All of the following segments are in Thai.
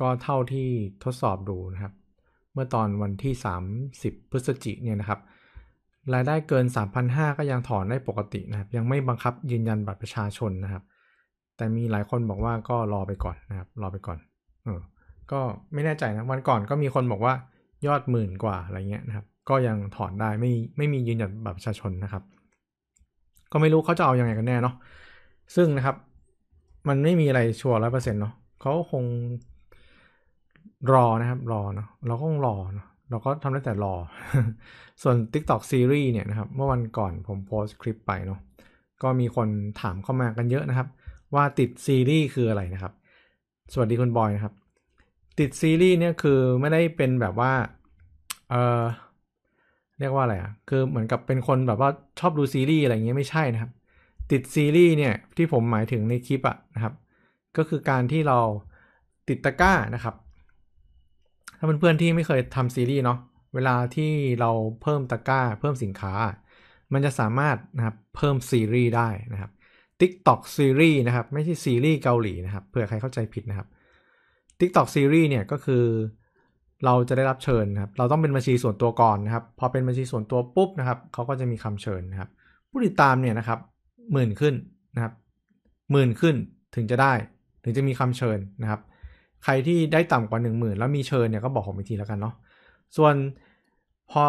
ก็เท่าที่ทดสอบดูนะครับ เมื่อตอนวันที่30พฤศจิกเนี่ยนะครับรายได้เกิน3,500ก็ยังถอนได้ปกตินะครับ ยังไม่บังคับยืนยันบัตรประชาชนนะครับ แต่มีหลายคนบอกว่าก็รอไปก่อนนะครับ รอไปก่อน เออก็ไม่แน่ใจนะวันก่อนก็มีคนบอกว่ายอดหมื่นกว่าอะไรเงี้ยนะครับ ก็ยังถอนได้ไม่ไม่มียืนยันบัตรประชาชนนะครับ ก็ไม่รู้เขาจะเอาอยัางไงกันแน่เนาะซึ่งนะครับมันไม่มีอะไรชัวร์ร้อยเปอร์เซ็นต์เนาะเขาคงรอนะครับรอเนาะเราก็ต้องรอเนาะเราก็ทำได้แต่รอ ส่วน TikTok Series เนี่ยนะครับเมื่อวันก่อนผมโพสต์คลิปไปเนาะก็มีคนถามเข้ามากันเยอะนะครับ ว่าติดซีรีส์คืออะไรนะครับ สวัสดีคุณบอยนะครับ ติดซีรีส์เนี่ยคือไม่ได้เป็นแบบว่า เออเรียกว่าอะไรอะ่ะ คือเหมือนกับเป็นคนแบบว่าชอบดูซีรีส์อะไรเงี้ยไม่ใช่นะครับ ติดซีรีส์เนี่ยที่ผมหมายถึงในคลิปอะนะครับ ก็คือการที่เราติดตะกร้านะครับถ้าเพื่อนๆที่ไม่เคยทำซีรีส์เนาะ เวลาที่เราเพิ่มตะกร้า เพิ่มสินค้า มันจะสามารถนะครับเพิ่มซีรีส์ได้นะครับ TikTok ซีรีส์นะครับไม่ใช่ซีรีส์เกาหลีนะครับเผื่อใครเข้าใจผิดนะครับ TikTok ซีรีส์เนี่ยก็คือเราจะได้รับเชิญนะครับ เราต้องเป็นบัญชีส่วนตัวก่อนนะครับพอเป็นบัญชีส่วนตัวปุ๊บนะครับเขาก็จะมีคำเชิญนะครับ ผู้ติดตามเนี่ยนะครับหมื่นขึ้นนะครับหมื่นขึ้นถึงจะได้ ถึงจะมีคำเชิญนะครับใครที่ได้ต่ำกว่า1 0,000แล้วมีเชิญเนี่ยก็บอกผมอีกทีแล้วกันเนาะส่วนพอ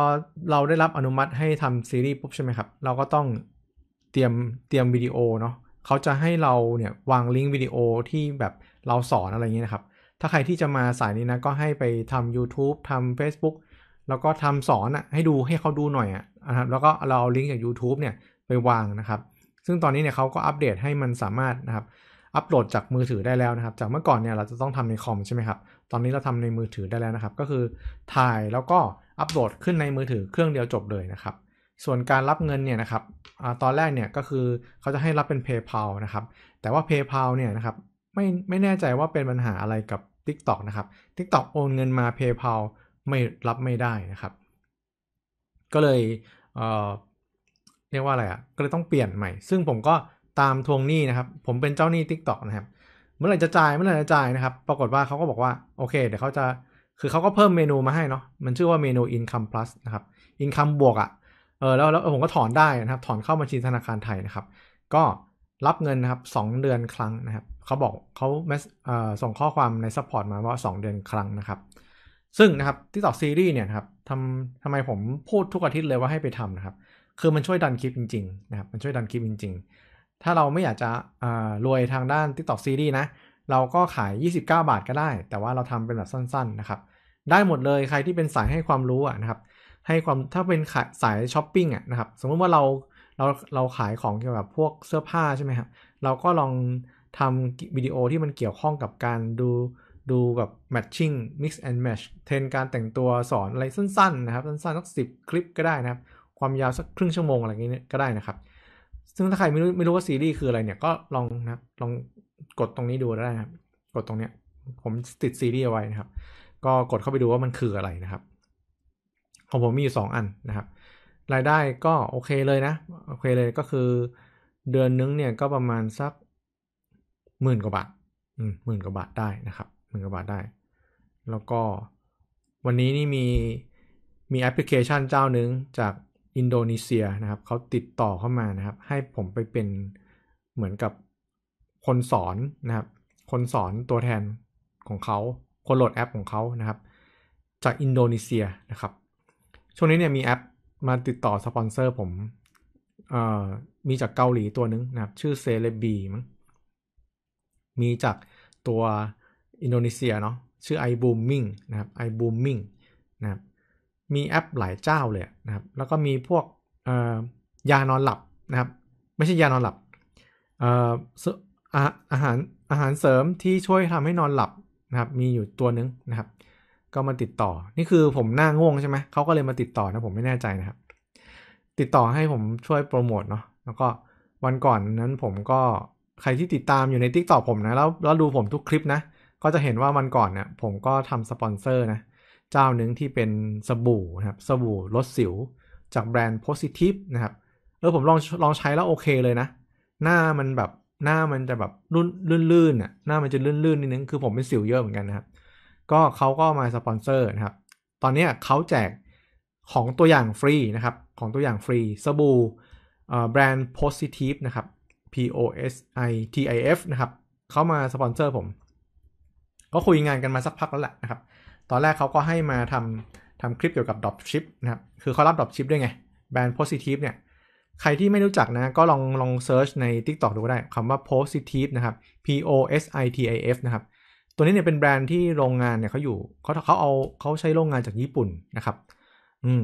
เราได้รับอนุมัติให้ทำซีรีส์ปุ๊บใช่ไหมครับ เราก็ต้องเตรียมเตรียมวิดีโอเนาะเขาจะให้เราเนี่ยวางลิงก์วิดีโอที่แบบเราสอนอะไรเงี้ยนะครับ ถ้าใครที่จะมาสายนี้นะก็ให้ไปทำ YouTube ทำ Facebook แล้วก็ทำสอนอะให้ดูให้เขาดูหน่อยอะนะครับ แล้วก็เราเอาลิงก์จาก YouTube เนี่ยไปวางนะครับ ซึ่งตอนนี้เนี่ยเขาก็อัปเดตให้มันสามารถนะครับอัปโหลดจากมือถือได้แล้วนะครับจากเมื่อก่อนเนี่ยเราจะต้องทำในคอมใช่ไหมครับตอนนี้เราทำในมือถือได้แล้วนะครับ ก็คือถ่ายแล้วก็อัปโหลดขึ้นในมือถือเครื่องเดียวจบเลยนะครับ ส่วนการรับเงินเนี่ยนะครับอตอนแรกเนี่ยก็คือ เขาจะให้รับเป็น PayPal นะครับ แต่ว่า PayPal เนี่ยนะครับไม่ไม่แน่ใจว่าเป็นปัญหาอะไรกับ TikTok นะครับ TikTok โอนเงินมา PayPal ไม่รับไม่ได้นะครับก็เลยเเรียกว่าอะไรอะ่ะก็เลยต้องเปลี่ยนใหม่ ซึ่งผมก็ตามทวงหนี้นะครับ ผมเป็นเจ้าหนี้ t ิ k t o k นะครับ เมื่อไหร่จะจ่าย เมื่อไหร่จะจ่ายนะครับ ปรากฏว่าเขาก็บอกว่าโอเค เดี๋ยวเขาจะ คือเขาก็เพิ่มเมนูมาให้เนาะ มันชื่อว่าเมนู Income Plus นะครับ Income บวกอะ่ะ เออแล้วแล้วผมก็ถอนได้นะครับ ถอนเข้าบัญชีธนาคารไทยนะครับ ก็รับเงินนะครับสเดือนครั้งนะครับ เขาบอกเขาเอ่อส่งข้อความในซัพพอร์ตมาว่า 2 เดือนครั้งนะครับ ซึ่งนะครับที่ตอกซีรีส์เนี่ยครับทำทำไมผมพูดทุกอาทิตย์เลยว่าให้ไปทำนะครับ คือมันช่วยดันคลิปจริงๆนะครับ มันช่วยดันคลิปจริงๆถ้าเราไม่อยากจะรวยทางด้าน๊กต็อกซีรีส์นะ เราก็ขาย 29 บาทก็ได้ แต่ว่าเราทำเป็นแบบสั้นๆนะครับ ได้หมดเลยใครที่เป็นสายให้ความรู้อ่ะนะครับให้ความถ้าเป็นาสายช้อปปิ้งอ่ะนะครับ สมมติว่าเราเราเราขายของเกี่ยวกับพวกเสื้อผ้าใช่ไหมครับ เราก็ลองทำวิดีโอที่มันเกี่ยวข้องกับการดูดูแบบแชิ่งมิกซ์แอนด์แมทช์เทรนการแต่งตัวสอนอะไรสั้นๆนะครับ สั้นๆสักสิบคลิปก็ได้นะครับความยาวสักครึ่งชั่วโมงอะไรเงี้ยก็ได้นะครับซึ่งถ้าใครไม่รู้ไม่รู้ว่าซีรีส์คืออะไรเนี่ยก็ลองนะลองกดตรงนี้ดูได้นะครับกดตรงเนี้ย ผมติดซีรีส์เอาไว้นะครับ ก็กดเข้าไปดูว่ามันคืออะไรนะครับของผมมีอยู่2อันนะครับ รายได้ก็โอเคเลยนะโอเคเลยก็คือ เดือนนึงเนี่ยก็ประมาณสักหมื่นกว่าบาทอืมหมื่นกว่าบาทได้นะครับหมื่นกว่าบาทได้ แล้วก็วันนี้นี่มีมีแอปพลิเคชันเจ้าหนึ่งจากอินโดนีเซียนะครับเขาติดต่อเข้ามานะครับ ให้ผมไปเป็นเหมือนกับคนสอนนะครับ คนสอนตัวแทนของเขาคนโหลดแอปของเขานะครับ จากอินโดนีเซียนะครับช่วงนี้เนี่ยมีแอปมาติดต่อสปอนเซอร์ผม มีจากเกาหลีตัวนึงนะครับ ชื่อเซเลบีมั้งมีจากตัวอินโดนีเซียเนาะชื่อไอบูมิ n งนะครับไอบูมิ n งนะครับมีแอปหลายเจ้าเลยนะครับ แล้วก็มีพวกยานอนหลับนะครับ ไม่ใช่ยานอนหลับอาหารอาหารเสริมที่ช่วยทำให้นอนหลับนะครับ มีอยู่ตัวนึงนะครับ ก็มาติดต่อนี่คือผมหน้าง่วงใช่ไหมเขาก็เลยมาติดต่อนะผมไม่แน่ใจนะครับ ติดต่อให้ผมช่วยโปรโมทเนาะแล้วก็วันก่อนนั้นผมก็ใครที่ติดตามอยู่ในติกต็อกผมนะแล้วแล้วดูผมทุกคลิปนะก็จะเห็นว่าวันก่อนเนะี่ยผมก็ทำสปอนเซอร์นะเจ้าหนึ่งที่เป็นสบู่นะครับสบู่ลดสิวจากแบรนด์ Positive นะครับ เออผมลองลองใช้แล้วโอเคเลยนะ หน้ามันแบบหน้ามันจะแบบรุ่นลื่นลื่นอ่ะหน้ามันจะลื่นลื่นนิดนึง คือผมเป็นสิวเยอะเหมือนกันนะครับ ก็เขาก็มาสปอนเซอร์นะครับ ตอนนี้เขาแจกของตัวอย่างฟรีนะครับ ของตัวอย่างฟรีสบู่แบรนด์ Positive นะครับ P O S I T I F นะครับเขามาสปอนเซอร์ผมก็คุยงานกันมาสักพักแล้วแหละนะครับตอนแรกเขาก็ให้มาทำทำคลิปเกี่ยวกับ dropship นะครับ คือเขารับ dropship ด้วยไง แบรนด์ positive เนี่ย ใครที่ไม่รู้จักนะก็ลองลองเซิร์ชใน TikTok ดูก็ได้คำว่า positive นะครับ p o s i t i f นะครับ ตัวนี้เนี่ยเป็นแบรนด์ที่โรงงานเนี่ยเขาอยู่เขาเขาเอาเขาใช้โรงงานจากญี่ปุ่นนะครับอืม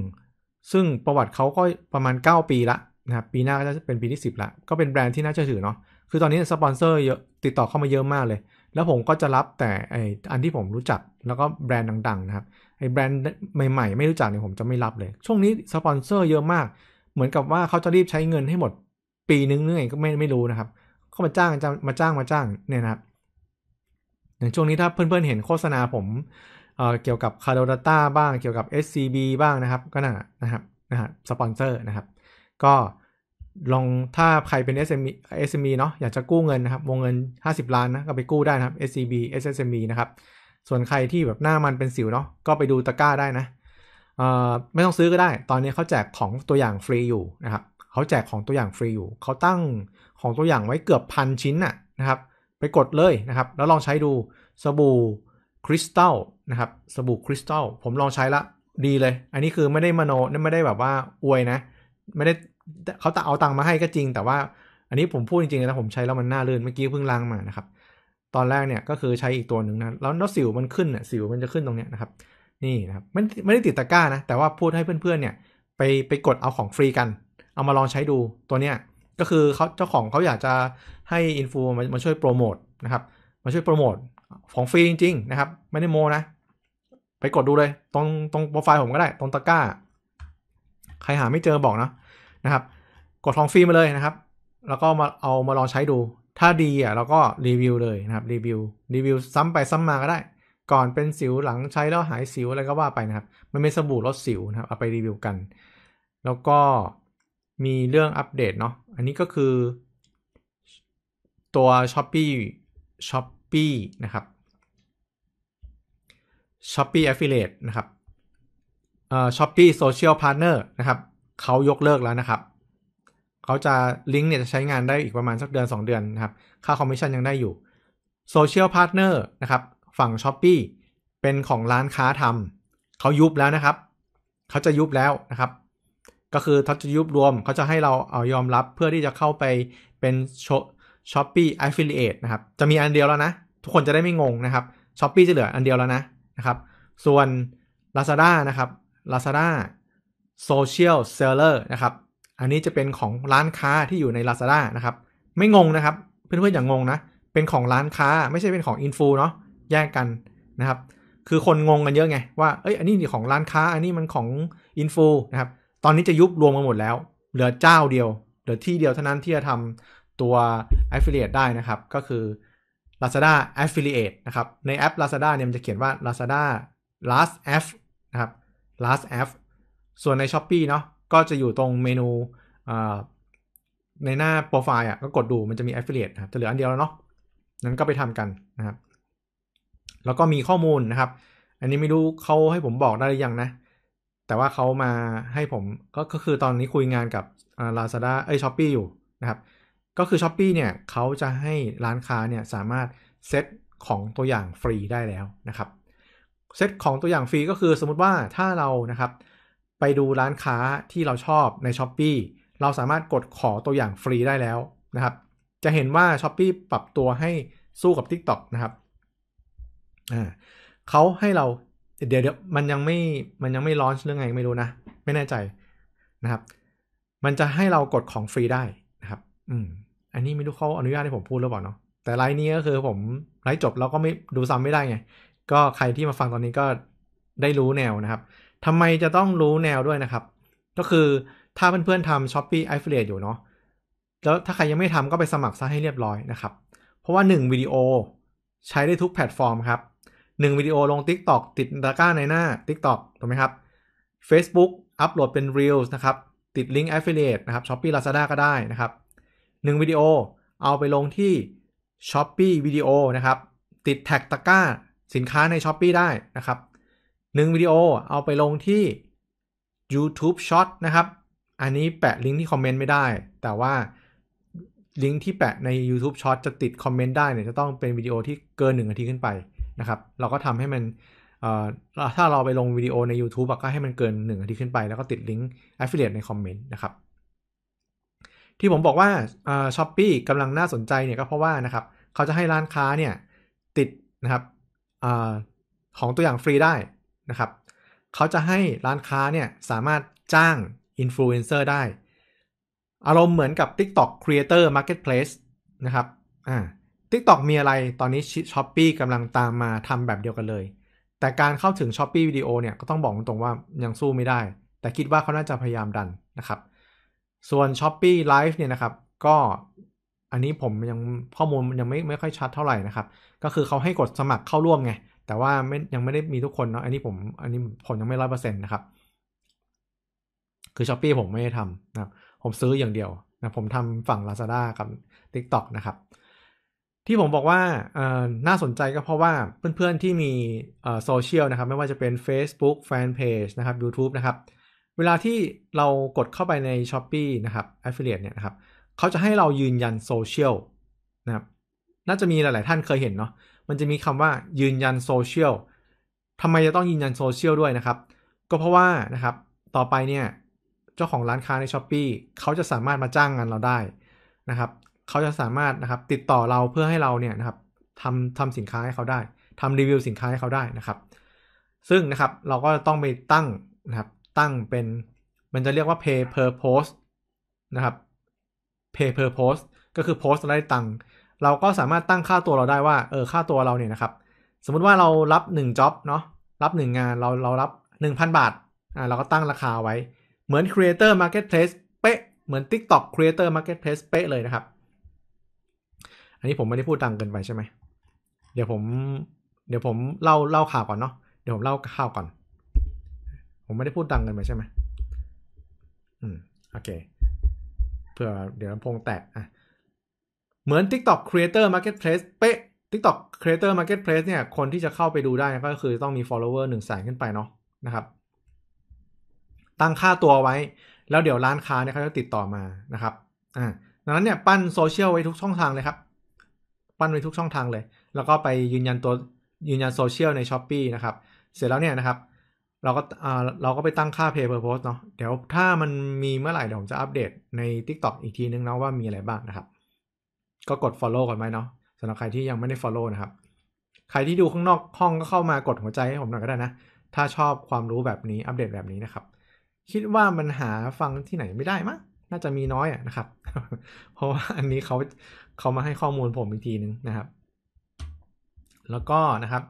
ซึ่งประวัติเขาก็ประมาณ 9 ปีละนะครับปีหน้าก็จะเป็นปีที่10ละก็เป็นแบรนด์ที่น่าเชื่อถือเนาะคือตอนนี้สปอนเซอร์เยอะติดต่อเข้ามาเยอะมากเลยแล้วผมก็จะรับแต่ไออันที่ผมรู้จักแล้วก็แบรนด์ดังๆนะครับไอแบรนด์ใหม่ๆ ไม่รู้จักเนี่ยผมจะไม่รับเลย ช่วงนี้สปอนเซอร์เยอะมาก เหมือนกับว่าเขาจะรีบใช้เงินให้หมดปีนึงเนื่องก็ไม่ไม่รู้นะครับก็มาจ้างมาจ้างมาจ้างเนี่ยนะครับอย่างช่วงนี้ถ้าเพื่อนๆเห็นโฆษณาผมเเกี่ยวกับคาร์โดต้าบ้างเกี่ยวกับ SCB บ้างนะครับก็น่ะนะครับนะฮะสปอนเซอร์นะครับ ก็ลองถ้าใครเป็น SME SME เนาะอยากจะกู้เงินนะครับวงเงิน 50 ล้านนะก็ไปกู้ได้นะครับ SCB SSME นะครับส่วนใครที่แบบหน้ามันเป็นสิวเนาะก็ไปดูตะกร้าได้นะไม่ต้องซื้อก็ได้ตอนนี้เขาแจกของตัวอย่างฟรีอยู่นะครับเขาแจกของตัวอย่างฟรีอยู่เขาตั้งของตัวอย่างไว้เกือบพันชิ้นน่ะนะครับ ไปกดเลยนะครับแล้วลองใช้ดูสบู่คริสตัลนะครับสบู่คริสตัลผมลองใช้ละดีเลย อันนี้คือไม่ได้มโนไม่ได้แบบว่าอวยนะไม่ได้เขาเอาตังค์มาให้ก็จริงแต่ว่าอันนี้ผมพูดจริงๆนะผมใช้แล้วมันน่าลื่นเมื่อกี้เพิ่งล้างมานะครับ ตอนแรกเนี่ยก็คือใช้อีกตัวหนึ่งนะ แล้วแล้วสิวมันขึ้นอ่ะสิวมันจะขึ้นตรงเนี้ยนะครับ นี่นะครับไม่ไม่ได้ติดตะกร้านะแต่ว่าพูดให้เพื่อนๆเนี่ยไปไปกดเอาของฟรีกัน เอามาลองใช้ดูตัวเนี้ยก็คือเขาเจ้าของเขาอยากจะให้อินฟูมามาช่วยโปรโมทนะครับมาช่วยโปรโมทของฟรีจริง ๆ นะครับ ไม่ได้โมนะ ไปกดดูเลย ตรงตรงโปรไฟล์ผมก็ได้ ตรงตะกร้า ใครหาไม่เจอบอกนะนะครับกดของฟรีมาเลยนะครับ แล้วก็มาเอามาลองใช้ดู ถ้าดีอ่ะเราก็รีวิวเลยนะครับรีวิวรีวิวซ้ำไปซ้ำมาก็ได้ ก่อนเป็นสิวหลังใช้แล้วหายสิวอะไรก็ว่าไปนะครับมันเป็นสบู่ลดสิวนะครับ เอาไปรีวิวกัน แล้วก็มีเรื่องอัปเดตเนาะอันนี้ก็คือ ตัว s h อ p e e s h อ p e e นะครับ Shopee Affiliate นะครับเอ่อ Shopee Social Partner นะครับเขายกเลิกแล้วนะครับ เขาจะลิงก์เนี่ยจะใช้งานได้อีกประมาณสักเดือน 2 เดือนนะครับ ค่าคอมมิชชั่นยังได้อยู่โ o เชียลพาร์ e เนอร์นะครับ ฝั่ง s h อ p e e เป็นของร้านค้าทำ เขายุบแล้วนะครับ เขาจะยุบแล้วนะครับ ก็คือเขาจะยุบรวมเขาจะให้เราเอายอมรับเพื่อที่จะเข้าไปเป็นช้อปปี้แอฟฟิลิเอตนะครับ จะมีอันเดียวแล้วนะ ทุกคนจะได้ไม่งงนะครับช้อปปี้จะเหลืออันเดียวแล้วนะนะครับ ส่วน Lazada นะครับ Lazada Social Seller นะครับ อันนี้จะเป็นของร้านค้าที่อยู่ใน Lazada นะครับ ไม่งงนะครับ เพื่อนๆอย่างงงนะ เป็นของร้านค้าไม่ใช่เป็นของอินฟูเนาะ แยกกันนะครับ คือคนงงกันเยอะไงว่า เอ้ย อันนี้ของร้านค้า อันนี้มันของอินฟูนะครับ ตอนนี้จะยุบรวมกันหมดแล้ว เหลือเจ้าเดียว เหลือที่เดียวเท่านั้นที่จะทำตัว Affiliate ได้นะครับ ก็คือ Lazada Affiliate นะครับ ในแอป Lazada เนี่ยมันจะเขียนว่า Lazada Last F นะครับ Last F ส่วนใน s h อ p e e เนาะก็จะอยู่ตรงเมนูในหน้าโปรไฟล์อ่ะก็กดดูมันจะมี Affiliate ครับจะเหลืออันเดียวแล้วเนาะนั้นก็ไปทำกันนะครับ แล้วก็มีข้อมูลนะครับ อันนี้ไม่รู้เขาให้ผมบอกได้หรือยังนะ แต่ว่าเขามาให้ผมก็คือตอนนี้คุยงานกับลาซาด้าเอ้ยช้อปปีอยู่นะครับ ก็คือช้อปปีเนี่ยเขาจะให้ร้านค้าเนี่ยสามารถเซตของตัวอย่างฟรีได้แล้วนะครับเซตของตัวอย่างฟรีก็คือสมมติว่าถ้าเรานะครับไปดูร้านค้าที่เราชอบใน s h อ p e e เราสามารถกดขอตัวอย่างฟรีได้แล้วนะครับ จะเห็นว่า s h อ p e e ปรับตัวให้สู้กับ TikTok นะครับเขาให้เราเดี๋ยวเดี๋ยวมันยังไม่มันยังไม่ลอนชเรื่องไงไม่รู้นะไม่แน่ใจนะครับ มันจะให้เรากดของฟรีได้นะครับ อืม อันนี้ไม่รู้เขาอนุญาตให้ผมพูดหรือเปล่าเนาะ แต่ไลน์นี้ก็คือผมไลน์จบแล้วก็ไม่ดูซ้ำไม่ได้ไง ก็ใครที่มาฟังตอนนี้ก็ได้รู้แนวนะครับทำไมจะต้องรู้แนวด้วยนะครับ ก็คือถ้าเพื่อนๆทำช้อปปี้ไอ i l i เ t อยู่เนาะ แล้วถ้าใครยังไม่ทำก็ไปสมัครซะให้เรียบร้อยนะครับ เพราะว่า 1 วิดีโอใช้ได้ทุกแพลตฟอร์มครับ 1 วิดีโอลง TikTok ติดตะกร้าในหน้า TikTok ถูกไหมครับ Facebook อัปโหลดเป็น Reels นะครับ ติดลิงก์ Affiliate นะครับ Shopee Lazada ก็ได้นะครับ 1 วิดีโอเอาไปลงที่ Shopee วิดีโอนะครับติดแท็กตะกร้าสินค้าใน Shopee ได้นะครับหนึ่งวิดีโอเอาไปลงที่ YouTube Short นะครับ อันนี้แปะลิงก์ที่คอมเมนต์ไม่ได้ แต่ว่าลิงก์ที่แปะใน YouTube Short จะติดคอมเมนต์ได้เนี่ยจะต้องเป็นวิดีโอที่เกิน1นาทีขึ้นไปนะครับ เราก็ทำให้มันถ้าเราไปลงวิดีโอใน YouTube ก็ให้มันเกิน1นาทีขึ้นไปแล้วก็ติดลิงก์ Affiliate ในคอมเมนต์นะครับ ที่ผมบอกว่าช้อปปี้กำลังน่าสนใจเนี่ยก็เพราะว่านะครับเขาจะให้ร้านค้าเนี่ยติดนะครับอของตัวอย่างฟรีได้นะครับเขาจะให้ร้านค้าเนี่ยสามารถจ้างอินฟลูเอนเซอร์ได้ อารมณ์เหมือนกับ TikTok Creator Marketplace นะครับอ่า TikTok มีอะไรตอนนี้ s h อ p e e กำลังตามมาทำแบบเดียวกันเลย แต่การเข้าถึง s h อ p e e วิดีโอเนี่ยก็ต้องบอกตรงๆว่ายังสู้ไม่ได้ แต่คิดว่าเขาน่าจะพยายามดันนะครับ ส่วน s h อ p e e Live เนี่ยนะครับ ก็อันนี้ผมยังข้อมูลยังไม่ไม่ค่อยชัดเท่าไหร่นะครับก็คือเขาให้กดสมัครเข้าร่วมไงแต่ว่าไม่ยังไม่ได้มีทุกคนเนาะ อันนี้ผมอันนี้ผมยังไม่ร้อยเปอร์เซ็นต์นะครับ คือช้อปปีผมไม่ได้ทำนะครับผมซื้ออย่างเดียวนะ ผมทำฝั่ง Lazada กับ TikTok นะครับ ที่ผมบอกว่าน่าสนใจก็เพราะว่าเพื่อนๆที่มีโซเชียลนะครับ ไม่ว่าจะเป็น Facebook Fanpage นะครับ YouTube นะครับ เวลาที่เรากดเข้าไปใน s h อ p e e นะครับ Affiliate เนี่ยนะครับเขาจะให้เรายืนยันโซเชียลนะครับน่าจะมีหลายๆท่านเคยเห็นเนาะมันจะมีคำว่ายืนยันโซเชียลทำไมจะต้องยืนยันโซเชียลด้วยนะครับ ก็เพราะว่านะครับ ต่อไปเนี่ยเจ้าของร้านค้าในช้อป e e เขาจะสามารถมาจ้างงานเราได้นะครับ เขาจะสามารถนะครับติดต่อเราเพื่อให้เราเนี่ยนะครับทำทำสินค้า ให้เขาได้ ทำรีวิวสินค้า ให้เขาได้นะครับ ซึ่งนะครับเราก็ต้องไปตั้งนะครับตั้งเป็น มันจะเรียกว่า pay per post นะครับ pay per post ก็คือโพสต์ได้ตังค์เราก็สามารถตั้งค่าตัวเราได้ว่าเออค่าตัวเราเนี่ยนะครับ สมมุติว่าเรารับ1็อบเนาะรับ1งานเราเรารับ1,000บาทอ่าเราก็ตั้งราคาไว้ เหมือน Creator Marketplace เป๊ะเหมือน TikTok Creator Marketplace เป๊ะเลยนะครับอันนี้ผมไม่ได้พูดดังเกินไปใช่ไหมเดี๋ยวผม เดี๋ยวผมเล่าเล่าข่าวก่อนเนาะเดี๋ยวผมเล่าข่าวก่อน ผมไม่ได้พูดดังเกินไปใช่ไหมอืมโอเคเผื่อเดี๋ยวลำโพงแตกอ่ะเหมือน TikTok Creator Marketplace เป๊ะ TikTok Creator Marketplace เนี่ย คนที่จะเข้าไปดูได้ก็คือต้องมี follower 1 0 0 0 0แสนขึ้นไปเนาะนะครับ ตั้งค่าตัวไว้ แล้วเดี๋ยวร้านค้าเนี่ยเขาจะติดต่อมานะครับ อ่าดังนั้นเนี่ยปั้นโซเชียลไว้ทุกช่องทางเลยครับ ปั้นไว้ทุกช่องทางเลย แล้วก็ไปยืนยันตัวยืนยันโซเชียลใน s h อ p e e นะครับ เสร็จแล้วเนี่ยนะครับ เราก็เราก็ไปตั้งค่า pay per post เนาะ เดี๋ยวถ้ามันมีเมื่อไหร่เดี๋ยวผมจะอัปเดตใน TikTok อีกทีนึงนะว่ามีอะไรบ้างนะครับก็กด follow ก่อนไหมเนาะสำหรับใครที่ยังไม่ได้ follow นะครับ ใครที่ดูข้างนอกห้องก็เข้ามากดหัวใจให้ผมหน่อยก็ได้นะ ถ้าชอบความรู้แบบนี้อัปเดตแบบนี้นะครับ คิดว่ามันหาฟังที่ไหนไม่ได้มั้งน่าจะมีน้อยอะนะครับ เพราะว่าอันนี้เขาเขามาให้ข้อมูลผมอีกทีนึงนะครับ แล้วก็นะครับ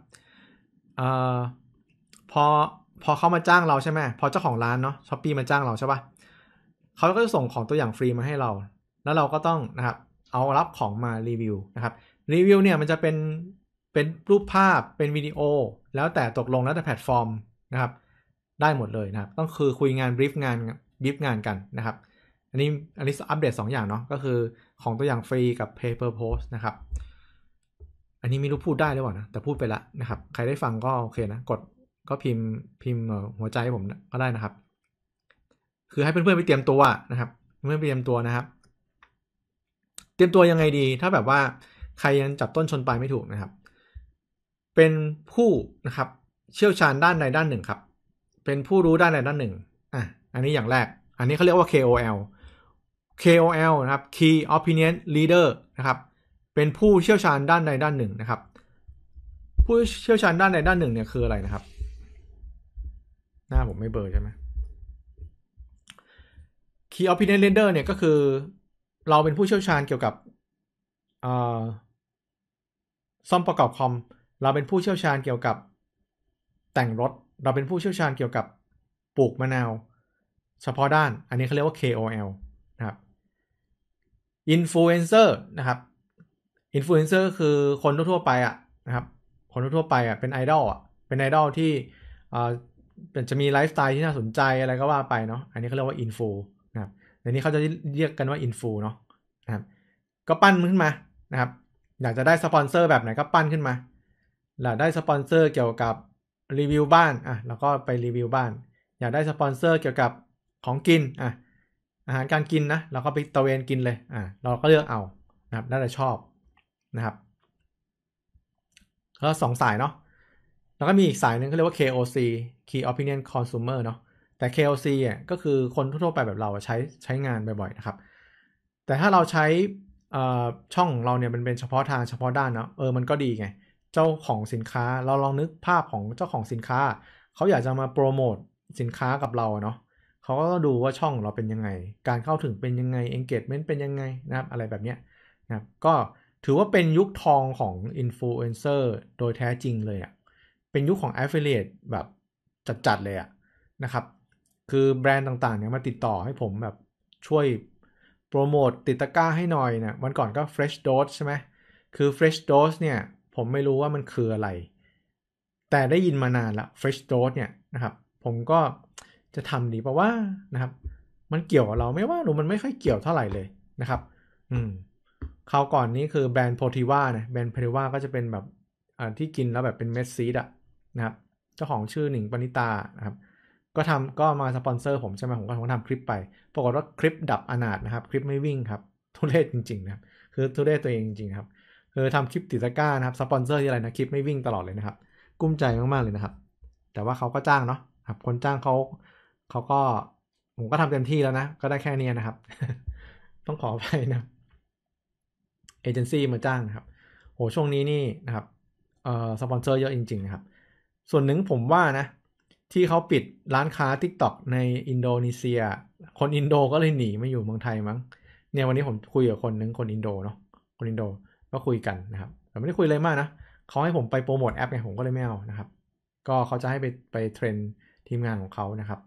ออพอพอเขามาจ้างเราใช่ไหมพอเจ้าของร้านเนาะช้อปปี้มาจ้างเราใช่ปะเขาก็จะส่งของตัวอย่างฟรีมาให้เรา แล้วเราก็ต้องนะครับเอารับของมารีวิวนะครับรีวิวเนี่ยมันจะเป็นเป็นรูปภาพเป็นวิดีโอ แล้วแต่ตกลงแล้วแต่แพลตฟอร์มนะครับ ได้หมดเลยนะครับ ต้องคือคุยงานบรีฟงานบรีฟงานกันนะครับ อันนี้ อันนี้อัปเดต2อย่างเนาะก็คือของตัวอย่างฟรีกับ p a per post นะครับ อันนี้ไม่รู้พูดได้หรือเปล่านะ แต่พูดไปละนะครับ ใครได้ฟังก็โอเคนะกดก็พิมพ์ พิมพ์หัวใจผมก็ได้นะครับ คือให้เพื่อนๆไปเตรียมตัวนะครับเพื่อนๆไปเตรียมตัวนะครับเตรียมตัวยังไงดีถ้าแบบว่าใครยังจับต้นชนปลายไม่ถูกนะครับ เป็นผู้นะครับเชี่ยวชาญด้านใดด้านหนึ่งครับ เป็นผู้รู้ด้านใดด้านหนึ่งอ่ะอันนี้อย่างแรก อันนี้เขาเรียกว่า KOL KOL นะครับ Key Opinion Leader นะครับเป็นผู้เชี่ยวชาญด้านใดด้านหนึ่งนะครับ ผู้เชี่ยวชาญด้านใดด้านหนึ่งเนี่ยคืออะไรนะครับ หน้าผมไม่เบอร์ใช่ไหม Key Opinion Leader เนี่ยก็คือเราเป็นผู้เชี่ยวชาญเกี่ยวกับซ่อมประกอบคอม เราเป็นผู้เชี่ยวชาญเกี่ยวกับแต่งรถ เราเป็นผู้เชี่ยวชาญเกี่ยวกับปลูกมะนาว เฉพาะด้าน อันนี้เขาเรียกว่า KOL นะครับ Influencer นะครับ Influencer คือคนทั่วไปอะนะครับ คนทั่วไปอะเป็นไอดอลอะเป็นไอดอลที่อาจะมีไลฟ์สไตล์ที่น่าสนใจอะไรก็ว่าไปเนาะ อันนี้เขาเรียกว่า Influ เดี๋ยวนี้เขาจะเรียกกันว่าอินฟูเนาะนะครับก็ปั้นขึ้นมานะครับ อยากจะได้สปอนเซอร์แบบไหนก็ปั้นขึ้นมาอยากได้สปอนเซอร์เกี่ยวกับรีวิวบ้านอ่ะเราก็ไปรีวิวบ้าน อยากได้สปอนเซอร์เกี่ยวกับของกินอ่ะอาหารการกินนะเราก็ไปตะเวนกินเลยอ่ะเราก็เลือกเอานะครับน่าจะชอบนะครับแล้วสองสายเนาะแล้วก็มีอีกสายหนึ่งเขาเรียกว่า KOC Key Opinion Consumer เนาะแต่ KLC อ่ะก็คือคนทั่วไปแบบเราใช้ใช้งานบ่อยๆนะครับ แต่ถ้าเราใช้ช่องเราเนี่ยมันเป็นเฉพาะทางเฉพาะด้านเนาะเออ มันก็ดีไง เจ้าของสินค้าเราลองนึกภาพของเจ้าของสินค้า เขาอยากจะมาโปรโมทสินค้ากับเราเนาะเขาก็ดูว่าช่องเราเป็นยังไงการเข้าถึงเป็นยังไง engagement เป็นยังไงนะครับ อะไรแบบเนี้ยนะครับก็ถือว่าเป็นยุคทองของอินฟลูเอนเซอร์โดยแท้จริงเลยอะ่ะเป็นยุคของ affiliate แบบจัดๆเลยอะ่ะนะครับคือแบรนด์ต่างๆ เนี่ยมาติดต่อให้ผมแบบช่วยโปรโมตติดตะกร้าให้หน่อยเนะวันก่อนก็ fresh dose ใช่ไหมคือ fresh dose เนี่ย ผมไม่รู้ว่ามันคืออะไร แต่ได้ยินมานานละ fresh dose เนี่ยนะครับ ผมก็จะทำดีเพราะว่านะครับ มันเกี่ยวกับเราไม่ว่าหือมันไม่ค่อยเกี่ยวเท่าไหร่เลยนะครับ อืมคราวก่อนนี้คือแบรนด์โพทิว่านะแบรนด์โพทิว่าก็จะเป็นแบบที่กินแล้วแบบเป็นเม็ดซีดอะนะครับเจ้าของชื่อหนิงปณิตานะครับก็ทำก็มาสปอนเซอร์ผม ใช่ไหมผมก็ผมทำคลิปไปปรากฏว่าคลิปดับอนาถนะครับ คลิปไม่วิ่งครับ ทุเรศจริงๆนะครับ คือทุเรศตัวเองจริง ๆครับคือทำคลิปติดตะก้านะครับสปอนเซอร์ที่อะไรนะคลิปไม่วิ่งตลอดเลยนะครับ กุ้มใจมากๆเลยนะครับ แต่ว่าเขาก็จ้างเนาะครับ คนจ้างเขาเขาก็ผมก็ทำเต็มที่แล้วนะก็ได้แค่นี้นะครับ ต้องขอไปนะเอเจนซี่มาจ้างนะครับ โหช่วงนี้นี่นะครับเอ่อสปอนเซอร์เยอะจริงๆนะครับ ส่วนหนึ่งผมว่านะที่เขาปิดร้านค้า t ิ k t o กในอินโดนีเซีย คนอินโดก็เลยหนีมาอยู่เมืองไทยมั้งเนี่ยวันนี้ผมคุยกับคนนึงคนอินโดเนาะคนอินโดก็คุยกันนะครับ แต่ไม่ได้คุยเลยมากนะเขาให้ผมไปโปรโมทแอปไงผมก็เลยไม่เอานะครับ ก็เขาจะให้ไปไปเทรนทีมงานของเขานะครับ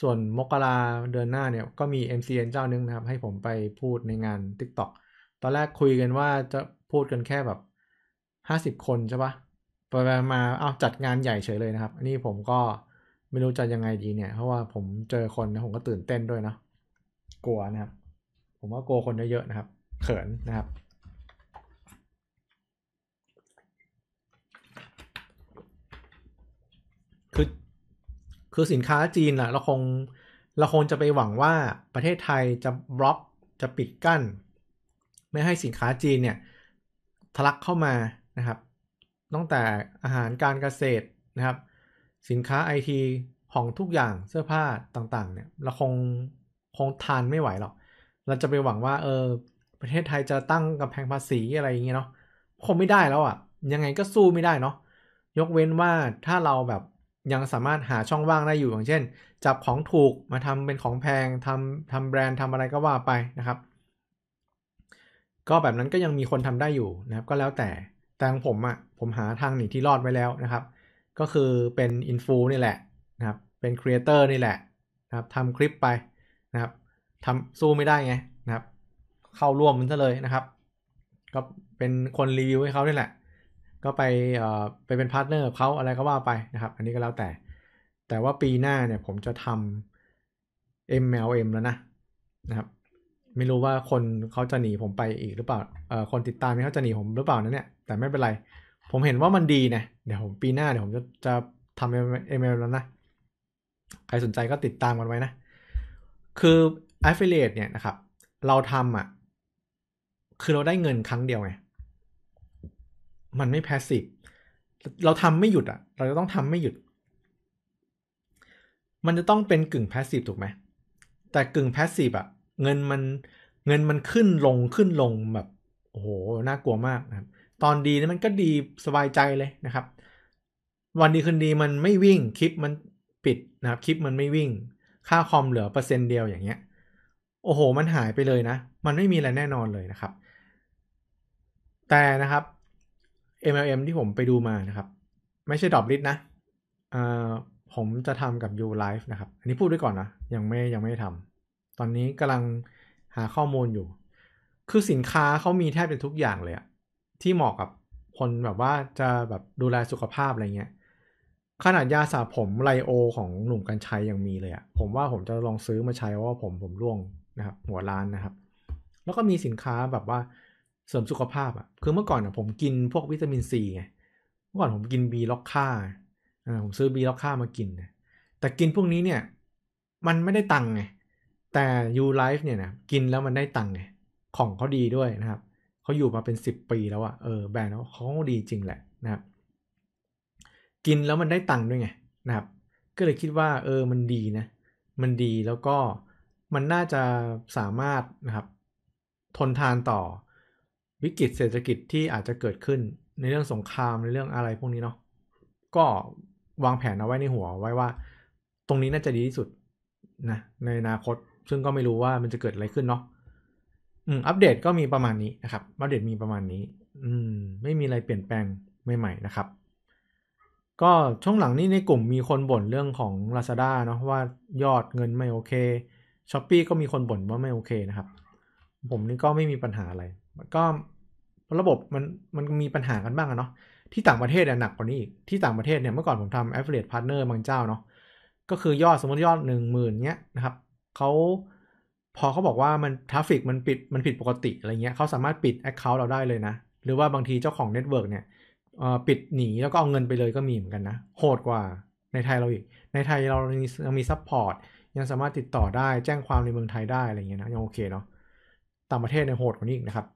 ส่วนมกราเดือนหน้าเนี่ยก็มี MCN เจ้านึงนะครับให้ผมไปพูดในงาน TikTok ตอนแรกคุยกันว่าจะพูดกันแค่แบบ50คนใช่ปะไปมาเอาจัดงานใหญ่เฉยเลยนะครับ อันนี้ผมก็ไม่รู้จะยังไงดีเนี่ย เพราะว่าผมเจอคนนะผมก็ตื่นเต้นด้วยนะ กลัวนะครับ ผมว่ากลัวคนเยอะๆนะครับ เขินนะครับ คือ คือสินค้าจีนอะเราคง เราคงจะไปหวังว่าประเทศไทยจะบล็อก จะปิดกั้น ไม่ให้สินค้าจีนเนี่ยทะลักเข้ามานะครับ ตั้งแต่อาหารการเกษตรนะครับสินค้าไอทีของทุกอย่างเสื้อผ้าต่างๆเนี่ยเราคงคงทานไม่ไหวหรอกเราจะไปหวังว่าเออประเทศไทยจะตั้งกำแพงภาษีอะไรอย่างเงี้ยเนาะคงไม่ได้แล้วอะ่ะ ยังไงก็สู้ไม่ได้เนาะยกเว้นว่าถ้าเราแบบยังสามารถหาช่องว่างได้อยู่อย่างเช่น จับของถูกมาทำเป็นของแพงทำทำแบรนด์ทำอะไรก็ว่าไปนะครับ ก็แบบนั้นก็ยังมีคนทำได้อยู่นะครับ ก็แล้วแต่แต่ของผมอะ่ะผมหาทางหนีที่รอดไว้แล้วนะครับก็คือเป็นอินฟูนี่แหละนะครับ เป็นครีเอเตอร์นี่แหละ นะครับทำคลิปไปนะครับทำสู้ไม่ได้ไงนะครับ เข้าร่วมมันซะเลยนะครับ ก็เป็นคนรีวิวให้เขานี่แหละ ก็ไปเอ่อไปเป็นพาร์ทเนอร์เขาอะไรก็ว่าไปนะครับ อันนี้ก็แล้วแต่แต่ว่าปีหน้าเนี่ยผมจะทำ MLM แล้วนะนะครับ ไม่รู้ว่าคนเขาจะหนีผมไปอีกหรือเปล่าเอ่อคนติดตามเขาจะหนีผมหรือเปล่านั่นเนี่ยแต่ไม่เป็นไรผมเห็นว่ามันดีนะเดี๋ยวผมปีหน้าเดี๋ยวผมจะจะทำเอเมลแล้วนะใครสนใจก็ติดตามกันไว้นะ คือ affiliate เนี่ยนะครับ เราทำอะ่ะ คือเราได้เงินครั้งเดียวไง มันไม่ passive เราทำไม่หยุดอะ่ะ เราจะต้องทำไม่หยุด มันจะต้องเป็นกึ่ง passive ถูกไหม แต่กึ่ง passive อะ่ะ เงินมันเงินมันขึ้นลงขึ้นลงแบบโอ้โหน่ากลัวมากนะครับตอนดีน่มันก็ดีสบายใจเลยนะครับ วันดีคืนดีมันไม่วิ่งคลิปมันปิดนะครับคลิปมันไม่วิ่ง ค่าคอมเหลือเปอร์เซ็นต์เดียว อย่างเงี้ย โอ้โห มันหายไปเลยนะ มันไม่มีอะไรแน่นอนเลยนะครับ แต่นะครับ MLM ที่ผมไปดูมานะครับ ไม่ใช่ดรอปลิสนะผมจะทำกับ U l i f e นะครับ อันนี้พูดด้วยก่อนนะ ยังไม่ยังไม่ทำตอนนี้กำลังหาข้อมูลอยู่ คือสินค้าเขามีแทบเป็นทุกอย่างเลยอะที่เหมาะกับคนแบบว่าจะแบบดูแลสุขภาพอะไรเงี้ย ขนาดยาสระผมไลโอของหนุ่มกัญชัยยังมีเลยอะผมว่าผมจะลองซื้อมาใช้เพราะว่าผมผมร่วงนะครับ หัวร้านนะครับ แล้วก็มีสินค้าแบบว่าเสริมสุขภาพอะคือเมื่อก่อนอะผมกินพวกวิตามินซีไง เมื่อก่อนผมกินบีล็อกค่าผมซื้อบีล็อกค่ามากินแต่กินพวกนี้เนี่ยมันไม่ได้ตังค์ไงแต่ยูไลฟ์เนี่ยนะกินแล้วมันได้ตังค์ไงของเขาดีด้วยนะครับเขาอยู่มาเป็น 10 ปีแล้วอะเออแบรนด์เขาดีจริงแหละนะครับ กินแล้วมันได้ตังค์ด้วยไงนะครับ ก็เลยคิดว่า เออมันดีนะ มันดีแล้วก็มันน่าจะสามารถนะครับ ทนทานต่อวิกฤตเศรษฐกิจที่อาจจะเกิดขึ้น ในเรื่องสงครามในเรื่องอะไรพวกนี้เนาะ ก็วางแผนเอาไว้ในหัว ไว้ว่า ตรงนี้น่าจะดีที่สุดนะในอนาคต ซึ่งก็ไม่รู้ว่ามันจะเกิดอะไรขึ้นเนาะอัปเดตก็มีประมาณนี้นะครับอัปเดตมีประมาณนี้ อืม ไม่มีอะไรเปลี่ยนแปลงใหม่ๆนะครับ ก็ช่วงหลังนี้ในกลุ่มมีคนบ่นเรื่องของ Lazada เนาะว่ายอดเงินไม่โอเค s h อ p e e ก็มีคนบ่นว่าไม่โอเคนะครับ ผมนี่ก็ไม่มีปัญหาอะไรก็ระบบมันมันมีปัญหากันบ้างอะเนาะที่ต่างประเทศเนี่ยหนักกว่านี้อีกที่ต่างประเทศเนี่ยเมื่อก่อนผมทำ affiliate partner บางเจ้าเนาะก็คือยอดสมมติยอดหนึ่งหมื่นเนี้ยนะครับเขาพอเขาบอกว่ามันทราฟิกมันปิดมันผิดปกติอะไรเงี้ยเขาสามารถปิด Account เราได้เลยนะ หรือว่าบางทีเจ้าของเน็ตเวิร์กเนี่ยปิดหนีแล้วก็เอาเงินไปเลยก็มีเหมือนกันนะ โหดกว่าในไทยเราอีก ในไทยเรายังมีซัพพอร์ตยังสามารถติดต่อได้แจ้งความในเมืองไทยได้อะไรเงี้ยนะ ยังโอเคเนาะต่างประเทศในโหดกว่านี้อีกนะครับ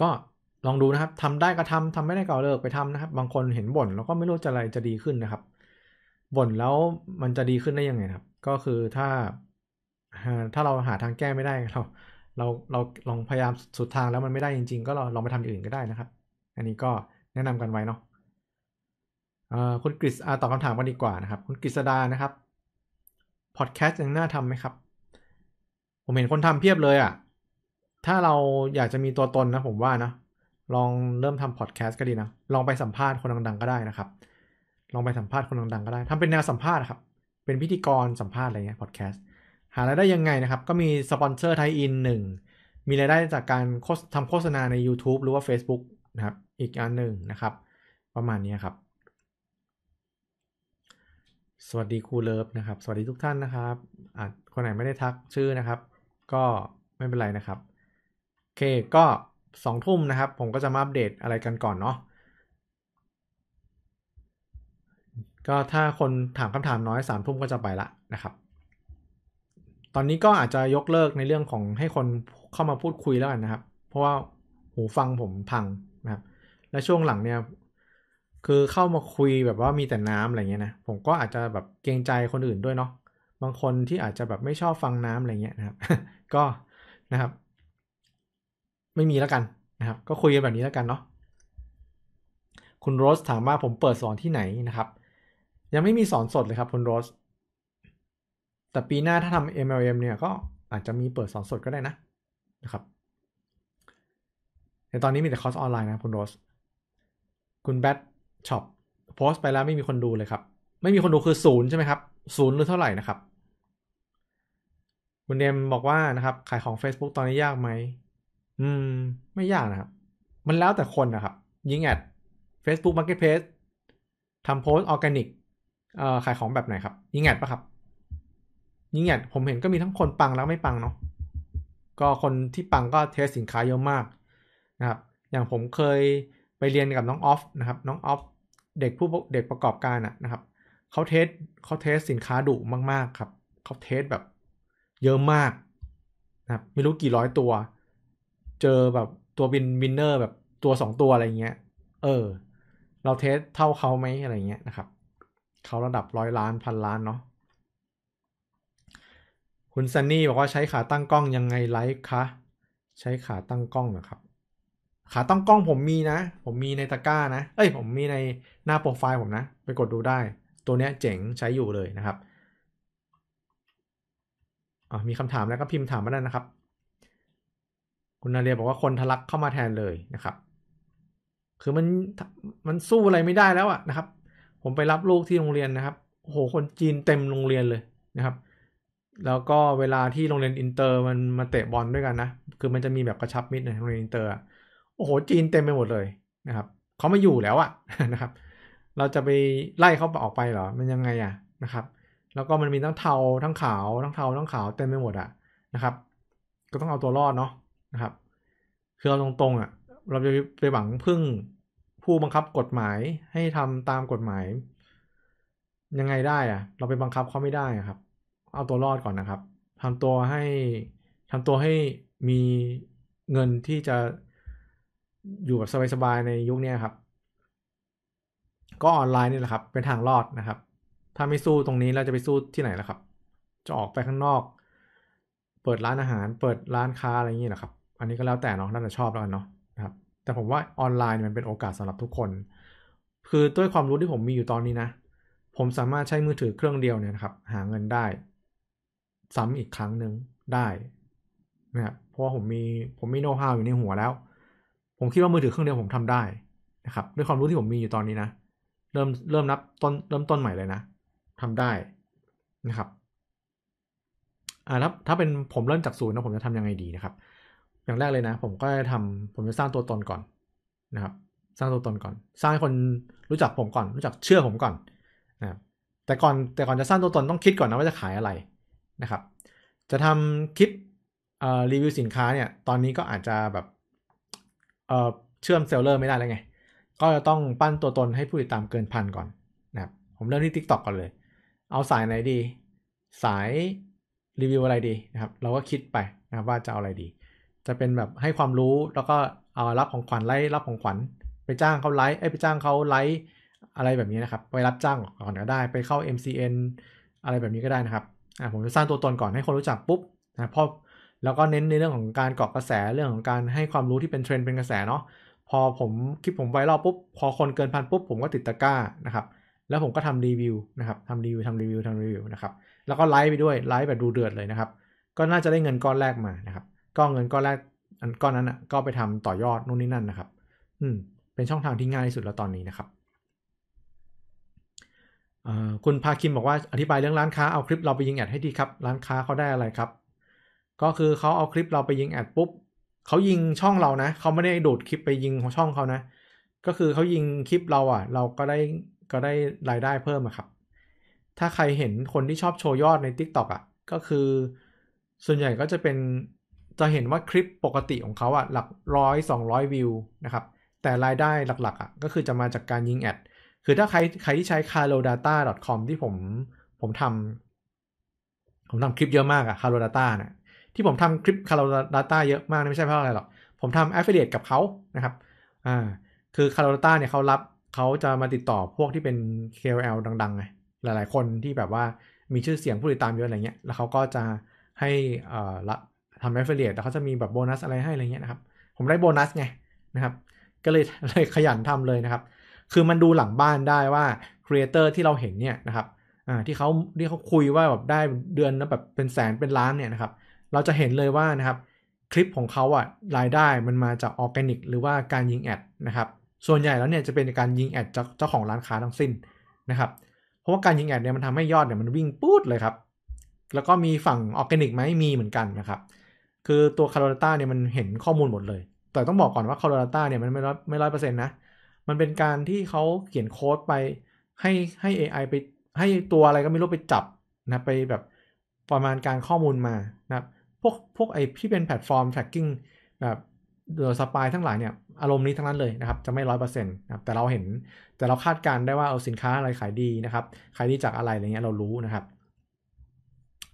ก็ลองดูนะครับ ทำได้ก็ทำทำไม่ได้ก็เลิกไปทำนะครับ บางคนเห็นบ่น แล้วก็ไม่รู้จะอะไรจะดีขึ้นนะครับบ่นแล้วมันจะดีขึ้นได้ยังไงครับ ก็คือถ้าถ้าเราหาทางแก้ไม่ได้เราเราเราลองพยายามสุดทางแล้วมันไม่ได้จริง ๆ ก็ลองไปทำอย่างอื่นก็ได้นะครับ อันนี้ก็แนะนำกันไว้เนาะคุณกฤษตอบคำถามกันดีกว่านะครับ คุณกฤษดานะครับพอดแคสต์ยังน่าทำไหมครับ ผมเห็นคนทำเพียบเลยอะ่ะถ้าเราอยากจะมีตัวตนนะ ผมว่านะ ลองเริ่มทำพอดแคสต์ก็ดีนะ ลองไปสัมภาษณ์คนดังๆ ก็ได้นะครับ ลองไปสัมภาษณ์คนดังๆ ก็ได้ทำเป็นแนวสัมภาษณ์ครับเป็นพิธีกรสัมภาษณ์อะไรเงี้ยพอดแคสต์หารายได้ยังไงนะครับก็มีสปอนเซอร์ไทยอินหนึ่งมีรายได้จากการทำโฆษณาใน YouTube หรือว่า Facebook นะครับ อีกอันหนึ่งนะครับประมาณนี้ครับ สวัสดีครูเลิฟนะครับสวัสดีทุกท่านนะครับอาจคนไหนไม่ได้ทักชื่อนะครับก็ไม่เป็นไรนะครับ โอเคก็สองทุ่มนะครับผมก็จะมาอัปเดตอะไรกันก่อนเนาะก็ถ้าคนถามคำถามน้อยสามทุ่มก็จะไปละนะครับอนนี้ก็อาจจะยกเลิกในเรื่องของให้คนเข้ามาพูดคุยแล้วกันนะครับ เพราะว่าหูฟังผมพังนะครับ และช่วงหลังเนี่ยคือเข้ามาคุยแบบว่ามีแต่น้ำอะไรเงี้ยนะผมก็อาจจะแบบเกรงใจคนอื่นด้วยเนาะบางคนที่อาจจะแบบไม่ชอบฟังน้ำอะไรเงี้ยนะครับก็นะครับ ไม่มีแล้วกันนะครับ ก็คุยกันแบบนี้แล้วกันเนาะคุณโรสถามว่าผมเปิดสอนที่ไหนนะครับ ยังไม่มีสอนสดเลยครับ คุณโรสแต่ปีหน้าถ้าทำ MLM เนี่ย ก็อาจจะมีเปิดสอนสดก็ได้นะ นะครับแต่ตอนนี้มีแต่คอร์สออนไลน์นะคุณโรสคุณแบทช็อปโพสไปแล้วไม่มีคนดูเลยครับ ไม่มีคนดูคือศูนย์ใช่ไหมครับศูนย์หรือเท่าไหร่นะครับ คุณเดมบอกว่านะครับ ขายของ Facebook ตอนนี้ยากไหม อืม ไม่ยากนะครับ มันแล้วแต่คนนะครับ ยิงแอด Facebook Marketplace ทำโพสออร์แกนิกเอ่อขายของแบบไหนครับ ยิงแอดปะครับยิ่งหญ่ผมเห็นก็มีทั้งคนปังแล้วไม่ปังเนาะก็คนที่ปังก็เทสสินค้าเยอะมากนะครับอย่างผมเคยไปเรียนกับน้องออฟนะครับ น้องออฟเด็กผู้เด็กประกอบการะนะครับเขาเทสเขาเทสสินค้าดุมากๆ ครับเขาเทสแบบ เยอะมากนะครับไม่รู้กี่ร้อยตัว เจอแบบตัวบินวินเนอร์แบบตัว2ตัวอะไรเงี้ยเออเราเทสเท่าเขาไหมอะไรเงี้ยนะครับเขาระดับร้อยล้านพันล้านเนาะคุณซันนี่บอกว่าใช้ขาตั้งกล้องยังไงไลฟ์คะใช้ขาตั้งกล้องนะครับ ขาตั้งกล้องผมมีนะผมมีในตะกร้านะ เอ้ย ผมมีในหน้าโปรไฟล์ผมนะ ไปกดดูได้ ตัวเนี้ยเจ๋งใช้อยู่เลยนะครับอ๋อมีคำถามแล้วก็พิมพ์ถามมาได้นะครับ คุณนาเรียบอกว่าคนทะลักเข้ามาแทนเลยนะครับ คือมันมันสู้อะไรไม่ได้แล้วอะนะครับ ผมไปรับลูกที่โรงเรียนนะครับโอ้โหคนจีนเต็มโรงเรียนเลยนะครับแล้วก็เวลาที่โรงเรียนอินเตอร์มันมาเตะบอลด้วยกันนะ คือมันจะมีแบบกระชับมิตรในโรงเรียนอินเตอร์โอ้โห จีนเต็มไปหมดเลยนะครับ เขาไม่อยู่แล้วอะนะครับ เราจะไปไล่เขาออกไปเหรอ มันยังไงอะนะครับ แล้วก็มันมีทั้งเทาทั้งขาวทั้งเทาทั้งขาวเต็มไปหมดอะนะครับ ก็ต้องเอาตัวรอดเนาะนะครับ คือเอาตรงๆอะเราจะไปหวังพึ่งผู้บังคับกฎหมายให้ทำตามกฎหมาย ยังไงได้อะเราไปบังคับเขาไม่ได้ครับเอาตัวรอดก่อนนะครับ ทำตัวให้ทำตัวให้มีเงินที่จะอยู่แบบสบายๆในยุคนี้ครับ ก็ออนไลน์นี่แหละครับ เป็นทางรอดนะครับ ถ้าไม่สู้ตรงนี้เราจะไปสู้ที่ไหนล่ะครับ จะออกไปข้างนอก เปิดร้านอาหาร เปิดร้านค้าอะไรอย่างนี้นะครับ อันนี้ก็แล้วแต่เนาะน่าจะชอบแล้วกันเนาะนะครับ แต่ผมว่าออนไลน์มันเป็นโอกาสสำหรับทุกคน คือด้วยความรู้ที่ผมมีอยู่ตอนนี้นะ ผมสามารถใช้มือถือเครื่องเดียวเนี่ยนะครับ หาเงินได้ซ้ำอีกครั้งหนึ่งได้นะครับเพราะว่าผมมีผมมีโน้ตฮาวอยู่ในหัวแล้วผมคิดว่ามือถือเครื่องเดียวผมทำได้นะครับ ด้วยความรู้ที่ผมมีอยู่ตอนนี้นะ เริ่มเริ่มนับต้น เริ่มต้นใหม่เลยนะทำได้นะครับ อ่าถ้าถ้าเป็นผมเริ่มจากศูนย์นะผมจะทำยังไงดีนะครับ อย่างแรกเลยนะ ผมก็จะทำผมจะสร้างตัวตนก่อนนะครับ สร้างตัวตนก่อน สร้างให้คนรู้จักผมก่อนรู้จักเชื่อผมก่อนนะแต่ก่อนแต่ก่อนจะสร้างตัวตนต้องคิดก่อนนะว่าจะขายอะไรนะครับ จะทำคลิปรีวิวสินค้า เนี่ย ตอนนี้ก็อาจจะแบบเเชื่อมเซลเลอร์ไม่ได้แล้วไง ก็จะต้องปั้นตัวตนให้ผู้ติดตามเกินพันก่อนนะครับ ผมเริ่มที่ TikTok ก่อนเลย เอาสายไหนดีสายรีวิวอะไรดีนะครับ เราก็คิดไปนะว่าจะเอาอะไรดี จะเป็นแบบให้ความรู้แล้วก็เอารับของขวัญไล่รับของขวัญ ไปจ้างเขาไลฟ์ไปจ้างเขาไลฟ์อะไรแบบนี้นะครับ ไปรับจ้างก่อนก็ได้ไปเข้า MCN อะไรแบบนี้ก็ได้นะครับอ่าผมจะสร้างตัวตนก่อนให้คนรู้จักปุ๊บนะพอแล้วก็เน้นในเรื่องของการเกาะกระแสเรื่องของการให้ความรู้ที่เป็นเทรนด์เป็นกระแสเนาะพอผมคลิปผมไวรัลปุ๊บ พอคนเกินพันปุ๊บผมก็ติดตะกร้านะครับ แล้วผมก็ทำรีวิวนะครับทำรีวิวทำรีวิวทำรีวิวนะครับ แล้วก็ไลฟ์ไปด้วยไลฟ์แบบดูเดือดเลยนะครับ ก็น่าจะได้เงินก้อนแรกมานะครับ ก็เงินก้อนแรกอันก้อนนั้นอ่ะก็ไปทำต่อยอดนู่นนี่นั่นนะครับ อืม เป็นช่องทางที่ง่ายที่สุดแล้วตอนนี้นะครับคุณพาคิมบอกว่าอธิบายเรื่องร้านค้าเอาคลิปเราไปยิงแอดให้ดีครับร้านค้าเขาได้อะไรครับ ก็คือเขาเอาคลิปเราไปยิงแอดปุ๊บเขายิงช่องเรานะเขาไม่ได้ดูดคลิปไปยิงของช่องเขานะ ก็คือเขายิงคลิปเราอ่ะ เราก็ได้ก็ได้รายได้เพิ่มครับถ้าใครเห็นคนที่ชอบโชว์ยอดใน Tik t o อกอ่ะก็คือ ส่วนใหญ่ก็จะเป็นจะเห็นว่าคลิปปกติของเขาอ่ะหลักร้อยสองร้อยวิวนะครับ แต่รายได้หลักๆ อ่ะ ก็คือจะมาจากการยิงแอดคือถ้าใครใครที่ใช้ calodata.com ที่ผมผมทำผมทำคลิปเยอะมากอะ calodata เนี่ยที่ผมทำคลิป calodata เยอะมากนไม่ใช่เพราะอะไรหรอก ผมทำ affiliate กับเขานะครับอ่าคือ calodata เนี่ยเขารับเขาจะมาติดต่อพวกที่เป็น KOL ดังๆไงหลายๆ คนที่แบบว่ามีชื่อเสียงผู้ติดตามเยอะอะไรเงี้ยแล้วเขาก็จะให้อ่ารับทำ affiliate แล้วเขาจะมีแบบโบนัสอะไรให้อะไรเงี้ยนะครับผมได้โบนัสไงนะครับ ก็เลยเลยขยันทำเลยนะครับคือมันดูหลังบ้านได้ว่าครีเอเตอร์ที่เราเห็นเนี่ยนะครับอ่าที่เขาที่เขาคุยว่าแบบได้เดือนนะแบบเป็นแสนเป็นล้านเนี่ยนะครับ เราจะเห็นเลยว่านะครับคลิปของเขาอะรายได้มันมาจากออร์แกนิกหรือว่าการยิงแอดนะครับส่วนใหญ่แล้วเนี่ยจะเป็นการยิงแอดจากเจ้าของร้านค้าทั้งสิ้นนะครับเพราะว่าการยิงแอดเนี่ยมันทำให้ยอดเนี่ยมันวิ่งปุ๊ดเลยครับ แล้วก็มีฝั่งออร์แกนิกไหมมีเหมือนกันนะครับ คือตัวคาร์โลต้าเนี่ยมันเห็นข้อมูลหมดเลยแต่ต้องบอกก่อนว่าคาร์โลต้าเนี่ยมันไม่ร้อยไม่ร้อยเปอร์เซ็นต์นะมันเป็นการที่เขาเขียนโค้ดไปให้ให้ AI ไปให้ตัวอะไรก็ไม่รู้ไปจับนะไปแบบประมาณการข้อมูลมานะครับพวกพวกไอที่เป็นแพลตฟอร์ม tracking แบบเดอสปายทั้งหลายเนี่ยอารมณ์นี้ทั้งนั้นเลยนะครับ จะไม่ร้อยเปอร์เซ็นต์นะครับแต่เราเห็นแต่เราคาดการได้ว่าเอาสินค้าอะไรขายดีนะครับขายดีจากอะไรอะไรเงี้ยเรารู้นะครับ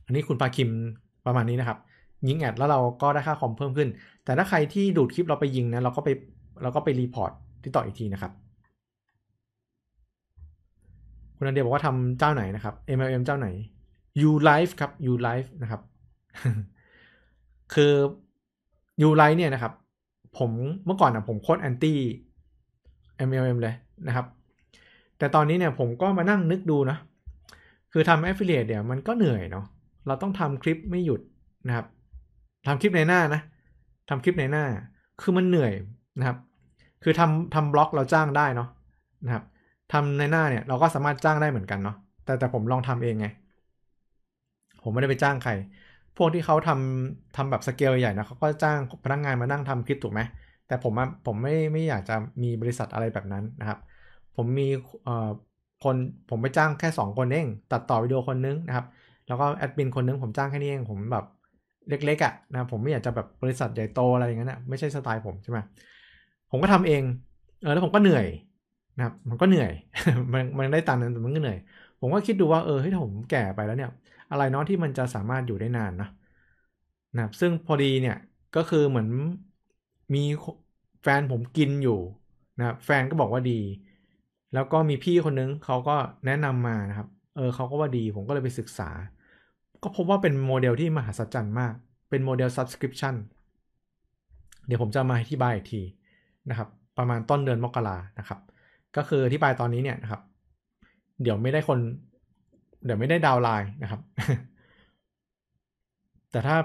อันนี้คุณปาคิมประมาณนี้นะครับยิงแอดแล้วเราก็ได้ค่าคอมเพิ่มขึ้น แต่ถ้าใครที่ดูดคลิปเราไปยิงนะเราก็ไปเราก็ไปรีพอร์ตติดต่ออีกทีนะครับ คุณอันเดียบอกว่าทำเจ้าไหนนะครับ MLM เจ้าไหน U Life ครับ U Life นะครับ คือ U Life เนี่ยนะครับ ผมเมื่อก่อนนะผมโคตรแอนตี้ MLM เลยนะครับ แต่ตอนนี้เนี่ยผมก็มานั่งนึกดู นะ คือทำ Affiliate เนี่ยมันก็เหนื่อยเนาะ เราต้องทำคลิปไม่หยุดนะครับทำคลิปในหน้านะ ทำคลิปในหน้า คือมันเหนื่อยนะครับคือทำทำบล็อกเราจ้างได้เนาะนะครับทำในหน้าเนี่ย เราก็สามารถจ้างได้เหมือนกันเนาะแต่แต่ผมลองทำเองไงผมไม่ได้ไปจ้างใคร พวกที่เขาทำทำแบบสเกลใหญ่นะเขาก็จ้างพนักงงานมานั่งทำคลิปถูกไหมแต่ผมผมไม่ไม่อยากจะมีบริษัทอะไรแบบนั้นนะครับ ผมมีคนผมไปจ้างแค่ 2 คนเอง ตัดต่อวิดีโอคนนึงนะครับ แล้วก็แอดมินคนนึงผมจ้างแค่นี้เองผมแบบเล็กๆอะ่ะนะผมไม่อยากจะแบบบริษัทใหญ่โตอะไรอย่างนั้นนะไม่ใช่สไตล์ผมใช่ไหมผมก็ทำเอง เออ แล้วผมก็เหนื่อย นะครับ มันก็เหนื่อย มันมันได้ตังค์แต่มันก็เหนื่อย ผมก็คิดดูว่าเออให้ผมแก่ไปแล้วเนี่ย อะไรเนาะที่มันจะสามารถอยู่ได้นานนะนะครับซึ่งพอดีเนี่ยก็คือเหมือนมีแฟนผมกินอยู่นะแฟนก็บอกว่าดี แล้วก็มีพี่คนนึงเขาก็แนะนำมานะครับ เออ เขาก็ว่าดี ผมก็เลยไปศึกษา ก็พบว่าเป็นโมเดลที่มหัศจรรย์มาก เป็นโมเดล subscription เดี๋ยวผมจะมาอธิบายอีกทีนะครับประมาณต้นเดือนมกรานะครับ ก็คืออธิบายตอนนี้เนี่ยนะครับ เดี๋ยวไม่ได้คน เดี๋ยวไม่ได้ดาวไลน์นะครับ แต่ถ้า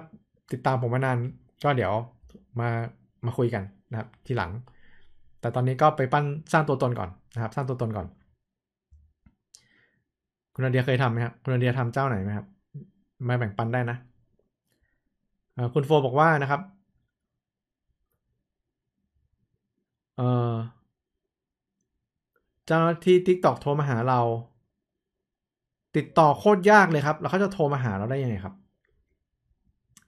ติดตามผมมานาน ก็เดี๋ยวมามาคุยกันนะครับ ทีหลัง แต่ตอนนี้ก็ไปปั้นสร้างตัวตนก่อนนะครับ สร้างตัวตนก่อน คุณเดียเคยทำไหมครับคุณเดียทำเจ้าไหนไหมครับมาแบ่งปันได้นะคุณโฟบอกว่านะครับเออเจ้าที่ TikTok โทรมาหาเรา ติดต่อโคตรยากเลยครับ แล้วเขาจะโทรมาหาเราได้ยังไงครับ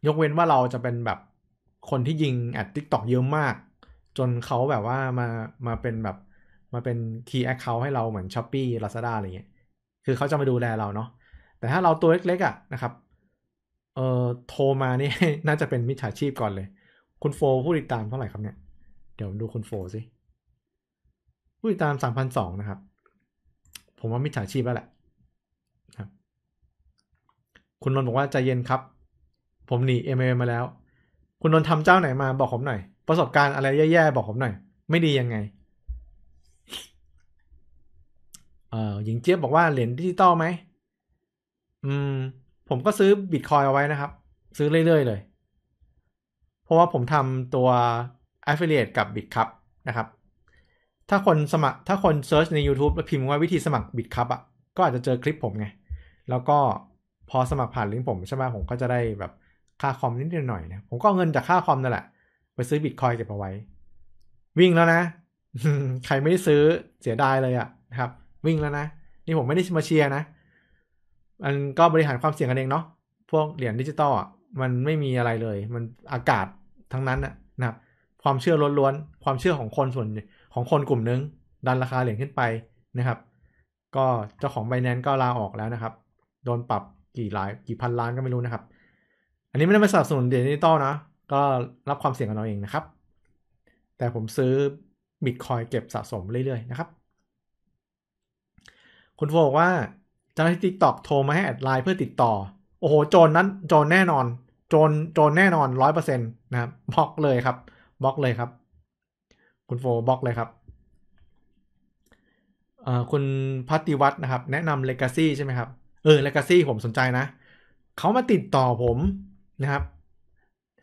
ยกเว้นว่าเราจะเป็นแบบคนที่ยิงแอดทิกตอกเยอะมาก จนเขาแบบว่ามามาเป็นแบบ มาเป็นย์แอคเคาท์ให้เราเหมือนชอปปี้ลาซาด้าอะไรเงี้ยคือเขาจะมาดูแลเราเนาะแต่ถ้าเราตัวเล็ก ๆอ่ะนะครับ เอ่อโทรมานี่น่าจะเป็นมิจฉาชีพก่อนเลยคุณโฟผู้ติดตามเท่าไหร่ครับเนี่ยดี๋ยวดูคุณโฟสิผุ้ยตามสามพันสองนะครับ ผมว่ามิจฉาชีพแล้วแหละ ครับ คุณนนท์บอกว่าใจเย็นครับ ผมหนีเอเมมาแล้ว คุณนนท์ทำเจ้าไหนมาบอกผมหน่อย ประสบการณ์อะไรแย่ๆบอกผมหน่อย ไม่ดียังไงเออหญิงเจี๊ยบบอกว่าเหรียญดิจิตอลไหม อืม ผมก็ซื้อบิตคอยเอาไว้นะครับ ซื้อเรื่อยๆเลย เพราะว่าผมทำตัว Affiliate กับ BitCup นะครับ ถ้าคนสมัครถ้าคนเซิร์ชใน YouTube แล้วพิมพ์ว่าวิธีสมัคร BitCup อ่ะ ก็อาจจะเจอคลิปผมไงแล้วก็พอสมัครผ่านลิงก์ผมใช่ไหมผมก็จะได้แบบค่าคอมนิดหน่อยนะผมก็เงินจากค่าคอมนั่นแหละ ไปซื้อบิตคอยเก็บเอาไว้ วิ่งแล้วนะ ใครไม่ได้ซื้อเสียดายเลยอะนะครับ วิ่งแล้วนะ นี่ผมไม่ได้มาเชียร์นะ มันก็บริหารความเสี่ยงกันเองเนาะพวกเหรียญดิจิตอลอ่ะมันไม่มีอะไรเลย มันอากาศทั้งนั้นอะความเชื่อล้วนๆ ความเชื่อของคนส่วนของคนกลุ่มนึง ดันราคาเหรียญขึ้นไปนะครับ ก็เจ้าของไบแนนก็ลาออกแล้วนะครับ โดนปรับกี่หลายกี่พันล้านก็ไม่รู้นะครับ อันนี้ไม่ได้มาสนับสนุนเหรียญดิจิตอลนะ ก็รับความเสี่ยงกันเราเองนะครับ แต่ผมซื้อบิตคอยเก็บสะสมเรื่อย ๆ นะครับ คุณโฟบอกว่าจะาห้ที่ติ๊กตอกโทรมาให้แอดไลน์เพื่อติดต่อ โอ้โหโจรนนั้นโจรแน่นอน โจรโจรแน่นอนร้อยเปอร์เซ็นต์นะครับบล็อกเลยครับบล็อกเลยครับคุณโฟบล็อกเลยครับคุณพัติวัตนะครับแนะนำเลกาซี่ใช่ไหมครับเออเลกาซี่ผมสนใจนะเขามาติดต่อผมนะครับ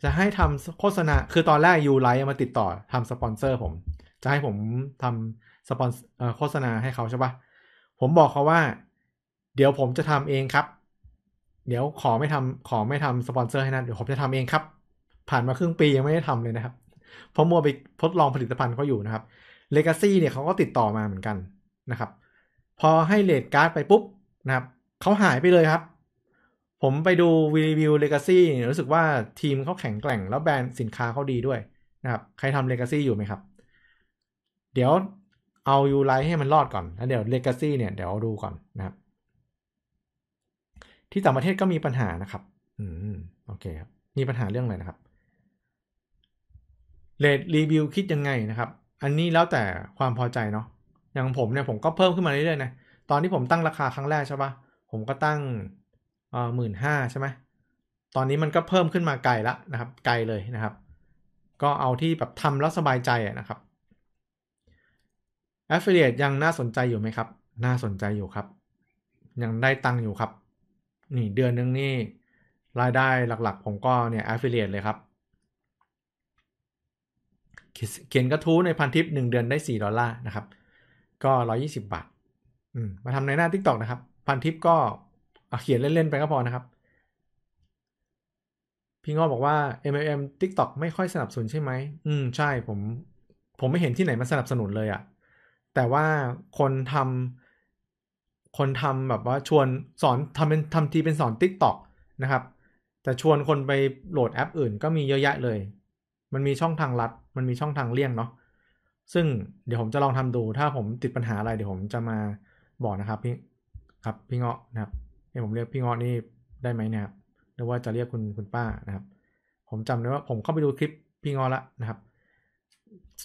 จะให้ทำโฆษณาคือตอนแรกยูไลท์มาติดต่อทำสปอนเซอร์ผมจะให้ผมทำสปอนโฆษณาให้เขาใช่ปะผมบอกเขาว่าเดี๋ยวผมจะทำเองครับเดี๋ยวขอไม่ทำขอไม่ทำสปอนเซอร์ ให้นะเดี๋ยวผมจะทำเองครับผ่านมาครึ่งปียังไม่ได้ทำเลยนะครับเพราะมัวไปทดลองผลิตภัณฑ์เขาอยู่นะครับ Legacy เนี่ยเขาก็ติดต่อมาเหมือนกันนะครับ พอให้เลดการ์ดไปปุ๊บ นะครับ เขาหายไปเลยครับ ผมไปดูรีวิว Legacy รู้สึกว่าทีมเขาแข็งแกร่ง แล้วแบรนด์สินค้าเขาดีด้วยนะครับ ใครทำ Legacy อยู่ไหมครับ เดี๋ยวเอายูไลท์ให้มันรอดก่อนแล้วเดี๋ยว Legacy เนี่ย เดี๋ยวดูก่อนนะครับ ที่ต่างประเทศก็มีปัญหานะครับ อืม โอเคครับมีปัญหาเรื่องอะไรนะครับเลทรีวิวคิดยังไงนะครับ อันนี้แล้วแต่ความพอใจเนาะ อย่างผมเนี่ยผมก็เพิ่มขึ้นมาเรื่อยๆนะ ตอนที่ผมตั้งราคาครั้งแรกใช่ปะผมก็ตั้งเอ่อหมื่นห้าใช่ไหม ตอนนี้มันก็เพิ่มขึ้นมาไกลละนะครับ ไกลเลยนะครับ ก็เอาที่แบบทำแล้วสบายใจนะครับ Affiliate ยังน่าสนใจอยู่ไหมครับ น่าสนใจอยู่ครับ ยังได้ตังค์อยู่ครับ นี่เดือนนึงนี่รายได้หลักๆ ผมก็เนี่ย Affiliate เลยครับเขียนกระทู้ในพันทิปหนึ่งเดือนได้ 4 ดอลลาร์นะครับ ก็ 120 บาทมาทำในหน้า TikTok นะครับ พันทิปก็เขียนเล่นๆ ไปก็พอนะครับ พี่งอบอกว่า MLM TikTok ไม่ค่อยสนับสนุนใช่ไหม อืม ใช่ผม ผมไม่เห็นที่ไหนมาสนับสนุนเลยอะ่ะ แต่ว่าคนทำ คนทำแบบว่าชวนสอนทำเป็นทำทีเป็นสอน TikTok นะครับ แต่ชวนคนไปโหลดแอปอื่น ก็มีเยอะแยะเลย มันมีช่องทางลัดมันมีช่องทางเลี่ยงเนาะ ซึ่งเดี๋ยวผมจะลองทำดู ถ้าผมติดปัญหาอะไร เดี๋ยวผมจะมาบอกนะครับพี่ครับพี่เงาะนะครับเอ้ผมเรียกพี่เงาะนี่ได้ไหมนะครับหรือว่าจะเรียกคุณคุณป้านะครับ ผมจำได้ว่าผมเข้าไปดูคลิปพี่เงาะละนะครับ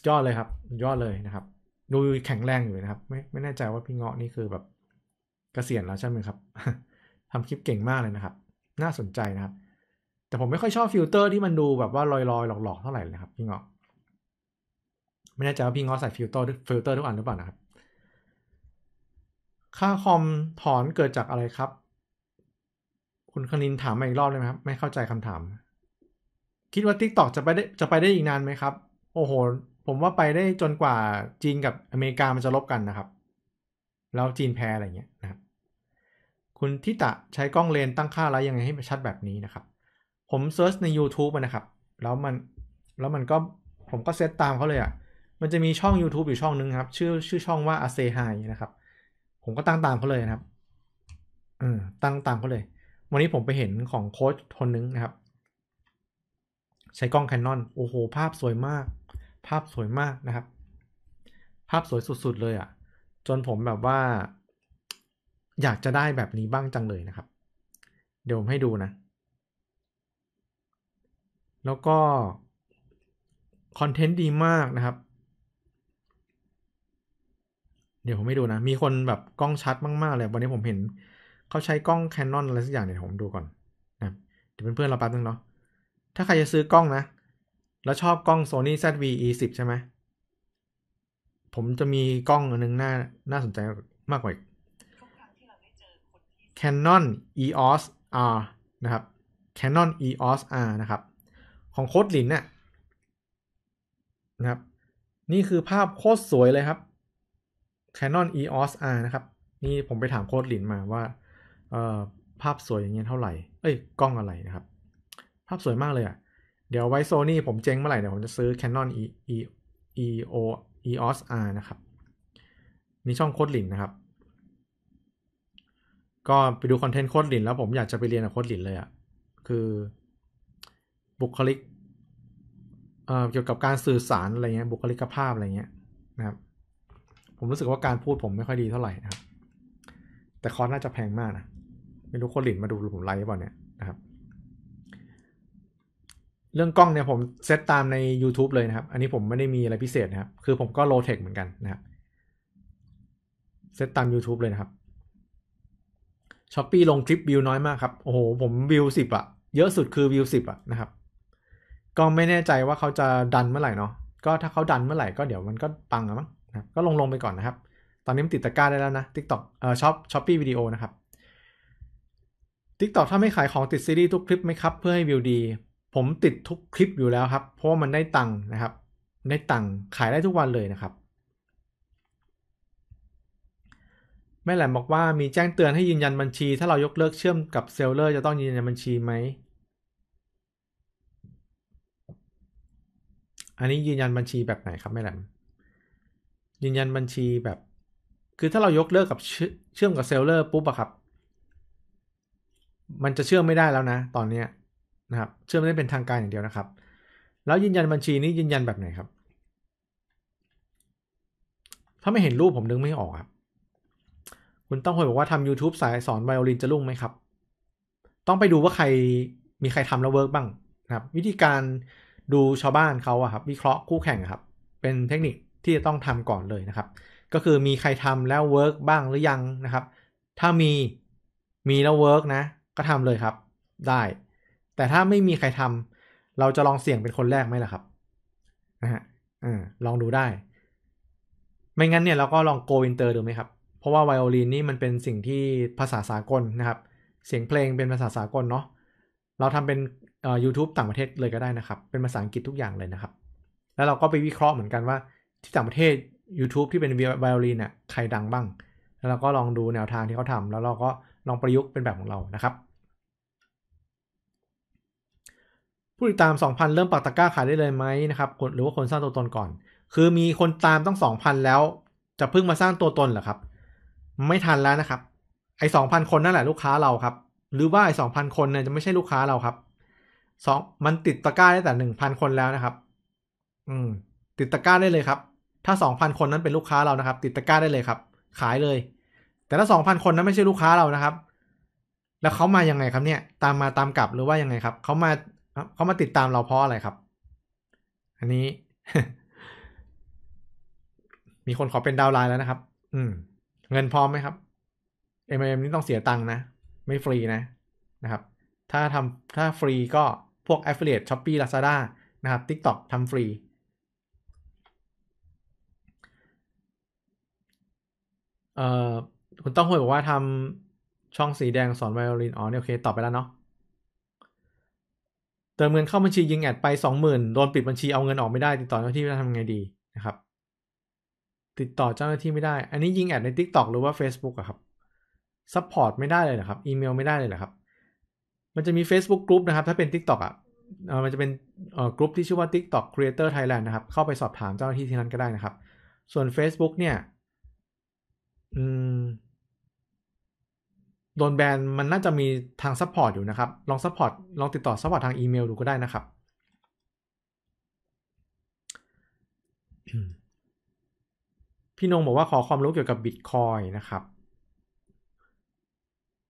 ยอดเลยครับยอดเลยนะครับ ดูแข็งแรงอยู่นะครับ ไม่ไม่แน่ใจว่าพี่เงาะนี่คือแบบกเกษียณแล้วใช่ไหมครับ ทำคลิปเก่งมากเลยนะครับ น่าสนใจนะครับ แต่ผมไม่ค่อยชอบฟิลเตอร์ที่มันดูแบบว่าลอยๆหลอกๆเท่าไหร่เลยครับพี่เงาะไม่แน่ใจว่าพี่งอใส่ฟิลเตอร์ฟิลเตอร์ทุกอันหรือเปล่านะครับ ค่าคอมถอนเกิดจากอะไรครับ คุณคณินถามมาอีกรอบเลยครับ ไม่เข้าใจคำถาม คิดว่าทิกตอกจะไปได้จะไปได้อีกนานไหมครับ โอ้โหผมว่าไปได้จนกว่าจีนกับอเมริกามันจะลบกันนะครับ แล้วจีนแพ้อะไรเงี้ยนะครับ คุณทิตะใช้กล้องเลนตั้งค่าอะไรยังไง ให้ชัดแบบนี้นะครับ ผมเซิร์ชใน YouTube นะครับ แล้วมันแล้วมันก็ผมก็เซตตามเขาเลยอะ่ะมันจะมีช่อง YouTube อยู่ช่องหนึ่งครับชื่อชื่อช่องว่าอาเซไฮนะครับ ผมก็ตั้งตามเขาเลยนะครับเออตั้งตามเขาเลย วันนี้ผมไปเห็นของโค้ชคนนึงนะครับ ใช้กล้องแคนนอนโอ้โหภาพสวยมาก ภาพสวยมากนะครับ ภาพสวยสุดๆเลยอะ่ะ จนผมแบบว่าอยากจะได้แบบนี้บ้างจังเลยนะครับ เดี๋ยวผมให้ดูนะ แล้วก็ คอนเทนต์ดีมากนะครับเดี๋ยวผมไม่ดูนะ มีคนแบบกล้องชัดมากๆ เลย วันนี้ผมเห็น เขาใช้กล้องแคนนอนอะไรสักอย่างเนี่ยผมดูก่อนนะเดี๋ยวเพื่อนๆเราแป๊บนึงเนาะ ถ้าใครจะซื้อกล้องนะ แล้วชอบกล้อง Sony ZV-E10 ใช่ไหม ผมจะมีกล้องอันนึงน่า น่าสนใจมากกว่าก Canon EOS R นะครับ Canon EOS R นะครับ ของโคดลินเนี่ยนะครับ นี่คือภาพโคตรสวยเลยครับ Canon EOS R นะครับ นี่ผมไปถามโค้ดหลินมาว่าภาพสวยอย่างเงี้ยเท่าไหร่ เอ้ย กล้องอะไรนะครับ ภาพสวยมากเลยอะ่ะเดี๋ยวไว้โซนี่ผมเจ๊งเมื่อไหร่เดี๋ยวผมจะซื้อ Canon E E E O EOS R นะครับ นี่ช่องโค้ดหลินนะครับ ก็ไปดูคอนเทนต์โค้ดหลินแล้วผมอยากจะไปเรียนกับโค้ดหลินเลยอะ่ะคือ บุคลิกเกี่ยวกับการสื่อสารอะไรเงี้ยบุคลิกภาพอะไรเงี้ยนะครับผมรู้สึกว่าการพูดผมไม่ค่อยดีเท่าไหร่นะครับ แต่คอร์สน่าจะแพงมากนะไม่รู้คนหลินมาดูผมไลฟ์ป่ะเนี่ยนะครับ เรื่องกล้องเนี่ยผมเซตตามใน YouTube เลยนะครับ อันนี้ผมไม่ได้มีอะไรพิเศษนะครับ คือผมก็โลเทคเหมือนกันนะครับเซตตาม YouTube เลยนะครับช้อปปีลงคลิปวิวน้อยมากครับ โอ้โหผมวิวสิบอะเยอะสุดคือวิวสิบอะนะครับ ก็ไม่แน่ใจว่าเขาจะดันเมื่อไหร่เนาะก็ถ้าเขาดันเมื่อไหร่ก็เดี๋ยวมันก็ปังอะมั้งนะก็ลง ลงไปก่อนนะครับ ตอนนี้มันติดตะกร้าได้แล้วนะ TikTok เอ่อช็อปช้อปปี้วิดีโอนะครับ TikTok ถ้าไม่ขายของติดซีรีส์ทุกคลิปไหมครับ เพื่อให้วิวดี ผมติดทุกคลิปอยู่แล้วครับ เพราะว่ามันได้ตังค์นะครับ ได้ตังค์ขายได้ทุกวันเลยนะครับ แม่แหลมบอกว่ามีแจ้งเตือนให้ยืนยันบัญชี ถ้าเรายกเลิกเชื่อมกับเซลเลอร์จะต้องยืนยันบัญชีไหม อันนี้ยืนยันบัญชีแบบไหนครับแม่แหลมยืนยันบัญชีแบบ คือถ้าเรายกเลิกกับเชื่อมกับเซลเลอร์ปุ๊บอะครับ มันจะเชื่อมไม่ได้แล้วนะ ตอนเนี้ยนะครับ เชื่อมได้เป็นทางการอย่างเดียวนะครับแล้วยืนยันบัญชีนี้ยืนยันแบบไหนครับ ถ้าไม่เห็นรูปผมนึกไม่ออกครับคุณต้องคอยบอกว่าทำ YouTube สายสอนไวโอลินจะรุ่งไหมครับ ต้องไปดูว่าใครมีใครทำแล้วเวิร์กบ้างนะครับ วิธีการดูชาวบ้านเขาอะครับวิเคราะห์คู่แข่งครับ เป็นเทคนิคที่จะต้องทำก่อนเลยนะครับ ก็คือมีใครทำแล้วเวิร์กบ้างหรือยังนะครับ ถ้ามี มีแล้วเวิร์กนะ ก็ทำเลยครับ ได้ แต่ถ้าไม่มีใครทำ เราจะลองเสี่ยงเป็นคนแรกไหมล่ะครับ นะฮะอ่าลองดูได้ ไม่งั้นเนี่ยเราก็ลองโกอินเตอร์ดูไหมครับ เพราะว่าไวโอลินนี่มันเป็นสิ่งที่ภาษาสากลนะครับ เสียงเพลงเป็นภาษาสากลเนาะ เราทำเป็นยูทูบต่างประเทศเลยก็ได้นะครับ เป็นภาษาอังกฤษทุกอย่างเลยนะครับ แล้วเราก็ไปวิเคราะห์เหมือนกันว่าที่ต่างประเทศ YouTube ที่เป็นไวโอลินอ่ะใครดังบ้าง แล้วเราก็ลองดูแนวทางที่เขาทำแล้วเราก็ลองประยุกต์เป็นแบบของเรานะครับ ผู้ติดตาม 2,000 เริ่มปักตะกร้าขายได้เลยไหมนะครับหรือว่าคนสร้างตัวตนก่อน คือมีคนตามต้อง 2,000 แล้ว จะเพิ่งมาสร้างตัวตนเหรอครับ ไม่ทันแล้วนะครับ ไอ้ 2,000 คนนั่นแหละลูกค้าเราครับ หรือว่าไอ้2,000คนเนี่ยจะไม่ใช่ลูกค้าเราครับสองมันติดตะกร้าได้แต่1,000คนแล้วนะครับ อืม ติดตะกร้าได้เลยครับถ้า 2,000 คนนั้นเป็นลูกค้าเรานะครับ ติดตะกร้าได้เลยครับ ขายเลย แต่ถ้า 2,000 คนนั้นไม่ใช่ลูกค้าเรานะครับ แล้วเขามายังไงครับ เนี่ย ตามมาตามกลับหรือว่ายังไงครับเขามาเขามาติดตามเราเพราะอะไรครับ อันนี้ มีคนขอเป็นดาวไลน์แล้วนะครับ อืม เงินพร้อมไหมครับ m ็ m นี่ต้องเสียตังค์นะไม่ฟรีนะ นะครับ ถ้าทำถ้าฟรีก็พวก Affiliate Shopee Lazada นะครับ TikTok ทำฟรีเอ่อ คุณต้องหวยบอกว่าทำช่องสีแดงสอนไวโอลิน อ๋อ นี่โอเค ตอบไปแล้วเนาะ เติมเงินเข้าบัญชียิงแอดไปสองหมื่นโดนปิดบัญชีเอาเงินออกไม่ได้ติดต่อเจ้าหน้าที่จะทำไงดีนะครับ ติดต่อเจ้าหน้าที่ไม่ได้ อันนี้ยิงแอดใน Tik t o อกหรือว่า Facebook อะครับ ซัพพอร์ตไม่ได้เลยนะครับ อีเมลไม่ได้เลยนะครับ มันจะมี Facebook กลุ่มนะครับ ถ้าเป็น Tik t o อกอะมันจะเป็นกลุ่มที่ชื่อว่า TikTok Creator Thailand นะครับ เข้าไปสอบถามเจ้าหน้าที่ที่นั้นก็ได้นะครับ ส่วน Facebook เนี่ยอืม โดนแบนมันน่าจะมีทางซัพพอร์ตอยู่นะครับ ลองซัพพอร์ตลองติดต่อซัพพอร์ตทางอีเมลดูก็ได้นะครับ พี่นงบอกว่าขอความรู้เกี่ยวกับบิตคอยนะครับ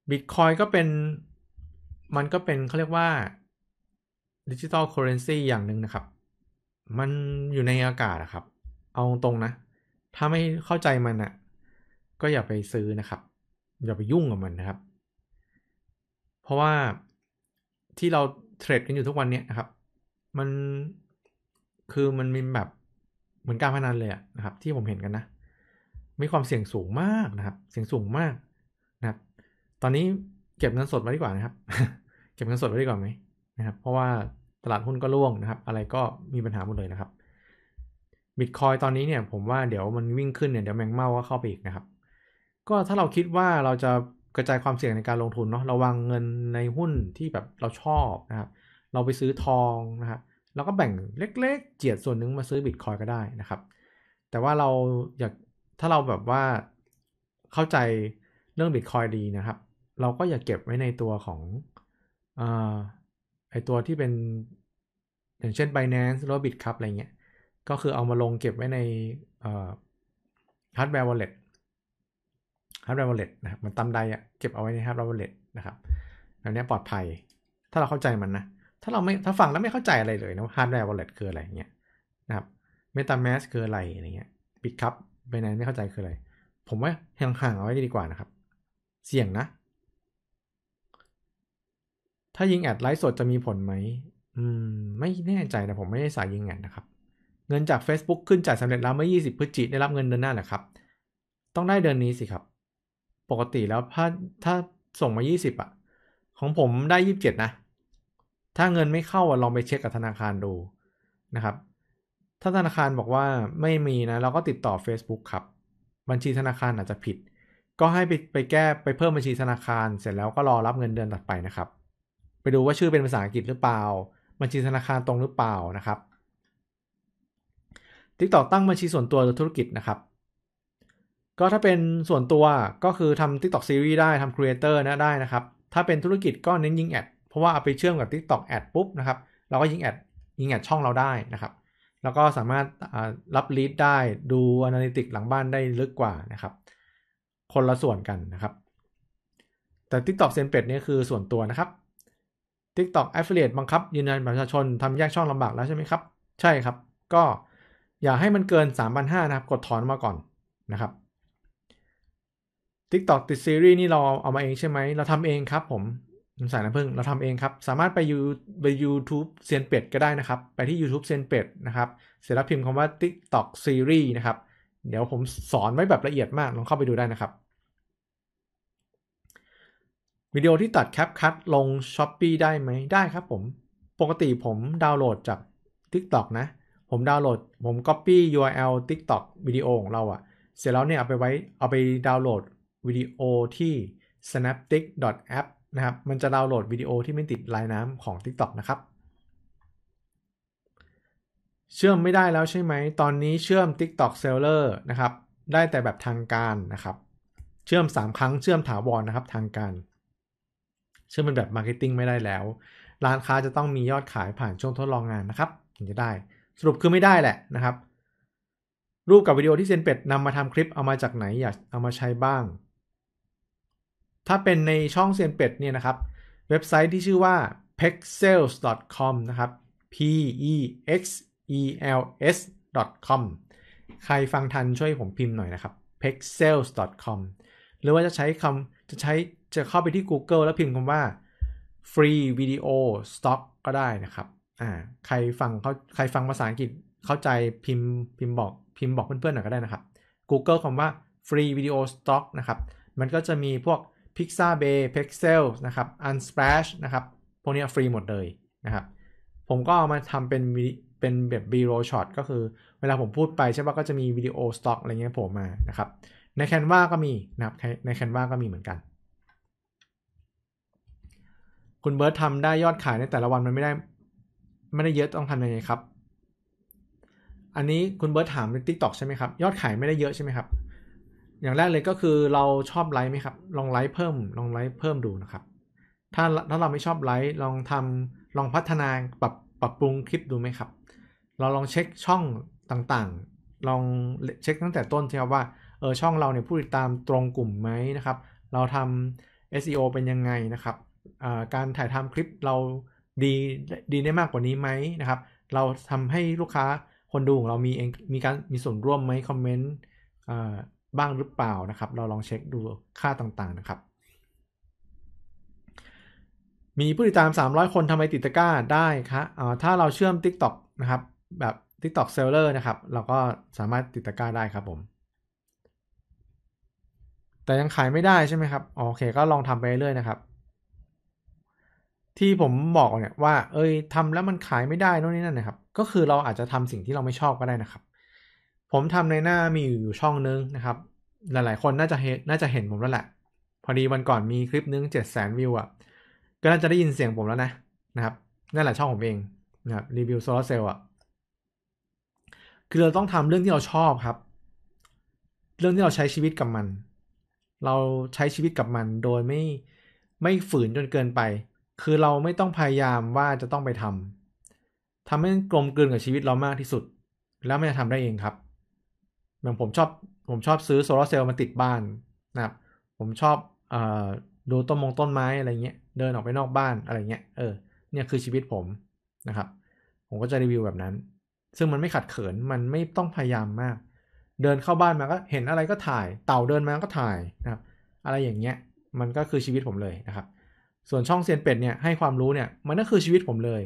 บิตคอยก็เป็น มันก็เป็นเขาเรียกว่าดิจิตอลเคอเรนซีอย่างหนึ่งนะครับ มันอยู่ในอากาศนะครับ เอาตรงนะ ถ้าไม่เข้าใจมันอะก็อย่าไปซื้อนะครับอย่าไปยุ่งกับมันนะครับ เพราะว่าที่เราเทรดกันอยู่ทุกวันเนี้ยนะครับ มันคือมันมีแบบเหมือนการพนันเลยนะครับ ที่ผมเห็นกันนะมีความเสี่ยงสูงมากนะครับ เสี่ยงสูงมากนะครับ ตอนนี้เก็บเงินสดไว้ดีกว่านะครับ เก็บเงินสดไว้ดีกว่าไหมนะครับ เพราะว่าตลาดหุ้นก็ร่วงนะครับ อะไรก็มีปัญหาหมดเลยนะครับบิตคอยตอนนี้เนี่ยผมว่าเดี๋ยวมันวิ่งขึ้นเนี่ยเดี๋ยวแมงเม่าก็เข้าไปอีกนะครับก็ถ้าเราคิดว่าเราจะกระจายความเสี่ยงในการลงทุนเนาะระวังเงินในหุ้นที่แบบเราชอบนะครับเราไปซื้อทองนะครับเราก็แบ่งเล็กๆเจียดส่วนหนึ่งมาซื้อบิตคอยก็ได้นะครับ แต่ว่าเราอยากถ้าเราแบบว่าเข้าใจเรื่องบิตคอยดีนะครับ เราก็อย่าเก็บไว้ในตัวของอไอตัวที่เป็นอย่างเช่น Binance หรือบิตคัพอะไรเงี้ยก็คือเอามาลงเก็บไว้ในฮาร์ดแวร์วอลเล็ตฮาร์ดแวร์วอลเล็ตนะครับมันตำใดอะเก็บเอาไว้ในฮาร์ดแวร์วอลเล็ตนะครับอบนนี้ปลอดภัย ถ้าเราเข้าใจมันนะ ถ้าเราไม่ถ้าฟังแล้วไม่เข้าใจอะไรเลยนะฮาร์ดแวร์วอลเล็ตคืออะไรเงี้ยนะครับเมตาแมสคืออะไรอย่างเงี้ยปิดครับไปไหนไม่เข้าใจคืออะไร ผมว่าห่างๆเอาไว้ดีกว่านะครับ เสี่ยงนะ ถ้ายิงแอดไลฟ์สดจะมีผลไหมอืมไม่แน่ใจนะผมไม่ได้สายยิงแอดนะครับ เงินจาก Facebook ขึ้นจ่ายสำเร็จแล้วเมื่อ20 พฤศจิกได้รับเงินเดือนหน้าแหละครับ ต้องได้เดือนนี้สิครับปกติแล้วถ้าถ้าส่งมา 20อะของผมได้ 27 นะ ถ้าเงินไม่เข้าลองไปเช็คกับธนาคารดูนะครับ ถ้าธนาคารบอกว่าไม่มีนะ เราก็ติดต่อ Facebook ครับ บัญชีธนาคารอาจจะผิด ก็ให้ไปไปแก้ไปเพิ่มบัญชีธนาคาร เสร็จแล้วก็รอรับเงินเดือนต่อไปนะครับ ไปดูว่าชื่อเป็นภาษาอังกฤษหรือเปล่า บัญชีธนาคารตรงหรือเปล่านะครับ ติดต่อตั้งบัญชีส่วนตัวหรือธุรกิจนะครับก็ถ้าเป็นส่วนตัวก็คือทำ TikTok Series ได้ทำ Creator นะได้นะครับ ถ้าเป็นธุรกิจก็เน้นยิงแอด เพราะว่าเอาไปเชื่อมกับ TikTok แอดปุ๊บนะครับ เราก็ยิงแอดยิงแอดช่องเราได้นะครับ แล้วก็สามารถรับลีดได้ดูอนาลิติกหลังบ้านได้ลึกกว่านะครับ คนละส่วนกันนะครับ แต่ TikTok s e m p ป a t e นี่คือส่วนตัวนะครับ TikTok Affiliate บังคับ ยืนยันประชาชนทำแยกช่องลำบากแล้วใช่ไหมครับ ใช่ครับ ก็อย่าให้มันเกิน 3,500นะครับ กดถอนมาก่อนนะครับทิกตอกติดซีรีส์นี่เราเอามาเองใช่ไหม เราทำเองครับผมน้ำสายน้ำผึ้งเราทำเองครับ สามารถไปยูไปยูทูบเซียนเป็ดก็ได้นะครับ ไปที่ YouTube เซียนเป็ดนะครับ เสร็จแล้วพิมพ์คำว่าทิกตอกซีรีส์นะครับ เดี๋ยวผมสอนไว้แบบละเอียดมาก ลองเข้าไปดูได้นะครับ วิดีโอที่ตัดแคปคัดลง s h อ p e e ได้ไหม ได้ครับผม ปกติผมดาวน์โหลดจาก TikTok นะ ผมดาวน์โหลด ผม Copy URL TikTok วิดีโอของเราอะเสร็จแล้วเนี่ยเอาไปไว้ เอาไปดาวน์โหลดวิดีโอที่ s n a p t i c a p p นะครับ มันจะดาวน์โหลดวิดีโอที่ไม่ติดลายน้ำของ TikTok นะครับ เชื่อมไม่ได้แล้วใช่ไหม ตอนนี้เชื่อม TikTok Seller นะครับ ได้แต่แบบทางการนะครับ เชื่อม 3 ครั้งเชื่อมถาวรนนะครับทางการ เชื่อมเป็นแบบ Marketing ไม่ได้แล้ว ร้านค้าจะต้องมียอดขายผ่านช่วงทดลองงานนะครับถึงจะได้ สรุปคือไม่ได้แหละนะครับ รูปกับวิดีโอที่เซนเป็ดนำมาทำคลิปเอามาจากไหนอยากเอามาใช้บ้างถ้าเป็นในช่องเซียนเป็ดเนี่ยนะครับ เว็บไซต์ที่ชื่อว่า pexels.com นะครับ p e x e l s .com ใครฟังทันช่วยผมพิมพ์หน่อยนะครับ pexels.com หรือว่าจะใช้คำ จะใช้ จะเข้าไปที่ Google แล้วพิมพ์คำว่า free video stock ก็ได้นะครับ อ่า ใครฟังเขาใครฟังภาษาอังกฤษ เข้าใจพิมพ์ พิมพ์บอก พิมพ์บอกเพื่อนๆหน่อยก็ได้นะครับ Google คำว่า free video stock นะครับ มันก็จะมีพวก Pixabay Pexel นะครับ Unsplash นะครับ พวกนี้ฟรีหมดเลยนะครับ ผมก็เอามาทำเป็น เป็นแบบ b r o l shot ก็คือเวลาผมพูดไปใช่ปะก็จะมีวิดีโอสต็อกอะไรเงี้ยผมมานะครับ ใน Canva ก็มีนะครับ ในแคนวาก็มีเหมือนกัน คุณเบิร์ตทำได้ยอดขายในแต่ละวันมันไม่ได้ไม่ได้เยอะต้องทำยังไงครับ อันนี้คุณเบิร์ตถามในทิกตอกใช่ไหมครับ ยอดขายไม่ได้เยอะใช่ไหมครับอย่างแรกเลยก็คือเราชอบไลค์ไหมครับลองไลค์เพิ่มลองไลค์เพิ่มดูนะครับ ถ้าถ้าเราไม่ชอบไลค์ลองทำลองพัฒนาปรับปรับปรุงคลิปดูไหมครับ เราลองเช็คช่องต่างๆ ลองเช็คตั้งแต่ต้นใช่รับว่าเออช่องเราเนี่ยผู้ติดตามตรงกลุ่มไหมนะครับ เราทำ SEO เป็นยังไงนะครับการถ่ายทำคลิปเราดีดีได้มากกว่านี้ไหมนะครับ เราทำให้ลูกค้าคนดูของเรามีเองมีการมีส่วนร่วมไหมคอมเมนต์บ้างหรือเปล่านะครับ เราลองเช็คดูค่าต่างๆนะครับ มีผู้ติดตาม 300 คนทำไมติดตะกร้า ได้คอับถ้าเราเชื่อม TikTok นะครับ แบบ TikTok Seller นะครับ เราก็สามารถติดตะกร้าได้ครับผม แต่ยังขายไม่ได้ใช่ไหมครับโอเคก็ลองทำไปเรื่อยๆนะครับ ที่ผมบอกเนี่ยว่า เอ้ยทำแล้วมันขายไม่ได้นู่นนี่นั่นนะครับ ก็คือเราอาจจะทำสิ่งที่เราไม่ชอบก็ได้นะครับผมทำในหน้า มีอยู่ช่องนึงนะครับ หลาย ๆ คนน่าจะเห็นน่าจะเห็นผมแล้วแหละ พอดีวันก่อนมีคลิปนึงเจ็ดแสนวิวอ่ะก็น่าจะได้ยินเสียงผมแล้วนะนะครับ นั่นแหละช่องผมเองนะครับรีวิวโซลาร์เซลล์อ่ะ คือเราต้องทำเรื่องที่เราชอบครับ เรื่องที่เราใช้ชีวิตกับมัน เราใช้ชีวิตกับมันโดยไม่ไม่ฝืนจนเกินไป คือเราไม่ต้องพยายามว่าจะต้องไปทำ ทำให้กลมกลืนกับชีวิตเรามากที่สุด แล้วมันจะทำได้เองครับอย่างผมชอบผมชอบซื้อโซลาร์เซลล์มาติดบ้านนะครับผมชอบอดูต้นมงต้นไม้อะไรเงี้ยเดินออกไปนอกบ้านอะไรเงี้ยเออเนี่ยคือชีวิตผมนะครับ ผมก็จะรีวิวแบบนั้น ซึ่งมันไม่ขัดเขินมันไม่ต้องพยายามมาก เดินเข้าบ้านมาก็เห็นอะไรก็ถ่าย เต่าเดินมาก็ถ่ายนะครับอะไรอย่างเงี้ยมันก็คือชีวิตผมเลยนะครับส่วนช่องเซียนเป็ดเนี่ยให้ความรู้เนี่ยมันก็คือชีวิตผมเลย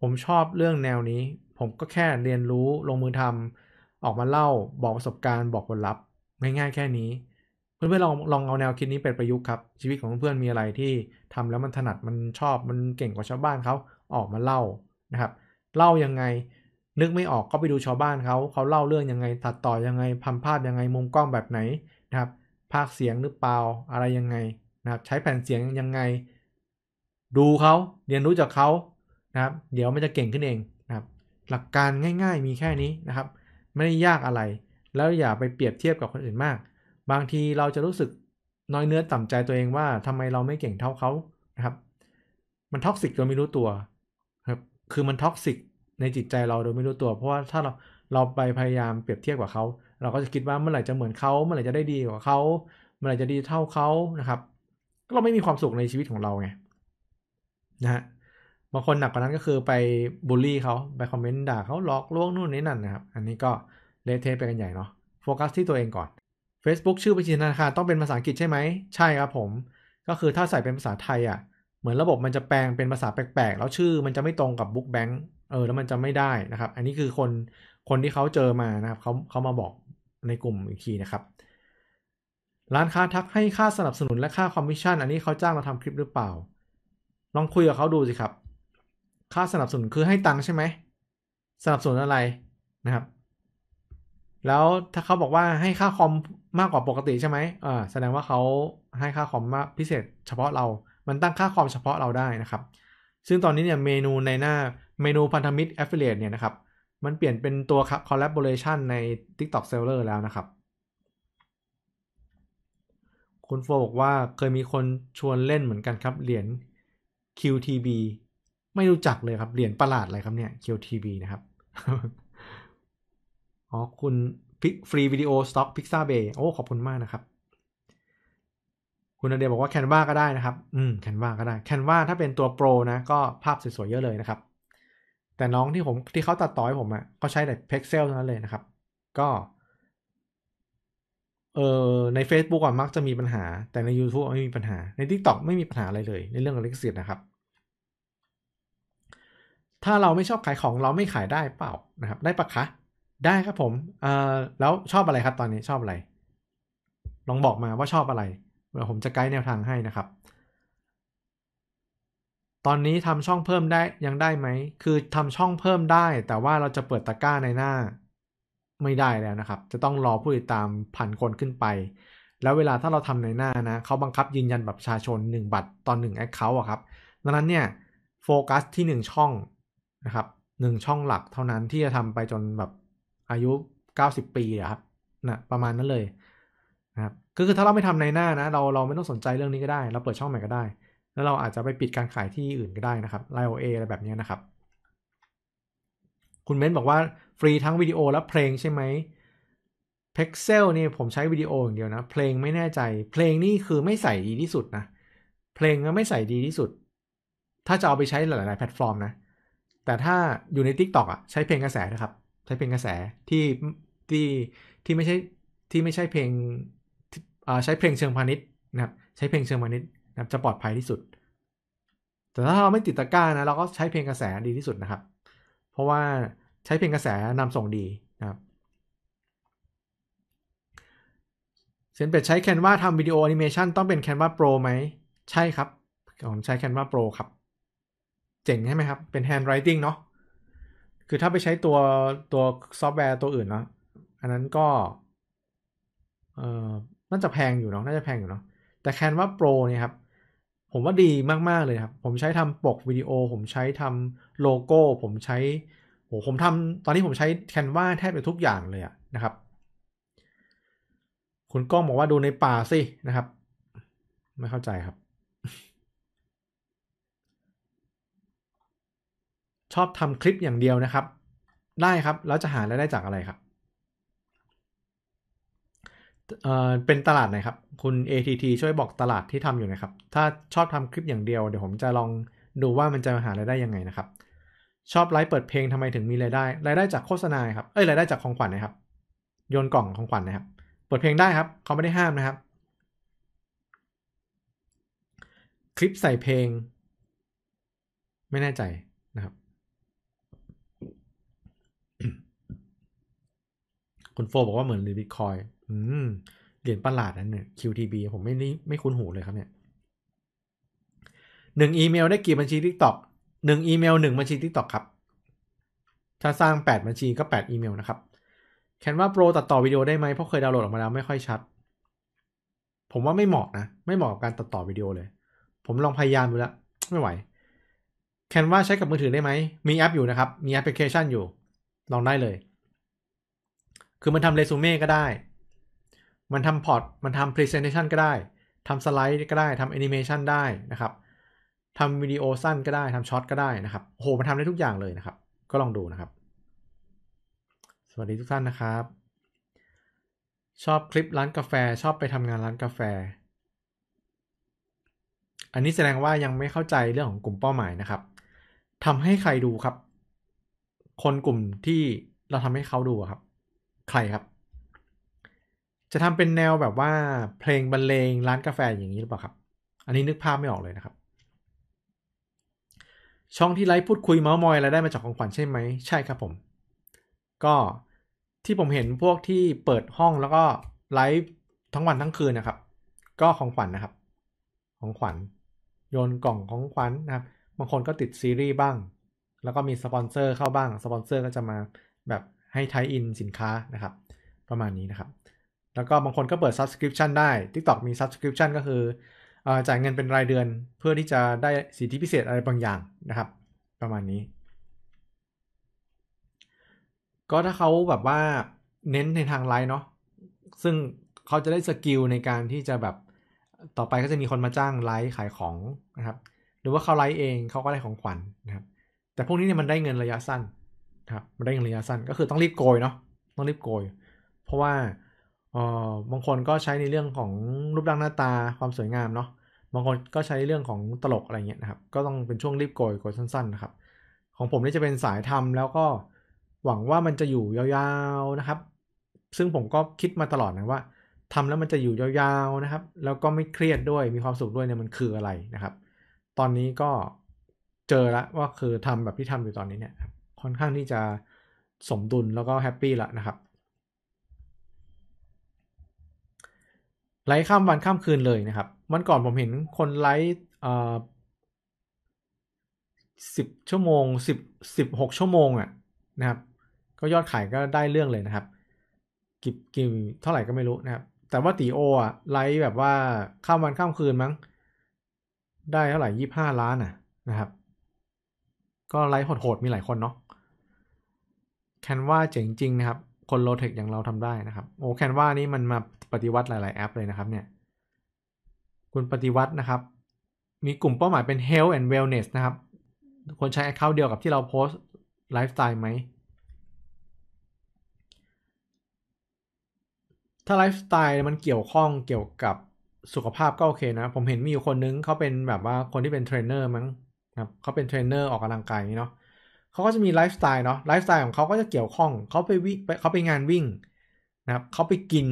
ผมชอบเรื่องแนวนี้ ผมก็แค่เรียนรู้ลงมือทำออกมาเล่า บอกประสบการณ์ บอกผลลัพธ์ง่ายๆ แค่นี้ เพื่อนๆลองลองเอาแนวคิดนี้ไปประยุกต์ครับ ชีวิตของเพื่อนๆมีอะไรที่ทำแล้วมันถนัดมันชอบมันเก่งกว่าชาวบ้านเขา ออกมาเล่านะครับ เล่ายังไง นึกไม่ออกก็ไปดูชาวบ้านเขา เขาเล่าเรื่องยังไงตัดต่อยังไงพันภาพยังไงมุมกล้องแบบไหนนะครับ ภาคเสียงหรือเปล่าอะไรยังไงนะครับ ใช้แผ่นเสียงยังไงดูเขาเรียนรู้จากเขานะครับ เดี๋ยวมันจะเก่งขึ้นเองนะครับ หลักการง่าย ๆ มีแค่นี้นะครับไม่ได้ยากอะไร แล้วอย่าไปเปรียบเทียบกับคนอื่นมาก บางทีเราจะรู้สึกน้อยเนื้อต่ำใจตัวเองว่าทำไมเราไม่เก่งเท่าเขานะครับ มันท็อกซิกโดยไม่รู้ตัว ครับ คือมันท็อกซิกในจิตใจเราโดยไม่รู้ตัว เพราะว่าถ้าเราเราไปพยายามเปรียบเทียบกับเขา เราก็จะคิดว่าเมื่อไหร่จะเหมือนเขาเมื่อไหร่จะได้ดีกว่าเขา เมื่อไหร่จะดีเท่าเขานะครับ ก็เราไม่มีความสุขในชีวิตของเราไง นะฮะบางคนหนักกว่านั้นก็คือไปบูลลี่เขาไปคอมเมนต์ด่าเขาหลอกลวงนู่นนี่นั่น นะครับ อันนี้ก็เลเทไปกันใหญ่เนาะโฟกัสที่ตัวเองก่อน Facebook ชื่อบัญชีธนาคารต้องเป็นภาษาอังกฤษใช่ไหม ใช่ครับผม ก็คือถ้าใส่เป็นภาษาไทยอะ่ะเหมือนระบบมันจะแปลงเป็นภาษาแปลกๆ แล้วชื่อมันจะไม่ตรงกับ Book Bank เออแล้วมันจะไม่ได้นะครับ อันนี้คือคนคนที่เขาเจอมานะครับเขาเขามาบอกในกลุ่มอีกทีนะครับร้านค้าทักให้ค่าสนับสนุนและค่าคอมมิชชั่นอันนี้เขาจ้างเราทำคลิปหรือเปล่า ลองคุยกับเขาดูสิครับค่าสนับสนุนคือให้ตังค์ใช่ไหม สนับสนุนอะไรนะครับ แล้วถ้าเขาบอกว่าให้ค่าคอมมากกว่าปกติใช่ไหมอ่าแสดงว่าเขาให้ค่าคอมมาก พิเศษเฉพาะเรามันตั้งค่าคอมเฉพาะเราได้นะครับซึ่งตอนนี้เนี่ยเมนูในหน้าเมนูพันธมิตร Affiliate เนี่ยนะครับมันเปลี่ยนเป็นตัว collaboration ใน TikTok Seller แล้วนะครับ คุณโฟบอกว่าเคยมีคนชวนเล่นเหมือนกันครับเหรียญ QTB ไม่รู้จักเลยครับ เหรียญประหลาดอะไรครับเนี่ย q t v นะครับ อ๋อ คุณฟรีวิดีโอสต็อกพิกซาเบย์โอ้ ขอบคุณมากนะครับ คุณอเดียบอกว่าแคนวาก็ได้นะครับ อืมแคนวาก็ได้ แคนวาถ้าเป็นตัวโปรนะ ก็ภาพสวย ๆ เยอะเลยนะครับ แต่น้องที่ผมที่เขาตัดต่อให้ผมอะ่ะเขาใช้แต่เพกเซลเท่านั้นเลยนะครับ ก็ เออใน Facebook อ่ะมักจะมีปัญหา แต่ใน YouTube ไม่มีปัญหา ใน TikTok ไม่มีปัญหาอะไรเลย ในเรื่องอเลิกสิสียนะครับถ้าเราไม่ชอบขายของเราไม่ขายได้เปล่านะครับ ได้ปะคะได้ครับผมเอ่อแล้วชอบอะไรครับ ตอนนี้ชอบอะไรลองบอกมาว่าชอบอะไรเดี๋ยวผมจะไกด์แนวทางให้นะครับ ตอนนี้ทำช่องเพิ่มได้ยังได้ไหมคือทำช่องเพิ่มได้ แต่ว่าเราจะเปิดตะกร้าในหน้าไม่ได้แล้วนะครับ จะต้องรอผู้ติดตามพันคนขึ้นไป แล้วเวลาถ้าเราทำในหน้านะเขาบังคับยืนยันแบบประชาชน 1 บัตรต่อ1 Account อะครับดังนั้นเนี่ยโฟกัสที่ 1 ช่องนะครับหนึ่งช่องหลักเท่านั้นที่จะทำไปจนแบบอายุ90ปีอะครับนะประมาณนั้นเลยนะครับก็คือถ้าเราไม่ทำในหน้านะ เราเราไม่ต้องสนใจเรื่องนี้ก็ได้เราเปิดช่องใหม่ก็ได้ แล้วเราอาจจะไปปิดการขายที่อื่นก็ได้นะครับไลโอเออะไรแบบนี้นะครับ คุณเม้นบอกว่าฟรีทั้งวิดีโอ และเพลงใช่ไหมเพ็กเซลนี่ผมใช้วิดีโออย่างเดียวนะ เพลงไม่แน่ใจ เพลงนี่คือไม่ใส่ดีที่สุดนะเพลงก็ไม่ใส่ดีที่สุด ถ้าจะเอาไปใช้หลาย ๆ แพลตฟอร์มนะแต่ถ้าอยู่ใน t ิ k t o กอ่ะใช้เพลงกระแสนะครับใช้เพลงกระแสที่ที่ที่ไม่ใช่ที่ไม่ใช่เพลงใช้เพลงเชิงพาณิชย์นะครับ ใช้เพลงเชิงพาณิชย์นะครับ จะปลอดภัยที่สุด แต่ถ้าเราไม่ติดตะกร้านะเราก็ใช้เพลงกระแสดีที่สุดนะครับ เพราะว่าใช้เพลงกระแสนำส่งดีนะครับเซนเป็ดใช้แคนวาทำวิดีโอแอนิเมชันต้องเป็นแคนวาโปรไหม ใช่ครับผมใช้แคนวาโปรครับเจ๋งใช่ไหมครับ เป็น handwriting เนาะคือถ้าไปใช้ตัวตัวซอฟต์แวร์ตัวอื่นเนาะ อันนั้นก็ เอ่อน่าจะแพงอยู่เนาะ น่าจะแพงอยู่เนาะ แต่ Canva Pro เนี่ยครับ ผมว่าดีมาก ๆ เลยครับ ผมใช้ทำปกวิดีโอ ผมใช้ทำโลโก้ ผมใช้โหผมทำ ตอนนี้ผมใช้ Canva แทบจะทุกอย่างเลยอะนะครับ คุณก้องบอกว่าดูในป่าสินะครับ ไม่เข้าใจครับชอบทำคลิปอย่างเดียวนะครับ ได้ครับแล้วจะหารายได้จากอะไรครับ เอ่อ เป็นตลาดไหนครับ คุณ ATT ช่วยบอกตลาดที่ทำอยู่นะครับ ถ้าชอบทำคลิปอย่างเดียว เดี๋ยวผมจะลองดูว่ามันจะหารายได้ยังไงนะครับ ชอบไลฟ์เปิดเพลงทำไมถึงมีรายได้ รายได้จากโฆษณาครับ เอ้ย รายได้จากของขวัญนนะครับ โยนกล่องของขวัญนนะครับ เปิดเพลงได้ครับ เขาไม่ได้ห้ามนะครับ คลิปใส่เพลง ไม่แน่ใจคุณโฟบอกว่าเหมือนหรือบิตคอยอืมเหรียญประหลาดนั่นเนี่ย QTB ผมไม่ได้ไม่คุ้นหูเลยครับเนี่ย หนึ่งอีเมล ได้กี่บัญชีทิกตอกหนึ่งอีเมลหนึ่งบัญชีทิกตอกครับ ถ้าสร้างแปดบัญชีก็แปดอีเมลนะครับแคนวาโปรตัดต่อวิดีโอได้ไหม เพราะเคยดาวน์โหลดออกมาแล้วไม่ค่อยชัด ผมว่าไม่เหมาะนะ ไม่เหมาะกับการตัดต่อวิดีโอเลย ผมลองพยายามดูแล้วไม่ไหว แคนวาใช้กับมือถือได้ไหม มีแอปอยู่นะครับ มีแอปพลิเคชันอยู่ ลองได้เลยคือมันทำเรซูเม่ก็ได้ มันทำพอร์ต มันทำพรีเซนเทชันก็ได้ทำสไลด์ก็ได้ทำแอนิเมชันได้นะครับทำวิดีโอสั้นก็ได้ทำช็อตก็ได้นะครับโหมันทำได้ทุกอย่างเลยนะครับ ก็ลองดูนะครับ สวัสดีทุกท่านนะครับ ชอบคลิปร้านกาแฟ ชอบไปทำงานร้านกาแฟ อันนี้แสดงว่ายังไม่เข้าใจเรื่องของกลุ่มเป้าหมายนะครับทำให้ใครดูครับ คนกลุ่มที่เราทำให้เขาดูครับใครครับ จะทำเป็นแนวแบบว่าเพลงบรรเลงร้านกาแฟอย่างนี้หรือเปล่าครับ อันนี้นึกภาพไม่ออกเลยนะครับ ช่องที่ไลฟ์พูดคุยเมาส์มอยอะไรได้มาจากของขวัญใช่ไหมใช่ครับผม ก็ที่ผมเห็นพวกที่เปิดห้องแล้วก็ไลฟ์ทั้งวันทั้งคืนนะครับ ก็ของขวัญนนะครับ ของขวัญ โยนกล่องของขวัญนนะครับ บางคนก็ติดซีรีส์บ้าง แล้วก็มีสปอนเซอร์เข้าบ้าง สปอนเซอร์ก็จะมาแบบให้ไทยอินสินค้านะครับประมาณนี้นะครับแล้วก็บางคนก็เปิด subscription ได้ TikTok มี subscription ก็คือจ่ายเงินเป็นรายเดือนเพื่อที่จะได้สิทธิพิเศษอะไรบางอย่างนะครับ ประมาณนี้ ก็ถ้าเขาแบบว่าเน้นในทางไลน์เนาะซึ่งเขาจะได้สกิลในการที่จะแบบต่อไปก็จะมีคนมาจ้างไลฟ์ขายของนะครับหรือว่าเขาไลฟ์เองเขาก็ได้ของขวัญนนะครับแต่พวกนี้เนี่ยมันได้เงินระยะสั้นครับเร่งระยะสั้น ก็คือต้องรีบโกยเนาะ ต้องรีบโกย เพราะว่าเออบางคนก็ใช้ในเรื่องของรูปร่างหน้าตา ความสวยงามเนาะ บางคนก็ใช้เรื่องของตลกอะไรเงี้ยนะครับ ก็ต้องเป็นช่วงรีบโกยโกยสั้นๆนะครับ ของผมนี่จะเป็นสายทำแล้วก็หวังว่ามันจะอยู่ยาวๆนะครับ ซึ่งผมก็คิดมาตลอดนะว่า ทำแล้วมันจะอยู่ยาวๆนะครับ แล้วก็ไม่เครียดด้วย มีความสุขด้วยเนี่ยมันคืออะไรนะครับ ตอนนี้ก็เจอละว่าคือทำแบบที่ทำอยู่ตอนนี้เนี่ยครับค่อนข้างที่จะสมดุลแล้วก็แฮปปี้ละนะครับไลฟ์ข้าม วันข้ามคืนเลยนะครับวันก่อนผมเห็นคนไลฟ์สิบชั่วโมงสิบสิบหกชั่วโมง อ่ะนะครับ ก็ยอดขายก็ได้เรื่องเลยนะครับกิบกิบเท่าไหร่ก็ไม่รู้นะครับ แต่ว่าตีโออ่ะไลฟ์แบบว่าข้ามวันข้ามคืนมั้ง ได้เท่าไหร่ยี่ห้าล้านอ่ะนะครับ ก็ไลฟ์โหดๆมีหลายคนเนาะแคนวาเจ๋งจริงนะครับ คนโลเทคอย่างเราทำได้นะครับ โอ้แคนวานี่ มันมาปฏิวัติหลาย ๆ แอปเลยนะครับเนี่ย คุณปฏิวัตินะครับ มีกลุ่มเป้าหมายเป็น health and wellness นะครับ คนใช้ account เดียวกับที่เราโพสไลฟ์สไตล์ไหม ถ้าไลฟ์สไตล์มันเกี่ยวข้องเกี่ยวกับสุขภาพก็โอเคนะ ผมเห็นมีอยู่คนนึงเขาเป็นแบบว่าคนที่เป็นเทรนเนอร์มั้งครับเขาเป็นเทรนเนอร์ออกกำลังกายเนาะเขาก็จะมี ไลฟ์สไตล์เนาะไลฟ์สไตล์ของเขาก็จะเกี่ยวข้องเขาไปวิ่งเขาไปงานวิ่งนะครับเขาไปกิน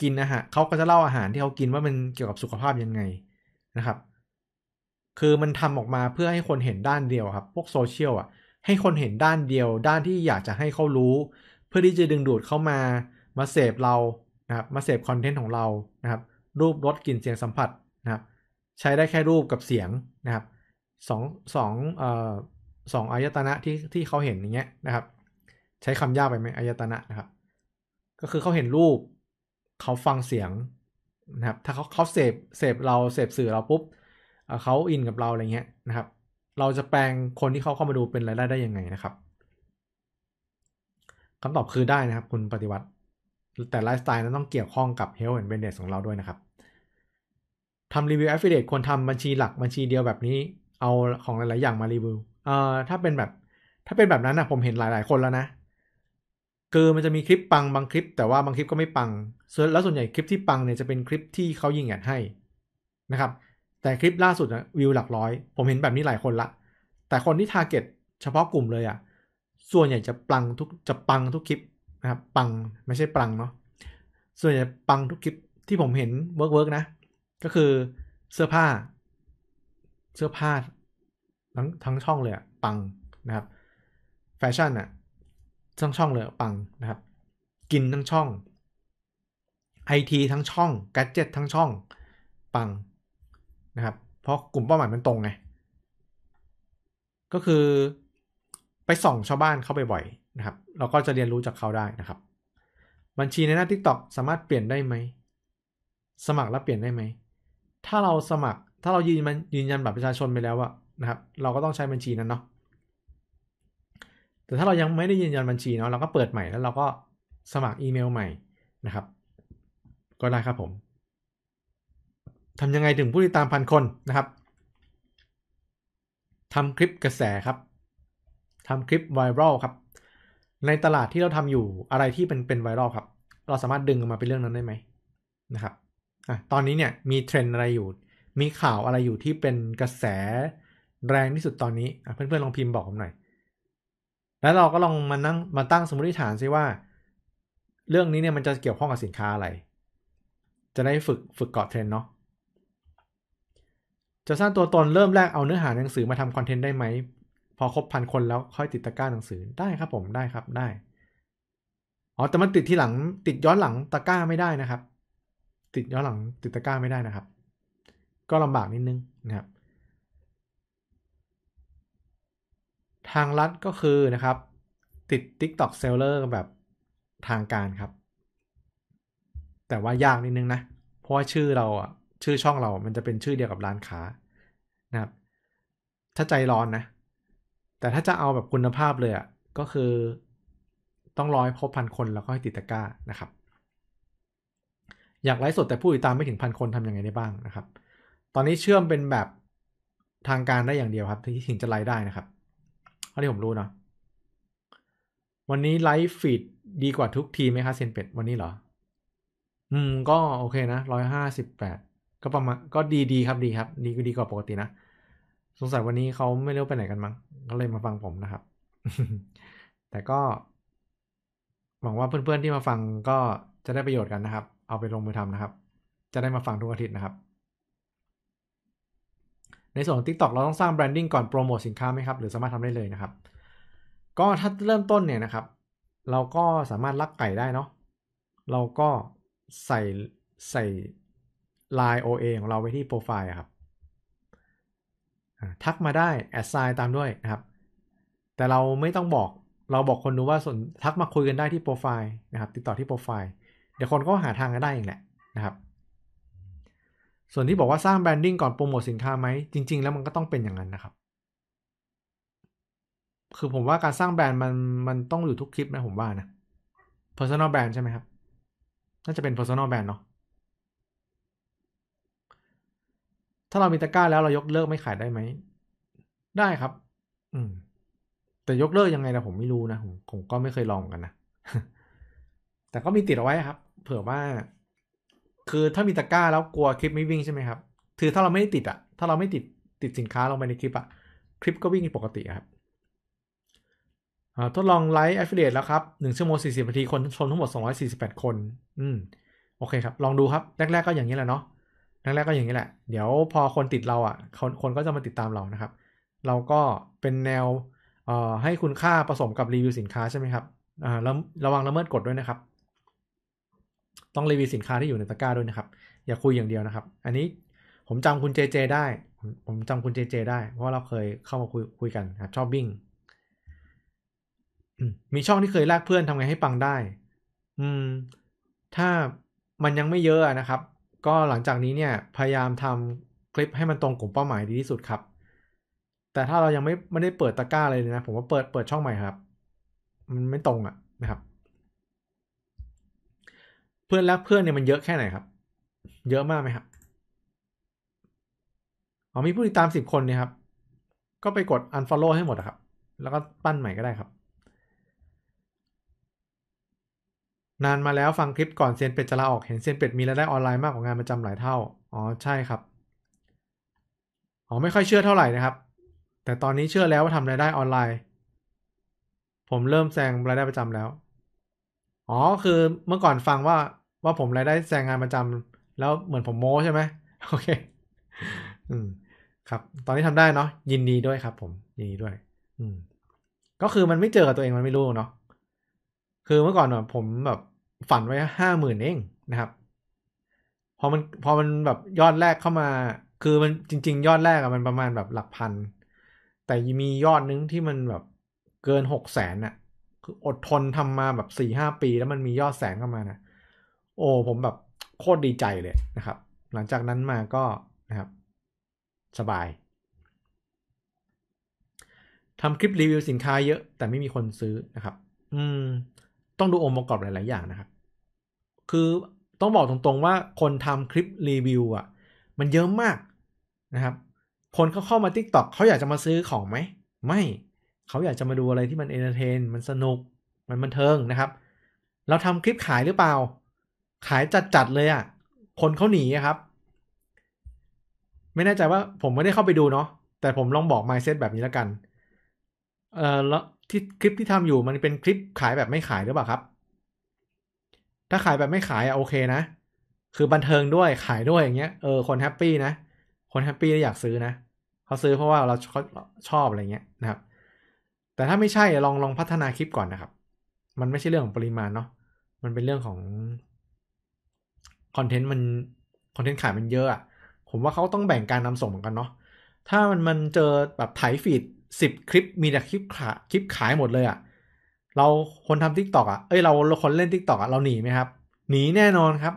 กินอาหารเขาก็จะเล่าอาหารที่เขากินว่ามันเกี่ยวกับสุขภาพยังไงนะครับ คือมันทำออกมาเพื่อให้คนเห็นด้านเดียวครับพวกโซเชียลอ่ะให้คนเห็นด้านเดียวด้านที่อยากจะให้เขารู้ เพื่อที่จะดึงดูดเข้ามามาเสพเรานะครับมา เสพคอนเทนต์ของเรานะครับ รูปรสกลิ่นเสียงสัมผัสนะครับ ใช้ได้แค่รูปกับเสียงนะครับสองสองเอ่อสองอายตนะที่ที่เขาเห็นอย่างเงี้ยนะครับ ใช้คำยากไปไหมอายตนะนะครับ ก็คือเขาเห็นรูปเขาฟังเสียงนะครับถ้าเขาเขาเสพเสพเราเสพสื่อเราปุ๊บเขาอินกับเราอะไรเงี้ยนะครับเราจะแปลงคนที่เขาเข้ามาดูเป็นรายได้ได้ยังไงนะครับคำตอบคือได้นะครับ คุณปฏิวัติแต่ไลฟ์สไตล์นั้นต้องเกี่ยวข้องกับเฮลท์แอนด์เบนเดสของเราด้วยนะครับทำรีวิว a อฟเฟ i a ตควรทำบัญชีหลักบัญชีเดียวแบบนี้เอาของหลายๆอย่างมารีวิวเอ่อถ้าเป็นแบบถ้าเป็นแบบนั้นนะผมเห็นหลายๆ คนแล้วนะคือมันจะมีคลิปปังบางคลิป แต่ว่าบางคลิปก็ไม่ปังแล้วส่วนใหญ่คลิปที่ปังเนี่ยจะเป็นคลิปที่เขายิงแอดให้นะครับแต่คลิปล่าสุดนะวิวหลักร้อย ผมเห็นแบบนี้หลายคนละแต่คนที่ทาร์เก็ตเฉพาะกลุ่มเลยอะ่ะส่วนใหญ่จะปังทุกจะปังทุกคลิปนะครับปังไม่ใช่ปังเนาะส่วนใหญ่ปังทุกคลิปที่ผมเห็นเวิร์กเวิร์กนะ ก็คือเสื้อผ้าเสื้อผ้าทั้งทั้งช่องเลยอะปังนะครับแฟชั่นอะทั้งช่องเลยปังนะครับ กินทั้งช่องไอทีทั้งช่องแกจิตทั้งช่อง ปังนะครับเพราะกลุ่มเป้าหมายมันตรงไงก็คือไปส่องชาวบ้านเข้าไปบ่อยนะครับ เราก็จะเรียนรู้จากเขาได้นะครับบัญชีในหน้า TikTok สามารถเปลี่ยนได้ไหมสมัครแล้วเปลี่ยนได้ไหมถ้าเราสมัครถ้าเรายืนยันยืนยันบัตรประชาชนไปแล้วอะนะครับเราก็ต้องใช้บัญชีนั้นเนาะ แต่ถ้าเรายังไม่ได้ยืนยันบัญชีเนาะเราก็เปิดใหม่แล้วเราก็สมัครอีเมลใหม่นะครับ ก็ได้ครับผมทำยังไงถึงผู้ติดตามพันคนนะครับทำคลิปกระแสครับทำคลิปไวรัลครับ ในตลาดที่เราทำอยู่อะไรที่เป็นเป็นไวรัลครับเราสามารถดึงมาเป็นเรื่องนั้นได้ไหมนะครับอ่ะตอนนี้เนี่ยมีเทรนอะไรอยู่มีข่าวอะไรอยู่ที่เป็นกระแสแรงที่สุดตอนนี้เพื่อนๆลองพิมพ์บอกผมหน่อย แล้วเราก็ลองมานั่งมาตั้งสมมติฐานซิว่า เรื่องนี้เนี่ยมันจะเกี่ยวข้องกับสินค้าอะไร จะได้ฝึกฝึกเกาะเทรนเนาะจะสร้างตัวตนเริ่มแรกเอาเนื้อหาหนังสือมาทำคอนเทนต์ได้ไหม พอครบพันคนแล้วค่อยติดตะกร้าหนังสือได้ครับผมได้ครับได้อ๋อแต่มันติดที่หลังติดย้อนหลังตะกร้าไม่ได้นะครับ ติดย้อนหลังติดตะกร้าไม่ได้นะครับ ก็ลำบากนิดนึงนะครับทางรัฐก็คือนะครับ ติด TikTok Seller แบบทางการครับ แต่ว่ายากนิดนึงนะเพราะว่าชื่อเราอ่ะชื่อช่องเรา มันจะเป็นชื่อเดียวกับร้านค้านะครับ ถ้าใจร้อนนะ แต่ถ้าจะเอาแบบคุณภาพเลยอ่ะก็คือต้องร้อยครบพันคนแล้วก็ให้ติดตะกร้านะครับ อยากไลฟ์สดแต่ผู้ติดตามไม่ถึงพันคนทำยังไงได้บ้างนะครับ ตอนนี้เชื่อมเป็นแบบทางการได้อย่างเดียวครับที่ถึงจะไลฟ์ได้นะครับเท่าที่ผมรู้เนาะวันนี้ไลฟ์ฟีดดีกว่าทุกทีไหมคะเซนเป็ดวันนี้เหรอ อืม ก็โอเคนะร้อยห้าสิบแปดก็ประมาณ ก็ดีดีครับดีครับดีก็ดีกว่าปกตินะสงสัยวันนี้เขาไม่รู้ไปไหนกันมั้งก็เลยมาฟังผมนะครับ แต่ก็หวังว่าเพื่อนๆ ที่มาฟังก็จะได้ประโยชน์กันนะครับ เอาไปลงมือทำนะครับ จะได้มาฟังทุกอาทิตย์นะครับในส่วนของ TikTok เราต้องสร้างแบรนดิ้งก่อนโปรโมทสินค้าไหมครับ หรือสามารถทำได้เลยนะครับ ก็ถ้าเริ่มต้นเนี่ยนะครับ เราก็สามารถลักไก่ได้เนาะเราก็ใส่ใส่ Line OA ของเราไว้ที่โปรไฟล์ครับทักมาได้แอดไซน์ตามด้วยนะครับ แต่เราไม่ต้องบอกเราบอกคนดูว่าส่วนทักมาคุยกันได้ที่โปรไฟล์นะครับติดต่อที่โปรไฟล์ เดี๋ยวคนก็หาทางกันได้เองแหละนะครับส่วนที่บอกว่าสร้างแบรนดิ้งก่อนโปรโมทสินค้าไหมจริงๆแล้วมันก็ต้องเป็นอย่างนั้นนะครับ คือผมว่าการสร้างแบรนด์มันมันต้องอยู่ทุกคลิปนะผมว่านะ personal brand ใช่ไหมครับ น่าจะเป็น personal brand เนาะถ้าเรามีตะกร้าแล้วเรายกเลิกไม่ขายได้ไหมได้ครับ อืม แต่ยกเลิกยังไงนะผมไม่รู้นะผมผมก็ไม่เคยลองกันนะแต่ก็มีติดเอาไว้ครับ เผื่อว่าคือถ้ามีตะกร้าแล้วกลัวคลิปไม่วิ่งใช่ไหมครับถือถ้าเราไม่ติดอะถ้าเราไม่ติดติดสินค้าลงไปในคลิปอะคลิปก็วิ่งปกติครับทดลองไลฟ์แอฟเฟลเตแล้วครับหนึ่งชั่วโมงสี่สิบนาทีคนชมทั้งหมดสองร้อยสี่สิบแปดคน อืมโอเคครับ ลองดูครับแรกๆก็อย่างนี้แหละเนาะแรกๆก็อย่างนี้แหละเดี๋ยวพอคนติดเราอะ่ะคนคนก็จะมาติดตามเรานะครับเราก็เป็นแนวเอ่อให้คุณค่าผสมกับรีวิวสินค้าใช่ไหมครับอ่ารระวังละเมิดกฎด้วยนะครับต้องรีวิวสินค้าที่อยู่ในตะกร้าด้วยนะครับ อย่าคุยอย่างเดียวนะครับ อันนี้ผมจำคุณเจเจ ได้ ผมจำคุณเจเจ ได้ เพราะเราเคยเข้ามาคุยคุยกันครับชอบบิ้งมีช่องที่เคยแลกเพื่อนทำไงให้ปังได้ อืม ถ้ามันยังไม่เยอะนะครับ ก็หลังจากนี้เนี่ย พยายามทำคลิปให้มันตรงกลุ่มเป้าหมายดีที่สุดครับ แต่ถ้าเรายังไม่ไม่ได้เปิดตะกร้าเลยนะ ผมว่าเปิดเปิดช่องใหม่ครับ มันไม่ตรงอ่ะนะครับพื่อนแล้วเพื่อนเนี่ยมันเยอะแค่ไหนครับ เยอะมากไหมครับเอามีผู้ติดตามสิบคนเนี่ยครับ ก็ไปกด unfollow ให้หมดครับ แล้วก็ปั้นใหม่ก็ได้ครับ นานมาแล้วฟังคลิปก่อนเซียนเป็ดจะลาออก เห็นเซียนเป็ดมีรายได้ออนไลน์มากกว่า งานประจำหลายเท่าอ๋อใช่ครับอ๋อไม่ค่อยเชื่อเท่าไหร่นะครับ แต่ตอนนี้เชื่อแล้วว่าทำรายได้ออนไลน์ ผมเริ่มแซงรายได้ประจำแล้ว อ๋อคือเมื่อก่อนฟังว่าว่าผมรายได้แซงงานประจำ แล้วเหมือนผมโม้ใช่ไหมโอเคอืม ครับ ตอนนี้ทำได้เนาะยินดีด้วยครับผม ยินดีด้วย อืม ก็คือมันไม่เจอกับตัวเองมันไม่รู้เนาะคือเมื่อก่อนแบบผมแบบฝันไว้ห้าหมื่นเองนะครับ พอมัน พอมันแบบยอดแรกเข้ามา คือมันจริงๆยอดแรกอะมันประมาณแบบหลักพัน แต่มียอดนึงที่มันแบบเกินหกแสนอะคืออดทนทำมาแบบสี่ห้าปีแล้วมันมียอดแสนเข้ามานะโอ้ผมแบบโคตรดีใจเลยนะครับ หลังจากนั้นมาก็นะครับ สบายทำคลิปรีวิวสินค้าเยอะแต่ไม่มีคนซื้อนะครับ อืม ต้องดูองค์ประกอบหลาย ๆ อย่างนะครับคือต้องบอกตรง ๆว่าคนทำคลิปรีวิวอ่ะ มันเยอะมากนะครับคนเขาเข้ามา t ิ k t o k เขาอยากจะมาซื้อของไหมไม่ เขาอยากจะมาดูอะไรที่มันเอนเตอร์เทน มันสนุก มันบันเทิงนะครับ เราทำคลิปขายหรือเปล่าขายจัดๆเลยอะ่ะ คนเขาหนีครับ ไม่แน่ใจว่า ผมไม่ได้เข้าไปดูเนาะ แต่ผมลองบอกไม n d s e ตแบบนี้แล้วกัน เออแล้วที่คลิปที่ทำอยู่มันเป็นคลิปขายแบบไม่ขายหรือเปล่าครับ ถ้าขายแบบไม่ขายอะโอเคนะ คือบันเทิงด้วยขายด้วยอย่างเงี้ย เออคนแฮปปี้นะ คนแฮปปี้อยากซื้อนะ เขาซื้อเพราะว่าเราเขาชอบอะไรเงี้ยนะครับ แต่ถ้าไม่ใช่ลองลองพัฒนาคลิปก่อนนะครับ มันไม่ใช่เรื่องของปริมาณเนาะ มันเป็นเรื่องของคอนเทนต์มันคอนเทนต์ขายมันเยอะอะผมว่าเขาต้องแบ่งการนำส่งเหมือนกันเนาะถ้ามันมันเจอแบบไถ่ายฟีดสิบคลิปมีแต่คลิปขายคลิปขายหมดเลยอะเราคนทำทิกตอกอ่ะเอ้ยเราคนเล่นทิกตอกอ่ะเราหนีไหมครับหนีแน่นอนครับ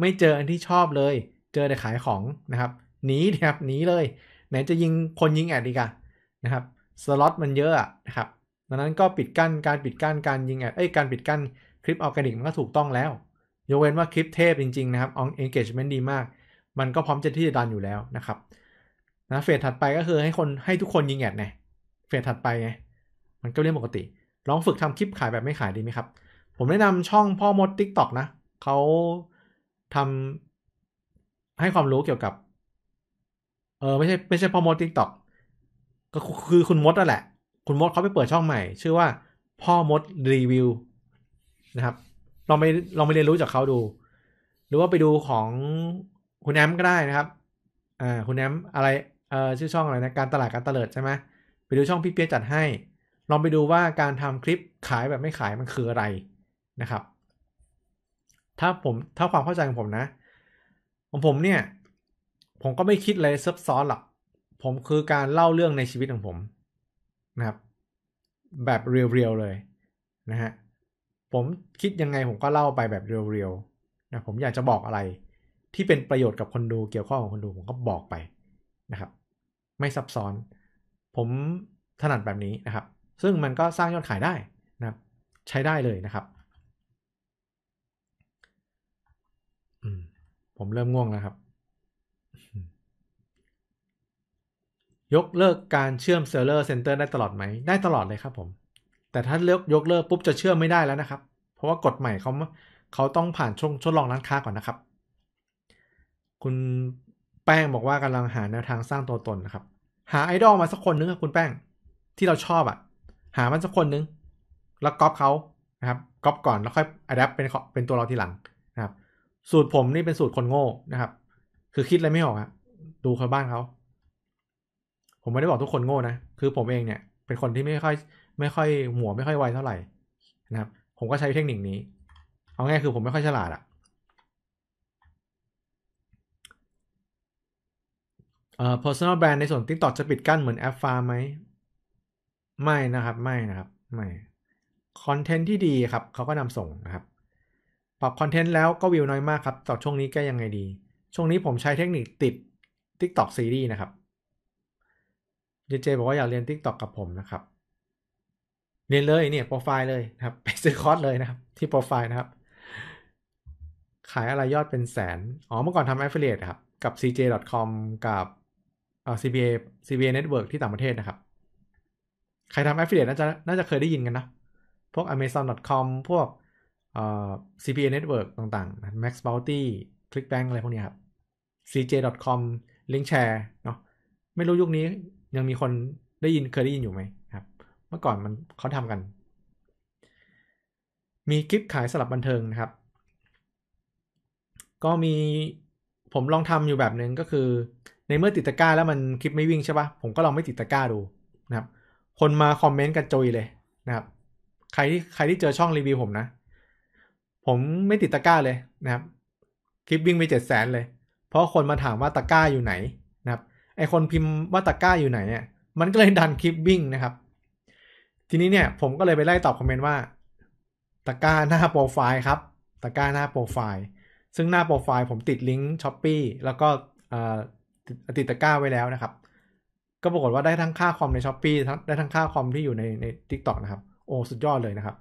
ไม่เจออันที่ชอบเลย เจอแต่ขายของนะครับหนีครับหนีเลยไหนจะยิงคนยิงแอดดีกะนะครับสล็อตมันเยอะนะครับดังนั้นก็ปิดกั้นการปิดกั้นการยิงแอดเอ้ยการปิดกั้นคลิปออร์แกนิกมันก็ถูกต้องแล้วยกเว้นว่าคลิปเทพจริง ๆนะครับ on engagement ดีมาก มันก็พร้อมจะที่จะดันอยู่แล้วนะครับนะเฟสถัดไปก็คือให้คนให้ทุกคนยิงแอดไงเฟสถัดไปไงมันก็เรื่องปกติลองฝึกทำคลิปขายแบบไม่ขายดีไหมครับ ผมแนะนำช่องพ่อมดทิกตอกนะเขาทำให้ความรู้เกี่ยวกับเออไม่ใช่ไม่ใช่พ่อมดทิกตอกก็คือคุณมดนั่นแหละ คุณมดเขาไปเปิดช่องใหม่ ชื่อว่า พ่อมดรีวิวนะครับลองไปลองไปเรียนรู้จากเขาดู หรือว่าไปดูของคุณแอมก็ได้นะครับอ่าคุณแอมอะไรเอ่อชื่อช่องอะไรนะการตลาดการตลิดใช่ไหมไปดูช่องพี่เปียจัดให้ลองไปดูว่าการทำคลิปขายแบบไม่ขายมันคืออะไรนะครับ ถ้าผมถ้าความเข้าใจของผมนะของผมเนี่ย ผมก็ไม่คิดอะไรซับซ้อนหรอกผมคือการเล่าเรื่องในชีวิตของผมนะครับ แบบเรียวๆเลยนะฮะผมคิดยังไงผมก็เล่าไปแบบเร็วๆนะผมอยากจะบอกอะไร ที่เป็นประโยชน์กับคนดูเกี่ยวข้องของคนดูผมก็บอกไปนะครับ ไม่ซับซ้อน ผมถนัดแบบนี้นะครับ ซึ่งมันก็สร้างยอดขายได้นะใช้ได้เลยนะครับ ผมเริ่มง่วงแล้วครับ ยกเลิกการเชื่อมเซอร์เลอร์เซ็นเตอร์ได้ตลอดไหม ได้ตลอดเลยครับผมแต่ถ้าเลิกยกเลิกปุ๊บจะเชื่อไม่ได้แล้วนะครับ เพราะว่ากฎใหม่เขาเขาต้องผ่านช่วงทดลองร้านค้าก่อนนะครับ คุณแป้งบอกว่ากำลังหาแนวทางสร้างตัวตนนะครับ หาไอดอลมาสักคนนึงครับคุณแป้งที่เราชอบอะ่ะ หามันสักคนนึง แล้วก๊อปเขานะครับก๊อปก่อนแล้วค่อยอัดแอปเป็นเป็นตัวเราทีหลังนะครับ สูตรผมนี่เป็นสูตรคนโง่นะครับ คือคิดอะไรไม่ออกอะดูเขาบ้านเขา ผมไม่ได้บอกทุกคนโง่นะ คือผมเองเนี่ยเป็นคนที่ไม่ค่อยไม่ค่อยหัวไม่ค่อยไวเท่าไหร่นะครับ ผมก็ใช้เทคนิคนี้ เอาง่ายคือผมไม่ค่อยฉลาดอะเอ่อ personal brand ในส่วน TikTok จะปิดกั้นเหมือนแอปฟาร์มไหม ไม่นะครับ ไม่นะครับไม่คอนเทนต์ที่ดีครับ เขาก็นำส่งนะครับปรับคอนเทนต์แล้วก็วิวน้อยมากครับ ต่อช่วงนี้แก้ยังไงดี ช่วงนี้ผมใช้เทคนิคติด TikTok ซีรีส์นะครับเจเจบอกว่าอยากเรียน TikTok กับผมนะครับเรียนเลยเนี่ยโปรไฟล์เลยนะครับ ไปซื้อคอร์สเลยนะครับที่โปรไฟล์นะครับ ขายอะไรยอดเป็นแสน อ๋อเมื่อก่อนทำ affiliate ครับ กับ cj.com กับเอ่อ CBA CBA Network ที่ต่างประเทศนะครับ ใครทำ affiliate น่าจะ น่าจะเคยได้ยินกันนะพวก amazon.com พวกเอ่อ CBA Network ต่างๆ Max Bounty Clickbank อะไรพวกนี้ครับ cj.com Link Share เนาะไม่รู้ยุคนี้ยังมีคนได้ยินเคยได้ยินอยู่ไหมเมื่อก่อนมันเขาทำกัน มีกิฟขายสลับบันเทิงนะครับ ก็มีผมลองทำอยู่แบบหนึ่งก็คือ ในเมื่อติดตะกร้าแล้วมันคลิปไม่วิ่งใช่ปะผมก็ลองไม่ติดตะกร้าดูนะครับ คนมาคอมเมนต์กันจุยเลยนะครับ ใครที่ใครที่เจอช่องรีวิวผมนะ ผมไม่ติดตะกร้าเลยนะครับ คลิปวิ่งไปเจ็ดแสนเลย เพราะคนมาถามว่าตะกร้าอยู่ไหนนะครับ ไอคนพิมพ์ว่าตะกร้า อยู่ไหนเนี่ยมันก็เลยดันคลิปวิ่งนะครับทีนี้เนี่ยผมก็เลยไปไล่ตอบคอมเมนต์ว่าตะกร้าหน้าโปรไฟล์ครับตะกร้าหน้าโปรไฟล์ ซึ่งหน้าโปรไฟล์ผมติดลิงก์ช้อปปีแล้วก็ติดตะกร้าไว้แล้วนะครับก็ปรากฏว่าได้ทั้งค่าคอมในช้อปปีได้ทั้งค่าคอมที่อยู่ในในทิกตอกนะครับโอ้สุดยอดเลยนะครับ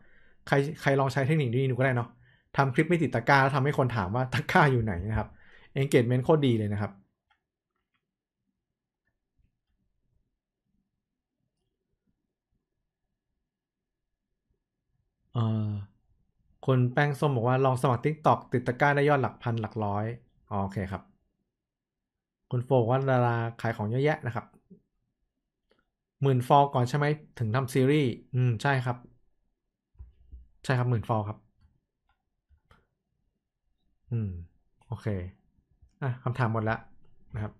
ใครใครลองใช้เทคนิคนี้ดูก็ได้เนาะทำคลิปไม่ติดตะกร้าแล้วทำให้คนถามว่าตะกร้าอยู่ไหนนะครับเอ n g a g e m e n t โคตรดีเลยนะครับเออคนแป้งส้มบอกว่า ลองสมัครทิกตอกติดตะกร้าได้ยอดหลักพันหลักร้อยอ๋อโอเคครับ คุณโฟกว่าดาราขายของเยอะแยะนะครับ หมื่นฟอล ก่อนใช่ไหม ถึงทำซีรีส์ อืม ใช่ครับ ใช่ครับหมื่นฟอลครับ อืม โอเค อ่ะคำถามหมดแล้วนะครับ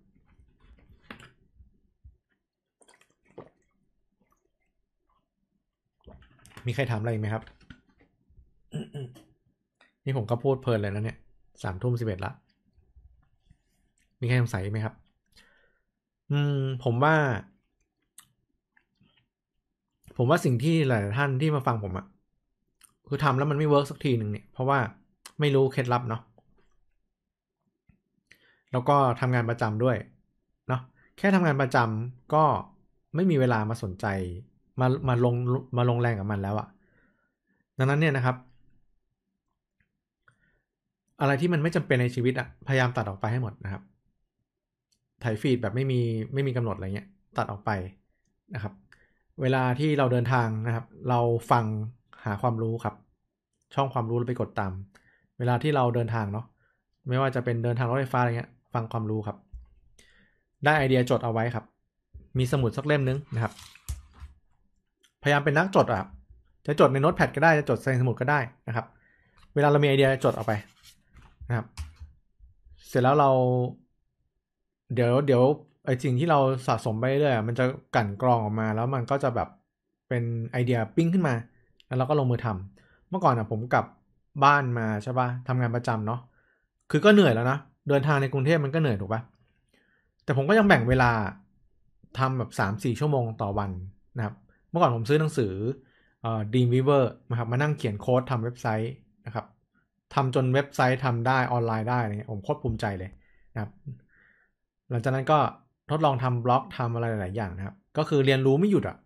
มีใครถามอะไรไหมครับนี่ผมก็พูดเพลินเลยนะเนี่ย สามทุ่มสิบเอ็ดละ มีใครสงสัยไหมครับ อืม ผมว่า ผมว่าสิ่งที่หลายท่านที่มาฟังผมอะ คือทำแล้วมันไม่เวิร์กสักทีหนึ่งเนี่ย เพราะว่าไม่รู้เคล็ดลับเนาะ แล้วก็ทำงานประจำด้วย เนาะ แค่ทำงานประจำก็ไม่มีเวลามาสนใจ มา มาลง มาลงแรงกับมันแล้วอะดังนั้นเนี่ยนะครับอะไรที่มันไม่จำเป็นในชีวิตอะพยายามตัดออกไปให้หมดนะครับถ่ายฟีดแบบไม่มีไม่มีกำหนดอะไรเงี้ย ตัดออกไปนะครับ เวลาที่เราเดินทางนะครับ เราฟังหาความรู้ครับ ช่องความรู้เราไปกดตาม เวลาที่เราเดินทางเนาะ ไม่ว่าจะเป็นเดินทางรถไฟฟ้าอะไรเงี้ย ฟังความรู้ครับ ได้ไอเดียจดเอาไว้ครับ มีสมุดสักเล่มนึงนะครับ พยายามเป็นนักจดอะจะจดในโน้ตแพดก็ได้ จะจดใส่สมุดก็ได้นะครับ เวลาเรามีไอเดียจดเอาไปนะครับ เสร็จแล้วเราเดี๋ยวเดี๋ยวไอสิ่งที่เราสะสมไปเรื่อยมันจะกั่นกรองออกมา แล้วมันก็จะแบบเป็นไอเดียปิ้งขึ้นมา แล้วเราก็ลงมือทำ เมื่อก่อนอ่ะผมกลับบ้านมาใช่ปะ่ะทำงานประจำเนาะคือก็เหนื่อยแล้วนะ เดินทางในกรุงเทพมันก็เหนื่อยถูกปะ่ะ แต่ผมก็ยังแบ่งเวลาทำแบบ3ามสี่ชั่วโมงต่อวันนะครับ เมื่อก่อนผมซื้อหนังสือดีมว w เวอร์นะครับมานั่งเขียนโค้ดทำเว็บไซต์ทำจนเว็บไซต์ทำได้ออนไลน์ได้เนี่ยผมโคตรภูมิใจเลยนะครับ หลังจากนั้นก็ทดลองทำบล็อกทำอะไรหลายอย่างนะครับ ก็คือเรียนรู้ไม่หยุดอะ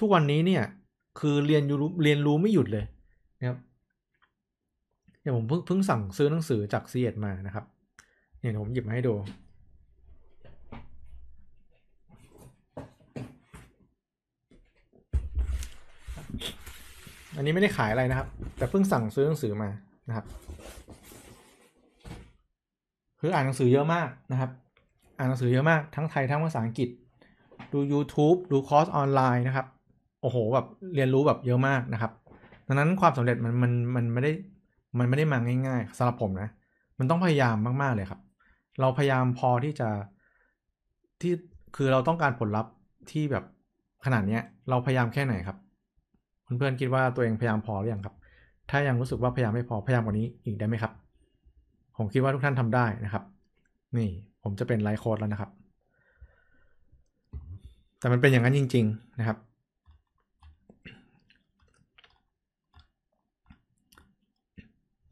ทุกวันนี้เนี่ยคือเรียนรู้เรียนรู้ไม่หยุดเลยนะครับเดี่ยวผมเพิ่งเพิ่งสั่งซื้อหนังสือจากซีเอ็ดมานะครับเนี่ยผมหยิบมาให้ดู อันนี้ไม่ได้ขายอะไรนะครับ แต่เพิ่งสั่งซื้อหนังสือมานะครับ คืออ่านหนังสือเยอะมากนะครับ อ่านหนังสือเยอะมากทั้งไทยทั้งภาษาอังกฤษ ดู YouTube ดูคอร์สออนไลน์นะครับ โอ้โห แบบเรียนรู้แบบเยอะมากนะครับ ดังนั้นความสำเร็จมันมันมันไม่ได้มันไม่ได้มาง่าย ๆสำหรับผมนะ มันต้องพยายามมากๆเลยครับ เราพยายามพอที่จะที่คือเราต้องการผลลัพธ์ที่แบบขนาดเนี้ย เราพยายามแค่ไหนครับ เพื่อนๆคิดว่าตัวเองพยายามพอหรือยังครับถ้ายังรู้สึกว่าพยายามไม่พอ พยายามกว่านี้อีกได้ไหมครับ ผมคิดว่าทุกท่านทำได้นะครับ นี่ ผมจะเป็นไลฟ์โค้ดแล้วนะครับ แต่มันเป็นอย่างนั้นจริง ๆนะครับ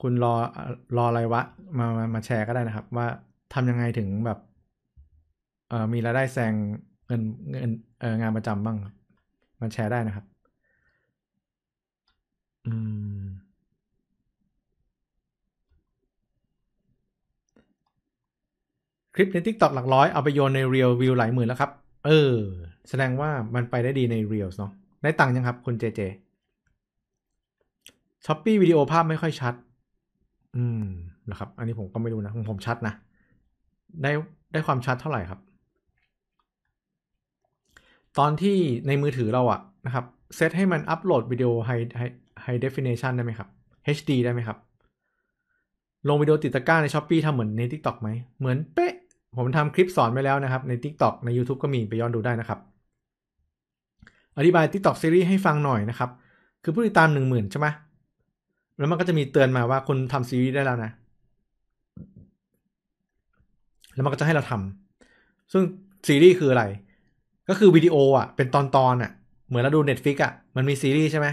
คุณรอรออะไรวะมามามาแชร์ก็ได้นะครับ ว่าทำยังไงถึงแบบ เออมีรายได้แซงเงินเงินเอองานประจำบ้างมาแชร์ได้นะครับ อืมคลิปใน TikTok หลักร้อย เอาไปโยนในเรียลวิวหลายหมื่นแล้วครับ เออ แสดงว่ามันไปได้ดีในเรียลเนาะได้ตังค์ยังครับ คุณเจเจช้อปปี้วิดีโอภาพไม่ค่อยชัด อืมนะครับ อันนี้ผมก็ไม่รู้นะผมชัดนะ ได้ได้ความชัดเท่าไหร่ครับ ตอนที่ในมือถือเราอะนะครับเซตให้มันอัปโหลดวิดีโอไฮไฮเดฟิเนชันได้ไหมครับ HD ได้ไหมครับ ลงวิดีโอติดตะกร้าในช้อปปีทำเหมือนใน TikTok ไหม เหมือนเป๊ะผมทำคลิปสอนไปแล้วนะครับ ใน TikTok ใน YouTube ก็มีไปย้อนดูได้นะครับ อธิบาย TikTok ซีรีส์ให้ฟังหน่อยนะครับ คือผู้ติดตาม1 0,000ใช่ไหมแล้วมันก็จะมีเตือนมาว่าคนทำซีรีส์ได้แล้วนะ แล้วมันก็จะให้เราทำซึ่งซีรีส์คืออะไร ก็คือวิดีโออ่ะ เป็นตอนตอนอ่ะเหมือนเราดู Netflix อ่ะมันมีซีรีส์ใช่ไหม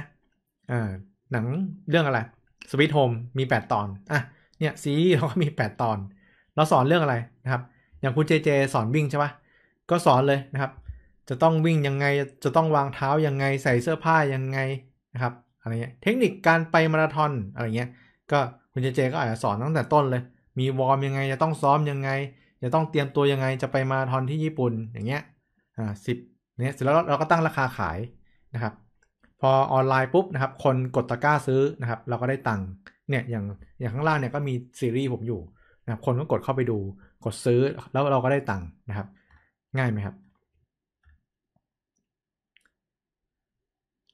อ่าหนังเรื่องอะไรสวิตโฮมมี8ตอน อ่ะ เนี่ยซีรีส์เราก็มี8ตอนเราสอนเรื่องอะไรนะครับอย่างคุณเจเจสอนวิ่งใช่ไหมก็สอนเลยนะครับ จะต้องวิ่งยังไง จะต้องวางเท้ายังไงใส่เสื้อผ้ายังไงนะครับอะไรเงี้ยเทคนิคการไปมาราธอนอะไรเงี้ย ก็คุณเจเจก็อาจจะสอนตั้งแต่ต้นเลย มีวอร์มยังไง จะต้องซ้อมยังไง จะต้องเตรียมตัวยังไง จะไปมาราธอนที่ญี่ปุ่นอย่างเงี้ย อ่าสิบเนี้ยเสร็จแล้วเราก็ตั้งราคาขายนะครับ พอออนไลน์ปุ๊บนะครับ คนกดตะกร้าซื้อนะครับ เราก็ได้ตังค์ เนี่ยอย่างอย่างข้างล่างเนี่ยก็มีซีรีส์ผมอยู่นะครับ คนก็กดเข้าไปดูกดซื้อแล้วเราก็ได้ตังค์นะครับ ง่ายไหมครับ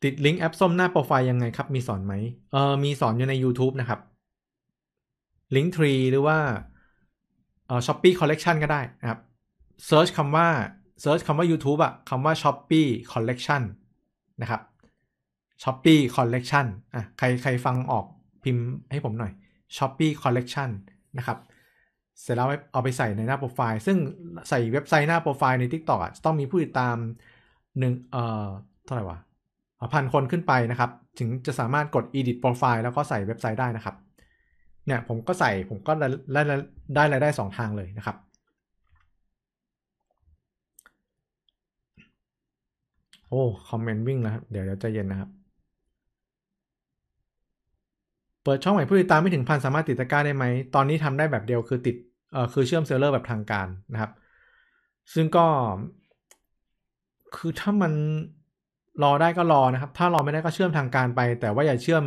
ติดลิงก์แอปส้มหน้าโปรไฟล์ยังไงครับมีสอนไหมเออมีสอนอยู่ใน YouTube นะครับลิงก์ทรีหรือว่าเออช้อปปี้คอลเลกชันก็ได้นะครับเซิร์ชคำว่าเซิร์ชคำว่า YouTube อะคำว่า Shopee Collection นะครับ Shopee Collection อ่ะใครใครฟังออกพิมพ์ให้ผมหน่อย Shopee Collection นะครับเสร็จแล้วเอาไปใส่ในหน้าโปรไฟล์ ซึ่งใส่เว็บไซต์หน้าโปรไฟล์ใน Tik t o อกต้องมีผู้ติดตามหนึ่งเอ่อเท่าไหร่วะพันคนขึ้นไปนะครับ ถึงจะสามารถกด edit profile แล้วก็ใส่เว็บไซต์ได้นะครับ เนี่ยผมก็ใส่ผมก็ได้ได้รายได้สองทางเลยนะครับ โอ้ คอมเมนต์วิ่งแล้วเดี๋ยวเดี๋ยวใจเย็นนะครับ เปิดช่องใหม่ผู้ติดตามไม่ถึงพันสามารถติดตะกร้าได้ไหมตอนนี้ทำได้แบบเดียวคือติดเออคือเชื่อมเซลเลอร์แบบทางการนะครับ ซึ่งก็คือถ้ามันรอได้ก็รอนะครับ ถ้ารอไม่ได้ก็เชื่อมทางการไป แต่ว่าอย่าเชื่อม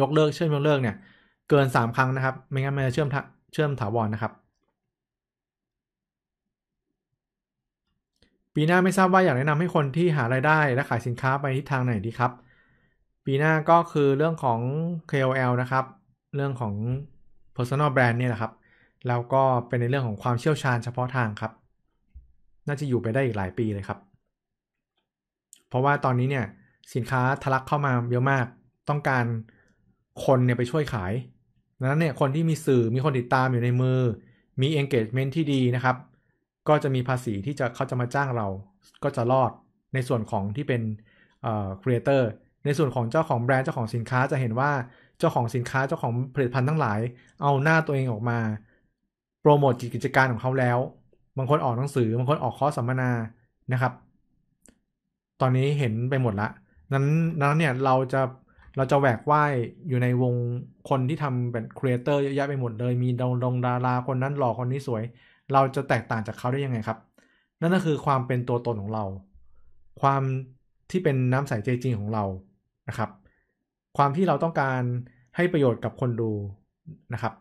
ยกเลิก เชื่อมยกเลิกเนี่ย เกินสามครั้งนะครับไม่งั้นมันจะเชื่อมเชื่อมถาวรนนะครับ ปีหน้าไม่ทราบว่าอยากแนะนำให้คนที่หาไรายได้และขายสินค้าไปทิศทางไหนดีครับ ปีหน้าก็คือเรื่องของ KOL นะครับ เรื่องของ personal brand เนี่ยแหละครับแล้วก็เป็นในเรื่องของความเชี่ยวชาญเฉพาะทางครับ น่าจะอยู่ไปได้อีกหลายปีเลยครับ เพราะว่าตอนนี้เนี่ยสินค้าทะลักเข้ามาเยอะมาก ต้องการคนเนี่ยไปช่วยขาย ดังนั้นเนี่ยคนที่มีสื่อมีคนติดตามอยู่ในมือ มี engagement ที่ดีนะครับ ก็จะมีภาษีที่จะเขาจะมาจ้างเรา ก็จะรอด ในส่วนของที่เป็นเอ่อครีเอเตอร์ ในส่วนของเจ้าของแบรนด์เจ้าของสินค้าจะเห็นว่า เจ้าของสินค้าเจ้าของผลิตภัณฑ์ทั้งหลาย เอาหน้าตัวเองออกมาโปรโมทกิจการของเขาแล้ว บางคนออกหนังสือ บางคนออกคอร์สสัมมนานะครับ ตอนนี้เห็นไปหมดละ นั้นนั้นเนี่ยเราจะเราจะแหวกว่ายอยู่ในวงคนที่ทำเป็นครีเอเตอร์เยอะแยะไปหมดเลย มีดองดองดาราคนนั้นหล่อคนนี้สวย เราจะแตกต่างจากเขาได้ยังไงครับ นั่นก็คือความเป็นตัวตนของเรา ความที่เป็นน้ำใสใจจริงของเรานะครับ ความที่เราต้องการให้ประโยชน์กับคนดูนะครับ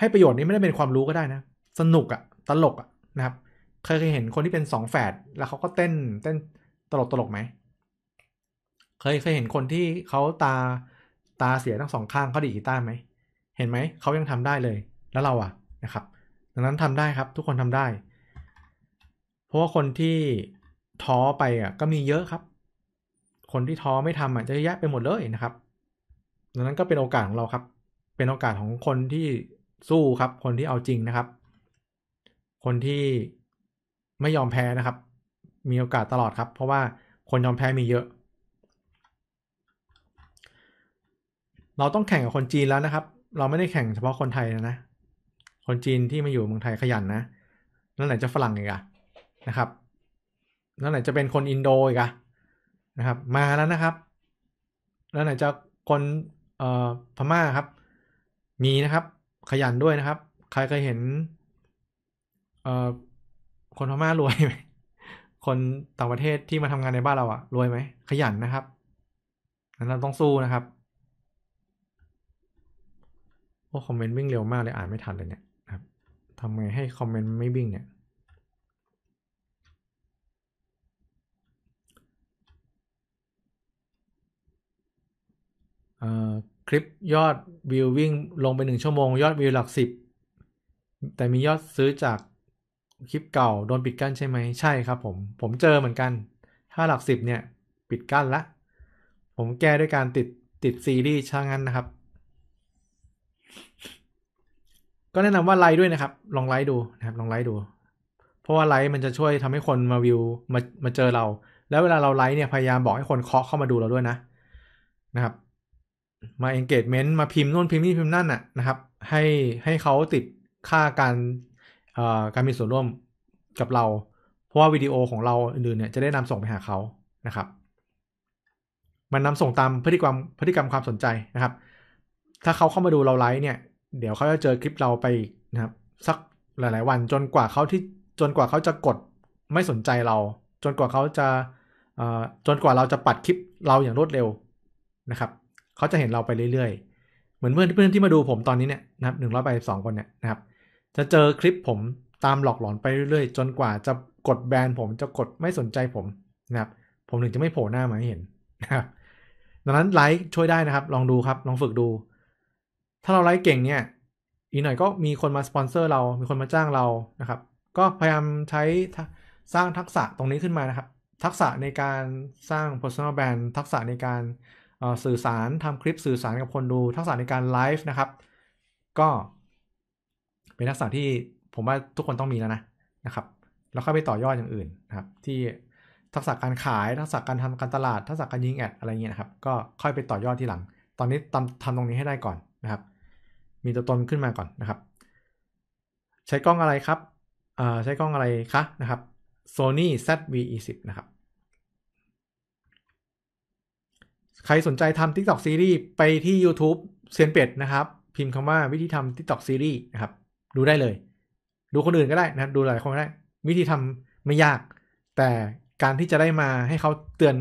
ให้ประโยชน์นี้ไม่ได้เป็นความรู้ก็ได้นะ สนุกอะตลกอะนะครับ เคยเคยเห็นคนที่เป็นสองแฝดแล้วเขาก็เต้น เต้นตลกตลกไหม เคยเคยเห็นคนที่เขาตาตาเสียทั้งสองข้างเขาดีกีตาร์ไหม เห็นไหม เขายังทำได้เลย แล้วเราอะนะครับ ดังนั้นทำได้ครับ ทุกคนทำได้ เพราะว่าคนที่ท้อไปอะก็มีเยอะครับ คนที่ท้อไม่ทำอ่ะจะเยอะแยะไปหมดเลยนะครับ ดังนั้นก็เป็นโอกาสของเราครับ เป็นโอกาสของคนที่สู้ครับ คนที่เอาจริงนะครับ คนที่ไม่ยอมแพ้นะครับ มีโอกาสตลอด ครับเพราะว่าคนยอมแพ้มีเยอะ เราต้องแข่งกับคนจีนแล้วนะครับ เราไม่ได้แข่งเฉพาะคนไทยนะนะคนจีนที่มาอยู่เมืองไทยขยัน นะนั่นไหนจะฝรั่งอีกอะนะครับนั่นไหนจะเป็นคนอินโดอีกอะนะครับ มาแล้วนะครับนั่นไหนจะคนเอ่อพม่าครับ มีนะครับขยันด้วยนะครับ ใครเคยเห็น เอ่อ คนพม่ารวยไหม คนต่างประเทศที่มาทำงานในบ้านเราอะรวยไหม ขยันนะครับ นั้นเราต้องสู้นะครับ โอ้คอมเมนต์วิ่ง เร็วมากเลยอ่านไม่ทันเลยเนี่ยครับทำไงให้คอมเมนต์ไม่วิ่งเนี่ย เอ่อคลิปยอดวิววิ่งลงไปหนึ่งชั่วโมง ยอดวิวหลักสิบแต่มียอดซื้อจากคลิปเก่าโดนปิดกั้นใช่ไหมใช่ครับผมผมเจอเหมือนกัน ถ้าหลักสิบเนี่ย ปิดกั้นละผมแก้ด้วยการติดติดซีรีส์ช่างนั้นนะครับ ก็แนะนำว่าไลค์ด้วยนะครับ ลองไลค์ดูนะครับ ลองไลค์ดู เพราะว่าไลค์มันจะช่วยทำให้คนมาวิวมามาเจอเรา แล้วเวลาเราไลค์เนี่ยพยายามบอกให้คนเคาะเข้ามาดูเราด้วยนะนะครับมา engagement มาพิมพ์นู่นพิมพ์นี่พิมพ์นั่นน่ะนะครับ ให้ให้เขาติดค่าการการมีส่วนร่วมกับเราเพราะว่าวิดีโอของเราอื่นๆเนี่ยจะได้นำส่งไปหาเขานะครับมันนำส่งตามพฤติกรรมพฤติกรรมความสนใจนะครับ ถ้าเขาเข้ามาดูเราไลฟ์เนี่ยเดี๋ยวเขาจะเจอคลิปเราไปนะครับสักหลาย ๆ วัน จนกว่าเขาที่จนกว่าเขาจะกดไม่สนใจเรา จนกว่าเขาจะจนกว่าเราจะปัดคลิปเราอย่างรวดเร็วนะครับเขาจะเห็นเราไปเรื่อย ๆ เหมือนเพื่อนเพื่อนที่มาดูผมตอนนี้เนี่ยนะครับหนึ่งร้อยแปดสสองคนเนี่ยนะครับ จะเจอคลิปผมตามหลอกหลอนไปเรื่อยๆ จนกว่าจะกดแบนผมจะกดไม่สนใจผมนะครับ ผมถึงจะไม่โผล่หน้ามาให้เห็นนะครับ ดังนั้นไลค์ช่วยได้นะครับ ลองดูครับ ลองฝึกดู ถ้าเราไลค์เก่งเนี่ยอีกหน่อยก็มีคนมาสปอนเซอร์เรา มีคนมาจ้างเรา นะครับ ก็พยายามใช้ สร้างทักษะตรงนี้ขึ้นมานะครับ ทักษะในการสร้าง personal brand ทักษะในการสื่อสารทำคลิปสื่อสารกับคนดูทักษะในการไลฟ์นะครับ ก็เป็นทักษะที่ผมว่าทุกคนต้องมีแล้วนะนะครับ แล้วเข้าไปต่อยอดอย่างอื่นนะครับ ที่ทักษะการขายทักษะการทำการตลาดทักษะการยิงแอดอะไรเงี้ยนะครับ ก็ค่อยไปต่อยอดทีหลัง ตอนนี้ทำทำตรงนี้ให้ได้ก่อนนะครับ มีตัวตนขึ้นมาก่อนนะครับ ใช้กล้องอะไรครับใช้กล้องอะไรคะนะครับ Sony ZV-E10 นะครับใครสนใจทำ TikTok Series ไปที่ YouTube เซียนเป็ดนะครับ พิมพ์คำว่าวิธีทำ TikTok Series นะครับดูได้เลย ดูคนอื่นก็ได้นะดูหลายคนก็ได้วิธีทำไม่ยาก แต่การที่จะได้มาให้เขาเตือน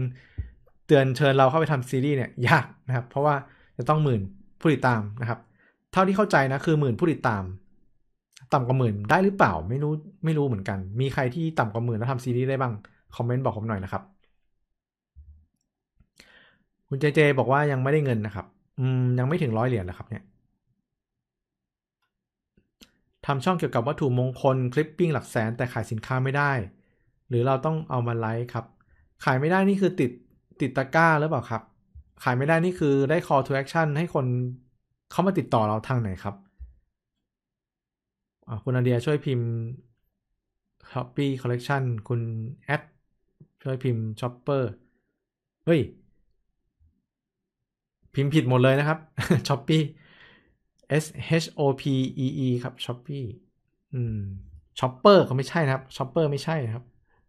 เตือนเชิญเราเข้าไปทำซีรีส์เนี่ยยากนะครับ เพราะว่าจะต้องหมื่นผู้ติดตามนะครับ เท่าที่เข้าใจนะคือหมื่นผู้ติดตาม ต่ำกว่าหมื่นได้หรือเปล่าไม่รู้ ไม่รู้เหมือนกัน มีใครที่ต่ำกว่าหมื่นแล้วทำซีรีส์ได้บ้างคอมเมนต์บอกผมหน่อยนะครับคุณเจเจบอกว่ายังไม่ได้เงินนะครับ อืม ยังไม่ถึงร้อยเหรียญนะครับเนี่ยทำช่องเกี่ยวกับวัตถุมงคลคลิปปิ้งหลักแสนแต่ขายสินค้าไม่ได้ หรือเราต้องเอามาไลฟ์ครับ ขายไม่ได้นี่คือติดติดตะกร้าหรือเปล่าครับ ขายไม่ได้นี่คือได้ call to action ให้คนเข้ามาติดต่อเราทางไหนครับคุณอาเดียช่วยพิมพ์ Shopee Collection คุณแอดช่วยพิมพ์ Shopper เฮ้ยพิมพ์ผิดหมดเลยนะครับ s h o p ปี้ S H O P E E ครับ s h o p ปี้อืมช็อปเปอร์เขาไม่ใช่นะครับช็อปเปอร์ไม่ใช่นะครับ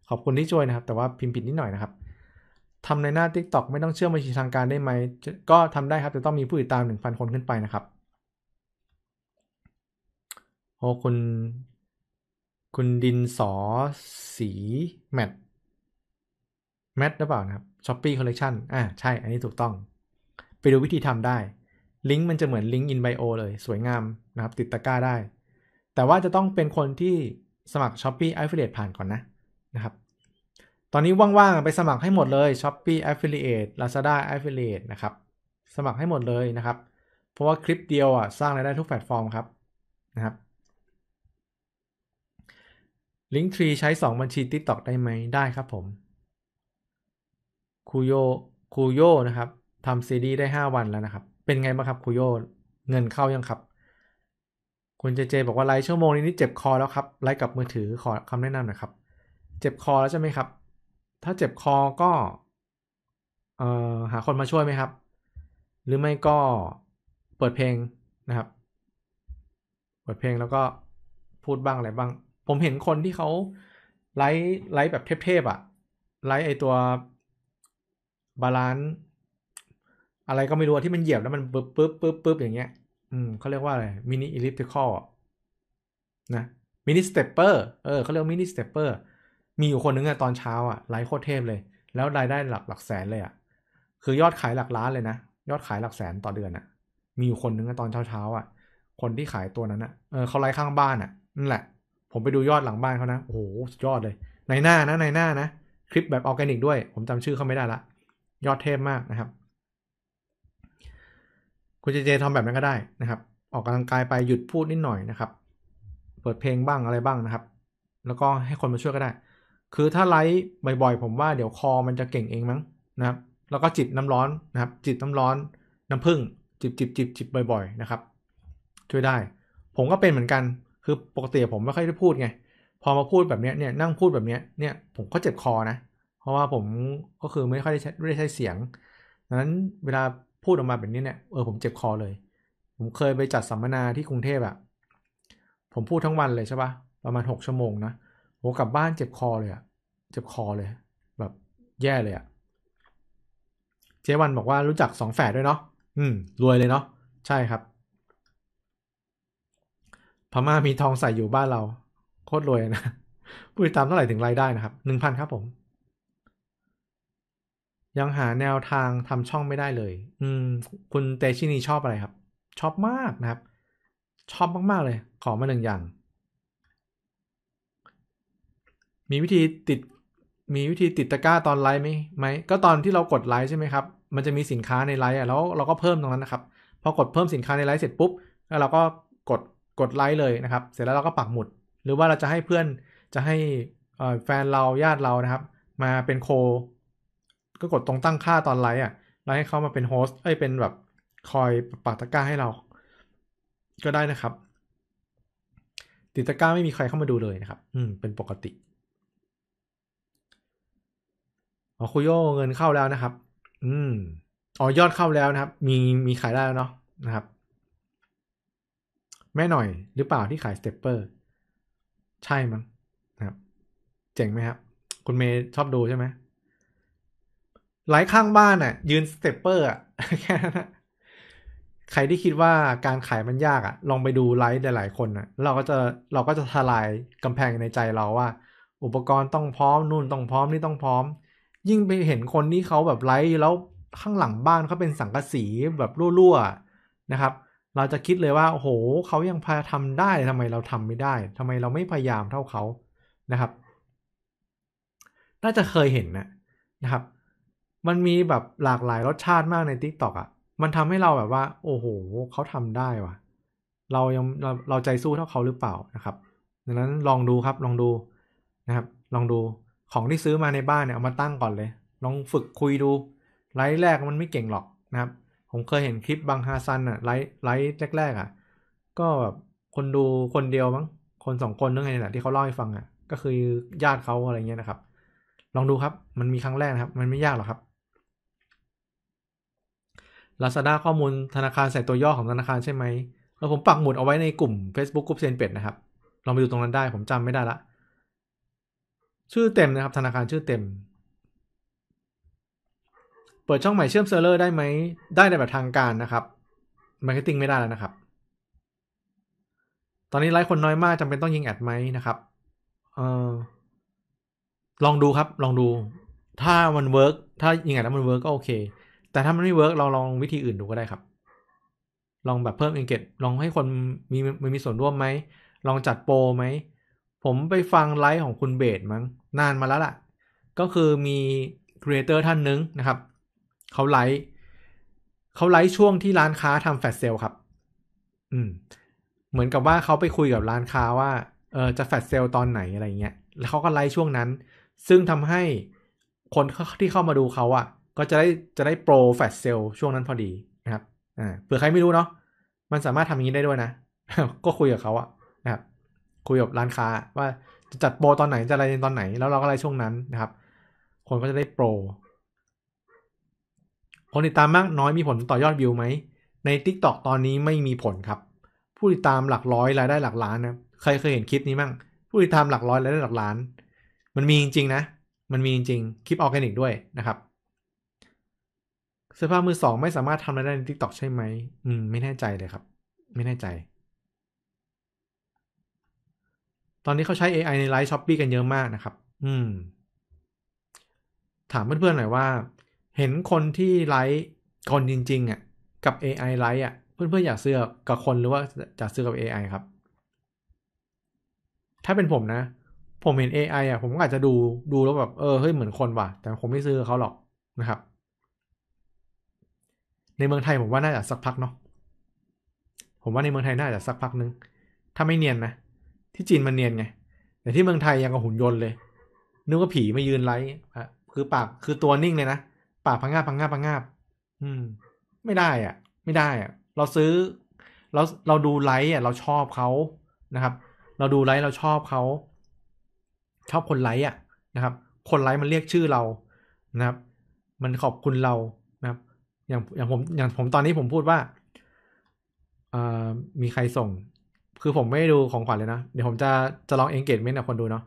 ขอบคุณที่ช่วยนะครับ แต่ว่าพิมพ์ผิดนิดหน่อยนะครับทำในหน้า TikTok ไม่ต้องเชื่อมบัญชีทางการได้ไหม ก็ทำได้ครับแต่ต้องมีผู้ติดตาม 1,000 คนขึ้นไปนะครับ โอ้คุณ คุณดินสอสีแมทแมทหรือเปล่านะครับช้อปปี้คอลเลกชันอ่าใช่ อันนี้ถูกต้องไปดูวิธีทำได้ลิงก์มันจะเหมือนลิงก์อินไบโอเลย สวยงามนะครับ ติดตะกร้าได้ แต่ว่าจะต้องเป็นคนที่สมัคร s h อ p e e Affiliate ผ่านก่อนนะนะครับ ตอนนี้ว่างๆไปสมัครให้หมดเลย s h อ p e e Affiliate Lazada Affiliate นะครับ สมัครให้หมดเลยนะครับ เพราะว่าคลิปเดียวอ่ะสร้างรายได้ทุกแพลตฟอร์มครับนะครับลิงก์ทรีใช้ 2 บัญชี TikTok ได้ไหมได้ครับผมคูโยคูโยนะครับทำซีดีได้ห้าวันแล้วนะครับ เป็นไงบ้างครับคุโยเงินเข้ายังครับ คุณเจเจบอกว่าไลฟ์ชั่วโมงนี้นี่เจ็บคอแล้วครับ ไลฟ์กับมือถือขอคำแนะนำหน่อยครับ เจ็บคอแล้วใช่ไหมครับ ถ้าเจ็บคอก็ เอ่อหาคนมาช่วยไหมครับ หรือไม่ก็เปิดเพลงนะครับ เปิดเพลงแล้วก็พูดบ้างอะไรบ้าง ผมเห็นคนที่เขาไลฟ์ไลฟ์แบบเทพๆอะ่ะ ไลฟ์ไอตัวบาลานซ์อะไรก็ไม่รู้ที่มันเหยียบแล้วมันปึ๊บปึ๊บปึ๊บปึ๊บอย่างเงี้ยอืมเขาเรียกว่าอะไร มินิอิลิปติคอนะ มินิสเตปเปอร์ เออ เขาเรียกมินิสเตปเปอร์ มีอยู่คนนึงอะตอนเช้าอะไลฟ์โคตรเทพเลย แล้วรายได้หลักหลักแสนเลยอะคือยอดขายหลักล้านเลยนะ ยอดขายหลักแสนต่อเดือนอะมีอยู่คนนึงอะตอนเช้าเช้าอะคนที่ขายตัวนั้นอะเออเขาไลฟ์ข้างบ้านอะนั่นแหละ ผมไปดูยอดหลังบ้านเขานะโอ้โหสุดยอดเลย ในหน้านะในหน้านะ คลิปแบบออร์แกนิกด้วย ผมจำชื่อเขาไม่ได้ละ ยอดเทพมากนะครับคุณเจเจทำแบบนั้นก็ได้นะครับ ออกกำลังกายไปหยุดพูดนิดหน่อยนะครับ เปิดเพลงบ้างอะไรบ้างนะครับ แล้วก็ให้คนมาช่วยก็ได้ คือถ้าไลฟ์บ่อย ๆ ผมว่าเดี๋ยวคอมันจะเก่งเองมั้งนะครับ แล้วก็จิบน้ำร้อนนะครับ จิบน้ำร้อนน้ำผึ้งจิบจิบจิบจิบบ่อย ๆ นะครับ ช่วยได้ ผมก็เป็นเหมือนกันคือปกติผมไม่ค่อยได้พูดไงพอมาพูดแบบนี้เนี่ยนั่งพูดแบบนี้เนี่ยผมก็เจ็บคอนะ เพราะว่าผมก็คือไม่ค่อยได้ใช้ไม่ได้ใช้เสียงดังนั้นเวลาพูดออกมาแบบนี้เนี่ย เออผมเจ็บคอเลย ผมเคยไปจัดสัมมนาที่กรุงเทพอะผมพูดทั้งวันเลยใช่ปะประมาณ 6 ชั่วโมงนะโหกลับบ้านเจ็บคอเลยอะเจ็บคอเลย แบบแย่เลยอะเจวันบอกว่ารู้จักสองแฝดด้วยเนาะ อืม รวยเลยเนาะ ใช่ครับ พม่ามีทองใส่อยู่บ้านเรา โคตรรวยนะพูดตามเท่าไหร่ถึงรายได้นะครับ หนึ่งพันครับผมยังหาแนวทางทำช่องไม่ได้เลย อืมคุณเตชินีชอบอะไรครับ ชอบมากนะครับ ชอบมากๆเลย ขอมาหนึ่งอย่าง มีวิธีติด มีวิธีติดตะกร้าตอนไลฟ์ไหมไหม ก็ตอนที่เรากดไลฟ์ใช่ไหมครับ มันจะมีสินค้าในไลฟ์อ่ะ แล้ว เราก็เพิ่มตรงนั้นนะครับ พอกดเพิ่มสินค้าในไลฟ์เสร็จปุ๊บแล้วเราก็กดกดไลฟ์เลยนะครับ เสร็จแล้วเราก็ปักหมุด หรือว่าเราจะให้เพื่อน จะให้แฟนเราญาติเรานะครับ มาเป็นโคก็กดตรงตั้งค่าตอนไลฟ์อ่ะแล้วให้เขามาเป็นโฮสต์ไอ้เป็นแบบคอยปักตะกร้าให้เราก็ได้นะครับ ติดตะกร้าไม่มีใครเข้ามาดูเลยนะครับ อืม เป็นปกติอ๋อคุโยเงินเข้าแล้วนะครับ อืมอ๋อยอดเข้าแล้วนะครับ มีมีขายได้แล้วเนาะนะครับ แม่หน่อย หรือเปล่าที่ขายสเตปเปอร์ใช่มั้งนะครับ เจ๋งไหมครับคุณเมย์ชอบดูใช่ไหมไลา์ข้างบ้านอ่ะ ยืนสเตปเปอร์อ่ะแค่นั้นใครที่คิดว่าการขายมันยากอ่ะลองไปดูไลฟ์หลายๆคนอ่ะ เราก็จะเราก็จะทลายกำแพงในใจเราว่า อุปกรณ์ต้องพร้อมนู่นต้องพร้อมนี่ต้องพร้อม ยิ่งไปเห็นคนที่เขาแบบไลฟ์แล้วข้างหลังบ้านเขาเป็นสังกะสีแบบรั่วๆนะครับ เราจะคิดเลยว่า โอ้โหเขายังพยาทำได้ทำไมเราทำไม่ได้ ทำไมเราไม่พยายามเท่าเขานะครับน่าจะเคยเห็นนะนะครับมันมีแบบหลากหลายรสชาติมากใน t ิ k t o อกอ่ะ มันทำให้เราแบบว่า โอ้โหเขาทำได้ว่ะเรายังเราเราใจสู้เท่าเขาหรือเปล่านะครับดังนั้นลองดูครับ ลองดูนะครับ ลองดูของที่ซื้อมาในบ้านเนี่ยเอามาตั้งก่อนเลย ลองฝึกคุยดู ไลฟ์แรกมันไม่เก่งหรอกนะครับ ผมเคยเห็นคลิปบางฮาซันอ่ะไลฟ์ไลฟ์แรกๆอ่ะ ก็แบบคนดูคนเดียวมั้งคนสองคนนึงไงนหะที่เขาเล่าให้ฟังอ่ะก็คือญาติเขาอะไรเงี้ยนะครับ ลองดูครับ มันมีครั้งแรกนะครับ มันไม่ยากหรอกครับลาซาด้าข้อมูลธนาคารใส่ตัวย่อของธนาคารใช่ไหมแล้วผมปักหมุดเอาไว้ในกลุ่ม Facebook กลุ่มเซนเป็ดนะครับ ลองไปดูตรงนั้นได้ ผมจำไม่ได้ละ ชื่อเต็มนะครับ ธนาคารชื่อเต็ม เปิดช่องใหม่เชื่อมเซิร์ฟเวอร์ได้ไหม ได้ในแบบทางการนะครับมาร์เก็ตติ้งไม่ได้แล้วนะครับ ตอนนี้ไลฟ์คนน้อยมากจำเป็นต้องยิงแอดไหมนะครับเออลองดูครับ ลองดูถ้ามันเวิร์กถ้ายิงแอดแล้วมันเวิร์กก็โอเคแต่ถ้ามันไม่เวิร์กเราลองวิธีอื่นดูก็ได้ครับ ลองแบบเพิ่มเอนเกจลองให้คนมีมีส่วนร่วมไหม ลองจัดโปรไหม ผมไปฟังไลฟ์ของคุณเบสมั้งนานมาแล้วล่ะ ก็คือมีครีเอเตอร์ท่านนึงนะครับเขาไลฟ์เขาไลฟ์ช่วงที่ร้านค้าทำแฟลชเซลครับ อืม เหมือนกับว่าเขาไปคุยกับร้านค้าว่า เออจะแฟลชเซลตอนไหนอะไรเงี้ยแล้วเขาก็ไลฟ์ช่วงนั้น ซึ่งทำให้คนที่เข้ามาดูเขาอะก็จะได้จะได้โปรแฟตเซลช่วงนั้นพอดีนะครับ อ่าเผื่อใครไม่รู้เนาะ มันสามารถทำอย่างนี้ได้ด้วยนะ ก็คุยกับเขาอะนะครับ คุยกับร้านค้า ว่าจะจัดโปรตอนไหนจะอะไรตอนไหน แล้วเราก็อะไรช่วงนั้นนะครับ คนก็จะได้โปร คนติดตามมากน้อยมีผลต่อยอดวิวไหม ใน Tik t o อกตอนนี้ไม่มีผลครับ ผู้ติดตามหลักร้อย รายได้หลักล้านนะใครเคยเห็นคลิปนี้มั่งผู้ติดตามหลักร้อยรายได้หลักล้าน มันมีจริง ๆ นะ มันมีจริงคลิปออร์แกนิกด้วยนะครับสื้อผ้ามือสองไม่สามารถทำรายได้ในทิกตอกใช่ไหม อืม ไม่แน่ใจเลยครับ ไม่แน่ใจ ตอนนี้เขาใช้ AI ในไลฟ์ช้อปปี้กันเยอะมากนะครับ อืม ถามเพื่อนๆ หน่อยว่า เห็นคนที่ไลฟ์คนจริงๆอะ่ะ กับ AI ไลฟ์อ่ะ เพื่อนๆ อยากซื้อกับคนหรือว่าจะซื้อกับ AI ครับ ถ้าเป็นผมนะ ผมเห็น AI อ่ะ ผมก็อาจจะดูดูแล้วแบบเออเฮ้ยเหมือนคนว่ะ แต่ผมไม่ซื้อเขาหรอกนะครับในเมืองไทยผมว่าน่าจะสักพักเนาะ ผมว่าในเมืองไทยน่าจะสักพักนึง ถ้าไม่เนียนนะ ที่จีนมันเนียนไง แต่ที่เมืองไทยยังกับหุ่นยนต์เลย นึกว่าผีมายืนไล่คือปากคือตัวนิ่งเลยนะ ปากพังงาบพังงาบพังงาบอืม ไม่ได้อะ่ะ ไม่ได้อะ่ะ เราซื้อ เราเราดูไลค์อ่ะเราชอบเขานะครับ เราดูไลค์เราชอบเขา ชอบคนไลค์อ่ะ นะครับ คนไลค์มันเรียกชื่อเรา นะครับ มันขอบคุณเราอย่างอย่างผมอย่างผมตอนนี้ผมพูดว่าเอ่อมีใครส่ง คือผมไม่ดูของขวัญเลยนะ เดี๋ยวผมจะจะลองเอนเกจเมนต์กับคนดูเนาะ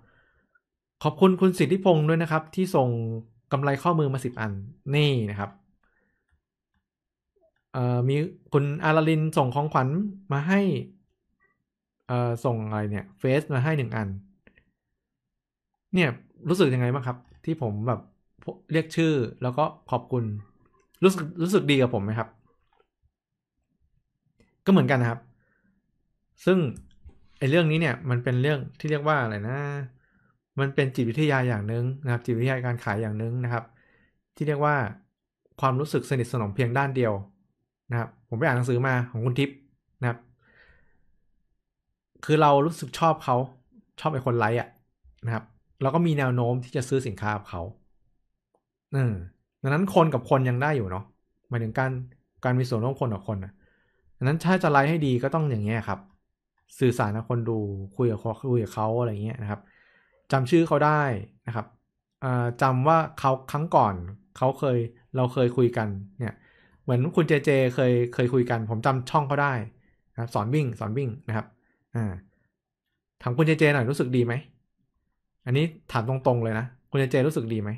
ขอบคุณคุณสิทธิพงศ์ด้วยนะครับ ที่ส่งกำไรข้อมือมาสิบอัน นี่นะครับเอ่อมีคุณอาราลินส่งของขวัญมาให้ เอ่อส่งอะไรเนี่ยเฟซมาให้หนึ่งอัน เนี่ยรู้สึกยังไงบ้างครับ ที่ผมแบบเรียกชื่อแล้วก็ขอบคุณรู้สึกรู้สึกดีกับผมไหมครับ ก็เหมือนกันนะครับ ซึ่งไอ้เรื่องนี้เนี่ย มันเป็นเรื่องที่เรียกว่าอะไรนะมันเป็นจิตวิทยาอย่างหนึ่งนะครับจิตวิทยาการขายอย่างหนึ่งนะครับ ที่เรียกว่าความรู้สึกสนิทสนมเพียงด้านเดียว นะครับ ผมไปอ่านหนังสือมาของคุณทิพย์นะครับ คือเรารู้สึกชอบเขาชอบไอ้คนไลค์อ่ะ นะครับเราก็มีแนวโน้มที่จะซื้อสินค้าของเขาอืมดังนั้นคนกับคนยังได้อยู่เนาะหมายถึงการการมีส่วนร่วมคนกับคนอะดังนั้นถ้าจะไลฟ์ให้ดีก็ต้องอย่างเงี้ยครับ สื่อสารกับคนดูคุย กับเขาคุยกับเขาอะไรเงี้ยนะครับ จำชื่อเขาได้นะครับจำว่าเขาครั้งก่อนเขาเคยเราเคยคุยกัน เนี่ย เหมือนคุณเจเจเคยเคยคุยกัน ผมจำช่องเขาได้นะครับสอนวิ่ง สอนวิ่งนะครับอถามคุณเจเจหน่อยรู้สึกดีไหมอันนี้ถามตรงๆเลยนะคุณเจเจรู้สึกดีไหม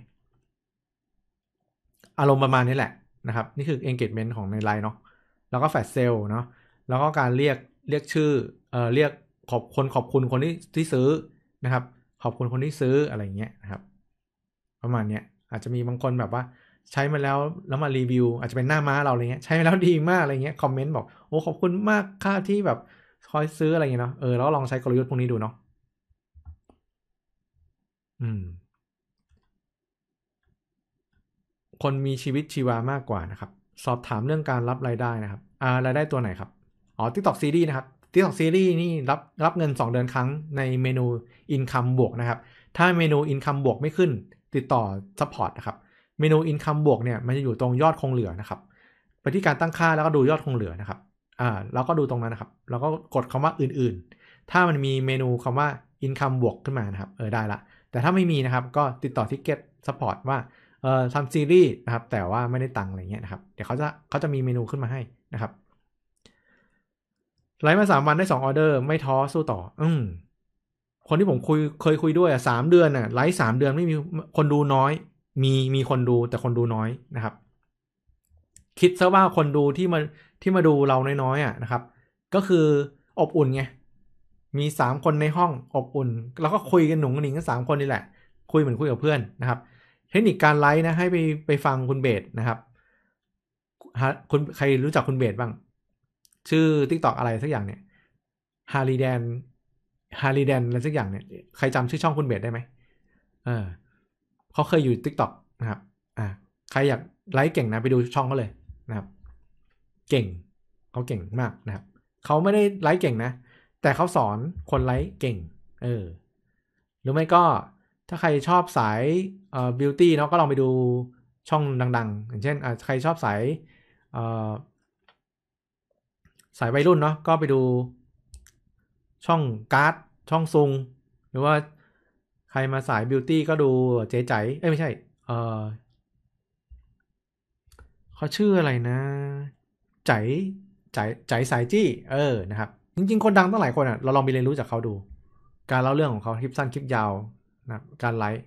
อารมณ์ประมาณนี้แหละนะครับนี่คือ engagement ของในไลน์เนาะแล้วก็แฟดเซลเนาะแล้วก็การเรียก เรียกชื่อ เอ่อเรียกขอบคนขอบคุณคนที่ที่ซื้อนะครับ ขอบคุณคนที่ซื้ออะไรเงี้ยนะครับ ประมาณเนี้ยอาจจะมีบางคนแบบว่า ใช้มาแล้วแล้วมารีวิว อาจจะเป็นหน้าม้าเราอะไรเงี้ย ใช้มาแล้วดีมากอะไรเงี้ยคอมเมนต์บอก โอ้ขอบคุณมากค่าที่แบบคอยซื้ออะไรเงี้ยเนาะเออแล้วลองใช้กลยุทธ์พวกนี้ดูเนาะอืมคนมีชีวิตชีวามากกว่านะครับ สอบถามเรื่องการรับรายได้นะครับอ่ารายได้ตัวไหนครับ อ๋อ TikTok Series นะครับ TikTok Series นี่รับรับเงิน 2 เดือนครั้งในเมนู Income บวกนะครับ ถ้าเมนู Income บวกไม่ขึ้นติดต่อ Support นะครับ เมนู Income บวกเนี่ยมันจะอยู่ตรงยอดคงเหลือนะครับ ไปที่การตั้งค่าแล้วก็ดูยอดคงเหลือนะครับ อ่าแล้วก็ดูตรงนั้นนะครับ แล้วก็กดคำว่าอื่นๆ ถ้ามันมีเมนูคำว่า Income บวกขึ้นมานะครับเออได้ละ แต่ถ้าไม่มีนะครับก็ติดต่อ Ticket Support ว่าเอ่อทำซีรีส์นะครับแต่ว่าไม่ได้ตังค์อะไรเงี้ยนะครับเดี๋ยวเขาจะเขาจะมีเมนูขึ้นมาให้นะครับไลฟ์มาสามวันได้สองออเดอร์ไม่ท้อสู้ต่ออืมคนที่ผมคุยเคยคุยด้วยอ่ะสามเดือนอ่ะไลฟ์สามเดือนไม่มีคนดูน้อย มีมีคนดูแต่คนดูน้อยนะครับ คิดซะว่าคนดูที่มาที่มาดูเราน้อยๆอ่ะนะครับ ก็คืออบอุ่นไง มีสามคนในห้องอบอุ่น แล้วก็คุยกันหนุ่งหนิงกันสามคนนี่แหละ คุยเหมือนคุยกับเพื่อนนะครับเทคนิคการไลฟ์นะ ให้ไปไปฟังคุณเบสนะครับคุณใครรู้จักคุณเบสบ้างชื่อทิกตอกอะไรสักอย่างเนี่ยฮารีแดนฮารีแดนอะไรสักอย่างเนี่ยใครจำชื่อช่องคุณเบสได้ไหมเออเขาเคยอยู่ทิกตอกนะครับ อ่าใครอยากไลฟ์เก่งนะไปดูช่องเขาเลยนะครับ เก่ง เขาเก่งมากนะครับเขาไม่ได้ไลฟ์เก่งนะ แต่เขาสอนคนไลฟ์เก่ง เออหรือไม่ก็ถ้าใครชอบสายเอ่อบิวตี้เนาะก็ลองไปดูช่องดังๆ อย่างเช่นใครชอบสายเอ่อสายวัยรุ่นเนาะก็ไปดูช่องการ์ดช่องซุง หรือว่า ใครมาสายบิวตี้ก็ดูเจ๊ใจเอ้ยไม่ใช่เออเขาชื่ออะไรนะ ใจใจใจสายจี้เออนะครับจริงๆคนดังตั้งหลายคนอะ่ะ เราลองไปเรียนรู้จากเขาดู การเล่าเรื่องของเขาคลิปสั้นคลิปยาวนะการไลฟ์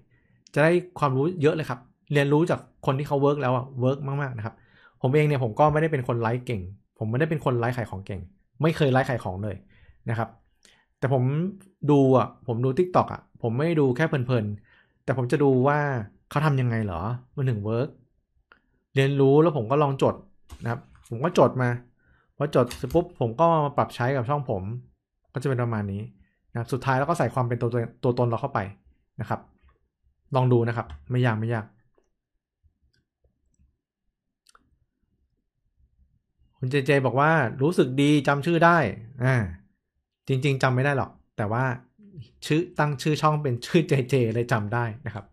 จะได้ความรู้เยอะเลยครับ เรียนรู้จากคนที่เขาเวิร์กแล้วอะเวิร์กมากๆนะครับ ผมเองเนี่ยผมก็ไม่ได้เป็นคนไลฟ์เก่ง ผมไม่ได้เป็นคนไลฟ์ขายของเก่ง ไม่เคยไลฟ์ขายของเลยนะครับแต่ผมดูอะผมดูทิกตอกอะผมไม่ดูแค่เพลินๆแต่ผมจะดูว่าเขาทำยังไงเหรอมันถึงเวิร์กเรียนรู้แล้วผมก็ลองจดนะครับ ผมก็จดมาพอจดเสร็จปุ๊บผมก็มาปรับใช้กับช่องผมก็จะเป็นประมาณนี้นะสุดท้ายแล้วก็ใส่ความเป็นตัวตัวตนเราเข้าไปนะครับ ลองดูนะครับ ไม่ยากไม่ยาก คุณเจเจบอกว่ารู้สึกดีจำชื่อได้ อ่าจริง ๆจำไม่ได้หรอก แต่ว่าชื่อตั้งชื่อช่องเป็นชื่อเจเจเลยจำได้นะครับ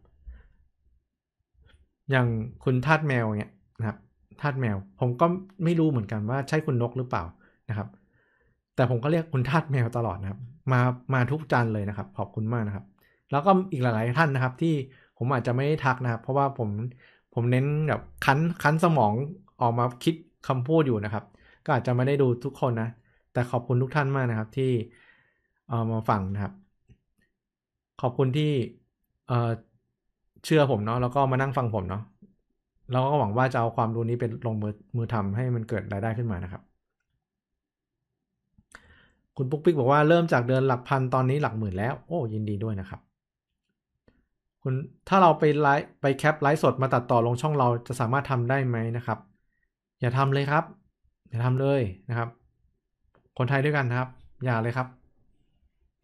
อย่างคุณทาดแมวเนี่ยนะครับทาดแมว ผมก็ไม่รู้เหมือนกันว่าใช่คุณนกหรือเปล่านะครับ แต่ผมก็เรียกคุณทาดแมวตลอดนะครับ มามาทุกจันเลยนะครับ ขอบคุณมากนะครับแล้วก็อีกหลาย ๆท่านนะครับที่ผมอาจจะไม่ได้ทักนะครับ เพราะว่าผมผมเน้นแบบคันคันสมองออกมาคิดคำพูดอยู่นะครับ ก็อาจจะไม่ได้ดูทุกคนนะ แต่ขอบคุณทุกท่านมากนะครับที่เอามาฟังนะครับ ขอบคุณที่เเชื่อผมเนาะแล้วก็มานั่งฟังผมเนาะเราก็หวังว่าจะเอาความรู้นี้เป็นลงมือมือทำให้มันเกิดรายได้ขึ้นมานะครับ คุณปุ๊กปิ๊กบอกว่าเริ่มจากเดือนหลักพันตอนนี้หลักหมื่นแล้วโอ้ ยินดีด้วยนะครับคุณถ้าเราไปไลฟ์ไปแคปไลฟ์สดมาตัดต่อลงช่องเราจะสามารถทำได้ไหมนะครับ อย่าทำเลยครับ อย่าทำเลยนะครับ คนไทยด้วยกันนะครับ อย่าเลยครับ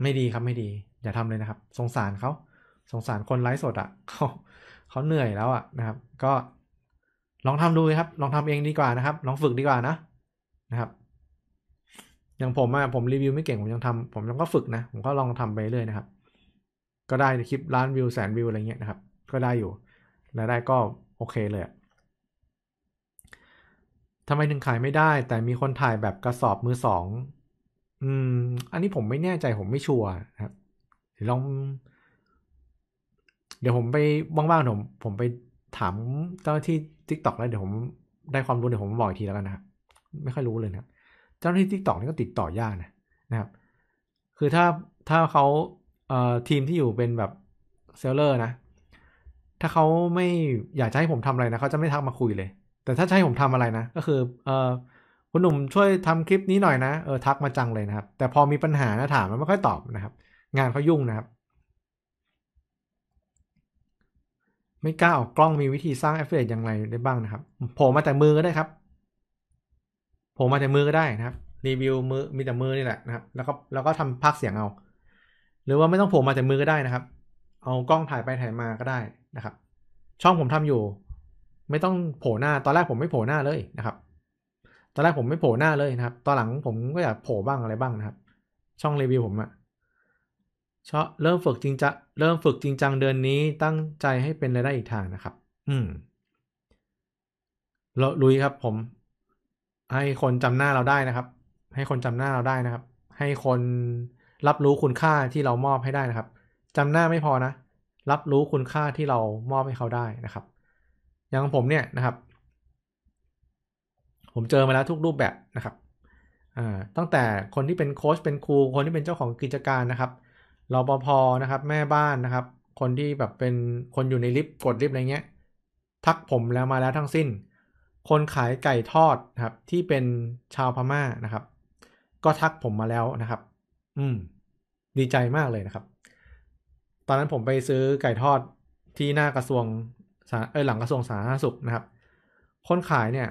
ไม่ดีครับไม่ดี อย่าทำเลยนะครับ สงสารเขาสงสารคนไลฟ์สดอะ่ะเขาเขาเหนื่อยแล้วอะ่ะนะครับ ก็ลองทำดูครับ ลองทำเองดีกว่านะครับลองฝึกดีกว่านะนะครับอย่างผมอะผมรีวิวไม่เก่งผมยังทำ ผมยังก็ฝึกนะผมก็ลองทำไปเรื่อยนะครับก็ได้คลิปล้านวิวแสนวิวอะไรเงี้ยนะครับ ก็ได้อยู่รายได้ก็ โอเคเลยทำไมถึงขายไม่ได้ แต่มีคนถ่ายแบบกระสอบมือสอง อืม อันนี้ผมไม่แน่ใจผมไม่ชัวร์นะครับเดี๋ยวลอง เดี๋ยวผมไปว่างๆผมผมไปถามเจ้าหน้าที่ TikTok แล้วเดี๋ยวผมได้ความรู้เดี๋ยวผมบอกอีกทีแล้วกันนะครับไม่ค่อยรู้เลยนะเจ้าหน้าที่ TikTok นี่ก็ติดต่อยากนะนะครับ คือถ้าถ้าเขาทีมที่อยู่เป็นแบบเซลเลอร์ นะ ถ้าเขาไม่อยากจะให้ผมทำอะไรนะเขาจะไม่ทักมาคุยเลย แต่ถ้าให้ผมทำอะไรนะ ก็คือออคุณหนุ่มช่วยทำคลิปนี้หน่อยนะ เออทักมาจังเลยนะครับ แต่พอมีปัญหานะถามมันไม่ค่อยตอบนะครับ งานเขายุ่งนะครับ ไม่กล้าออกกล้อง มีวิธีสร้างแอฟเฟกต์อย่างไรได้บ้างนะครับโผล่มาแต่มือก็ได้ครับโผล่มาแต่มือก็ได้นะครับ รีวิวมือ มีแต่มือนี่แหละนะครับ แล้วก็แล้วก็ทำพากเสียงเอาหรือว่าไม่ต้องโผล่มาแต่มือก็ได้นะครับ เอากล้องถ่ายไปถ่ายมาก็ได้นะครับ ช่องผมทำอยู่ ไม่ต้องโผล่หน้า ตอนแรกผมไม่โผล่หน้าเลยนะครับ ตอนแรกผมไม่โผล่หน้าเลยนะครับ ตอนหลังผมก็อยากโผล่บ้างอะไรบ้างนะครับ ช่องรีวิวผมอะชอเริ่มฝึกจริงจัง เริ่มฝึกจริงจังเดือนนี้ตั้งใจให้เป็นรายได้อีกทางนะครับ อืม เราลุยครับ ผม ให้คนจำหน้าเราได้นะครับ ให้คนจำหน้าเราได้นะครับ ให้คนรับรู้คุณค่าที่เรามอบให้ได้นะครับ จำหน้าไม่พอนะ รับรู้คุณค่าที่เรามอบให้เขาได้นะครับ อย่างผมเนี่ยนะครับ ผมเจอมาแล้วทุกรูปแบบนะครับตั้งแต่คนที่เป็นโค้ชเป็นครู คนที่เป็นเจ้าของกิจการนะครับรปภนะครับ แม่บ้านนะครับ คนที่แบบเป็นคนอยู่ในลิฟต์กดลิฟต์อะไรเงี้ย ทักผมแล้วมาแล้วทั้งสิ้น คนขายไก่ทอดนะครับ ที่เป็นชาวพม่านะครับ ก็ทักผมมาแล้วนะครับ อืมดีใจมากเลยนะครับ ตอนนั้นผมไปซื้อไก่ทอดที่หน้ากระทรวงเออหลังกระทรวงสาธารณสุขนะครับ คนขายเนี่ย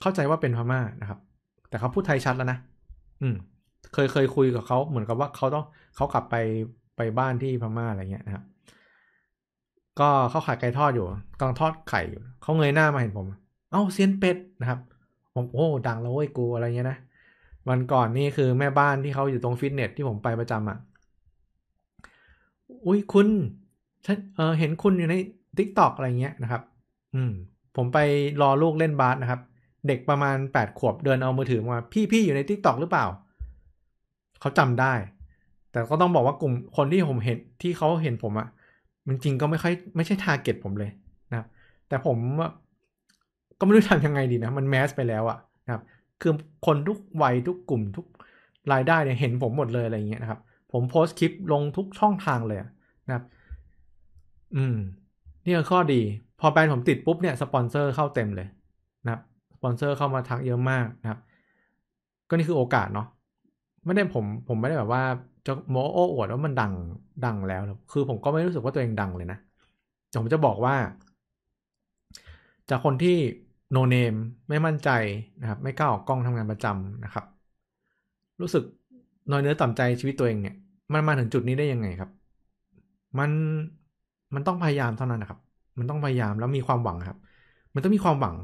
เข้าใจว่าเป็นพม่านะครับ แต่เขาพูดไทยชัดแล้วนะ อืม เคยเคยคุยกับเขา เหมือนกับว่าเขาต้องเขากลับไปไปบ้านที่พม่าอะไรเงี้ยนะครับ ก็เขาขายไก่ทอดอยู่กำลังทอดไข่อยู่ เขาเงยหน้ามาเห็นผม เอ้าเซียนเป็ดนะครับ ผมโอ้ ดังแล้วเว้ยกูอะไรเงี้ยนะ วันก่อนนี่คือแม่บ้านที่เขาอยู่ตรงฟิตเนสที่ผมไปประจำอ่ะอุ้ยคุณฉันเออเห็นคุณอยู่ใน t ิ k t o k อะไรเงี้ยนะครับ อืม ผมไปรอลูกเล่นบาสนะครับ เด็กประมาณแปดขวบเดินเอามือถือมาพี่พี่อยู่ใน t ิ k t o k หรือเปล่า เขาจำได้ แต่ก็ต้องบอกว่ากลุ่มคนที่ผมเห็นที่เขาเห็นผมอะมันจริงก็ไม่ค่อยไม่ใช่ทาร์เก็ตผมเลยนะแต่ผมก็ไม่รู้ทำยังไงดีนะ มันแมสไปแล้วอะนะครับ คือคนทุกวัยทุกกลุ่มทุกรายได้เนี่ยเห็นผมหมดเลยอะไรเงี้ยนะครับผมโพสคลิปลงทุกช่องทางเลยนะครับ อืมนี่คือข้อดี พอแบรนด์ผมติดปุ๊บเนี่ยสปอนเซอร์เข้าเต็มเลย นะครับสปอนเซอร์เข้ามาทักเยอะมากนะครับ ก็นี่คือโอกาสเนาะไม่ได้ผมผมไม่ได้แบบว่า จะโมโอ้อวดว่ามันดังดังแล้ว คือผมก็ไม่รู้สึกว่าตัวเองดังเลยนะผมจะบอกว่า จากคนที่โนเนมไม่มั่นใจนะครับไม่กล้าออกกล้องทำงานประจำนะครับ รู้สึกน้อยเนื้อต่ำใจชีวิตตัวเองเนี่ยมันมาถึงจุดนี้ได้ยังไงครับ มันมันต้องพยายามเท่านั้นนะครับ มันต้องพยายามแล้วมีความหวังครับ มันต้องมีความหวัง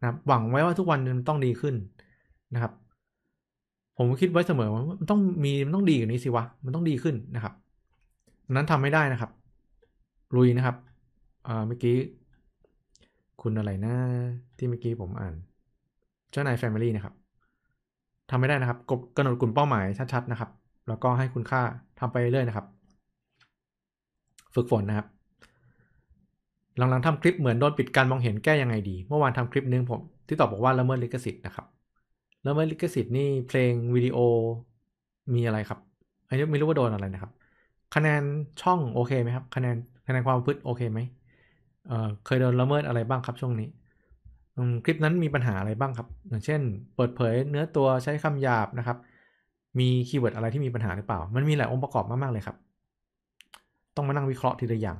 นะครับ หวังไว้ว่าทุกวันมันต้องดีขึ้นนะครับ ผมคิดไว้เสมอว่า มันต้องมีมันต้องดีกว่านี้สิวะมันต้องดีขึ้นนะครับนั้นทำไม่ได้นะครับลุยนะครับอ่าเมื่อกี้คุณอะไรนะที่เมื่อกี้ผมอ่าน เจ้านายแฟมิลี่นะครับทำไม่ได้นะครับกำหนดกลุ่มเป้าหมายชัดๆนะครับ แล้วก็ให้คุณค่าทำไปเรื่อยนะครับ ฝึกฝนนะครับหลังๆทำคลิปเหมือนโดนปิดการมองเห็นแก้ยังไงดีเมื่อวานทำคลิปนึงผมที่ตอบบอกว่าละเมิดลิขสิทธิ์นะครับละเมิดลิขสิทธิ์นี่เพลงวิดีโอมีอะไรครับอันนี้ไม่รู้ว่าโดนอะไรนะครับ คะแนนช่องโอเคไหมครับคะแนนคะแนนความพึ่งโอเคไหมเเคยโดนละเมิดอะไรบ้างครับ ช่วงนี้คลิปนั้นมีปัญหาอะไรบ้างครับ อย่างเช่น เปิดเผยเนื้อตัวใช้คำหยาบนะครับ มีคีย์เวิร์ดอะไรที่มีปัญหาหรือเปล่า มันมีหลายองค์ประกอบมากๆเลยครับ ต้องมานั่งวิเคราะห์ทีละอย่าง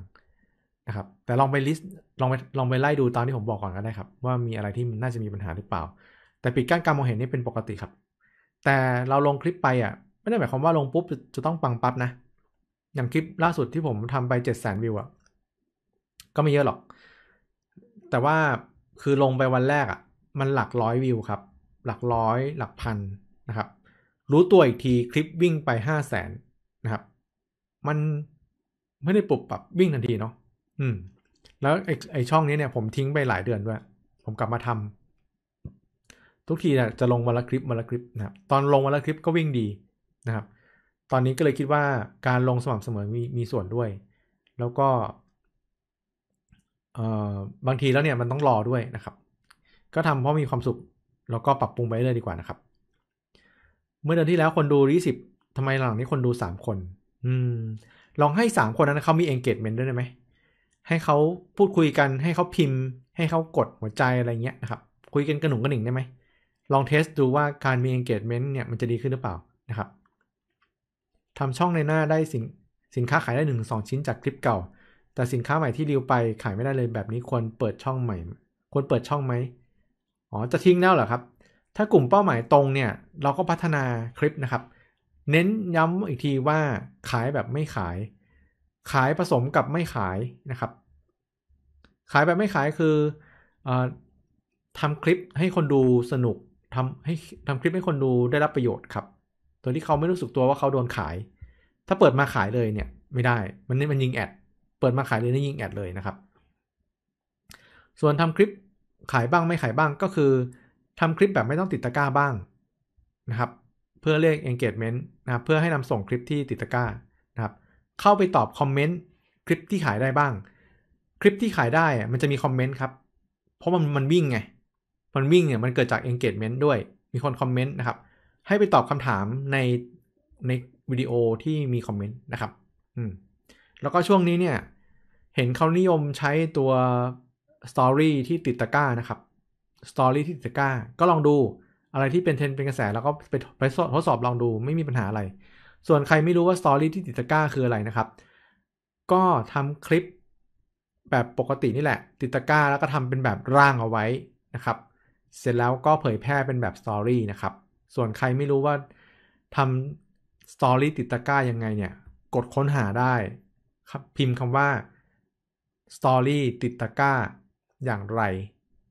นะครับ แต่ลองไปลิสต์ ลองไปลองไปไล่ดูตามที่ผมบอกก่อนก็ได้ครับ ว่ามีอะไรที่น่าจะมีปัญหาหรือเปล่า แต่ปิดกั้นการมองเห็นนี่เป็นปกติครับ แต่เราลงคลิปไปอ่ะ ไม่ได้หมายความว่าลงปุ๊บจะต้องปังปั๊บนะ อย่างคลิปล่าสุดที่ผมทำไปเจ็ดแสนวิวอ่ะ ก็ไม่เยอะหรอก แต่ว่าคือลงไปวันแรกอะ่ะ มันหลักร้อยวิวครับหลักร้อยหลักพันนะครับ รู้ตัวอีกทีคลิปวิ่งไปห้าแสนนะครับ มันไม่ได้ปรับปรับวิ่งทันทีเนาะอืม แล้ว ไอไอช่องนี้เนี่ยผมทิ้งไปหลายเดือนด้วยผมกลับมาทำ ทุกทีเนี่ยจะลงวันละคลิปวันละคลิปนะครับตอนลงวันละคลิปก็วิ่งดีนะครับ ตอนนี้ก็เลยคิดว่าการลงสม่ำเสมอมีมีส่วนด้วย แล้วก็ออบางทีแล้วเนี่ยมันต้องรอด้วยนะครับ ก็ทำเพราะมีความสุขแล้วก็ปรับปรุงไปเลยดีกว่านะครับ เมื่อเดือนที่แล้วคนดูรีสิบทำไมหลังนี้คนดูสามคน อืมลองให้สามคนนั้นเขามีเอ n g a g e m e n t ด้วยได้ไหมให้เขาพูดคุยกันให้เขาพิมพ์ ให้เขากดหัวใจอะไรเงี้ยนะครับคุยกันกระหนุ่งกระหนิ่งได้ไหมลองเทสดูว่าการมีเอ n g a g e m e n t เนี่ยมันจะดีขึ้นหรือเปล่านะครับทำช่องในหน้าได้สินสินค้าขายได้หนึ่งสองชิ้นจากคลิปเก่าแต่สินค้าใหม่ที่รีวไป ขายไม่ได้เลยแบบนี้ควรเปิดช่องใหม่ ควรเปิดช่องไหมอ๋อ จะทิ้งแล้วเหรอครับ ถ้ากลุ่มเป้าหมายตรงเนี่ยเราก็พัฒนาคลิปนะครับ เน้นย้ำอีกทีว่าขายแบบไม่ขาย ขายผสมกับไม่ขายนะครับ ขายแบบไม่ขายคืออทำคลิปให้คนดูสนุกทำให้ทำคลิปให้คนดูได้รับประโยชน์ครับ โดยที่เขาไม่รู้สึกตัวว่าเขาโดนขาย ถ้าเปิดมาขายเลยเนี่ยไม่ได้ มันนี่มันยิงแอดปิดมาขายเลยนี่ยิงแอดเลยนะครับ ส่วนทำคลิปขายบ้างไม่ขายบ้างก็คือ ทำคลิปแบบไม่ต้องติดตะกร้าบ้างนะครับ เพื่อเรียก engagement นะครับเพื่อให้นำส่งคลิปที่ติดตะกร้านะครับ เข้าไปตอบคอมเมนต์คลิปที่ขายได้บ้าง คลิปที่ขายได้มันจะมี คอมเมนต์ครับ เพราะมันมันวิ่งไงมันวิ่งเนี่ยมันเกิดจาก engagement ด้วย มีคน คอมเมนต์นะครับ ให้ไปตอบ คำ ถามในใน วิดีโอที่มีคอมเมนต์นะครับอืมแล้วก็ช่วงนี้เนี่ยเห็นเขานิยมใช้ตัวสตอรี่ที่ติดตะกร้านะครับสตอรี่ที่ติดตะกร้า ก็ลองดูอะไรที่เป็นเทรนเป็นกระแสแล้วก็ไปไปทดสอบลองดูไม่มีปัญหาอะไร ส่วนใครไม่รู้ว่าสตอรี่ที่ติดตะกร้าคืออะไรนะครับ ก็ทำคลิปแบบปกตินี่แหละ ติดตะกร้าแล้วก็ทำเป็นแบบร่างเอาไว้นะครับ เสร็จแล้วก็เผยแพร่เป็นแบบสตอรี่นะครับ ส่วนใครไม่รู้ว่าทำสตอรี่ติดตะกร้ายังไงเนี่ย กดค้นหาได้ครับพิมพ์คำว่าสตอรี่ติดตะก้าอย่างไร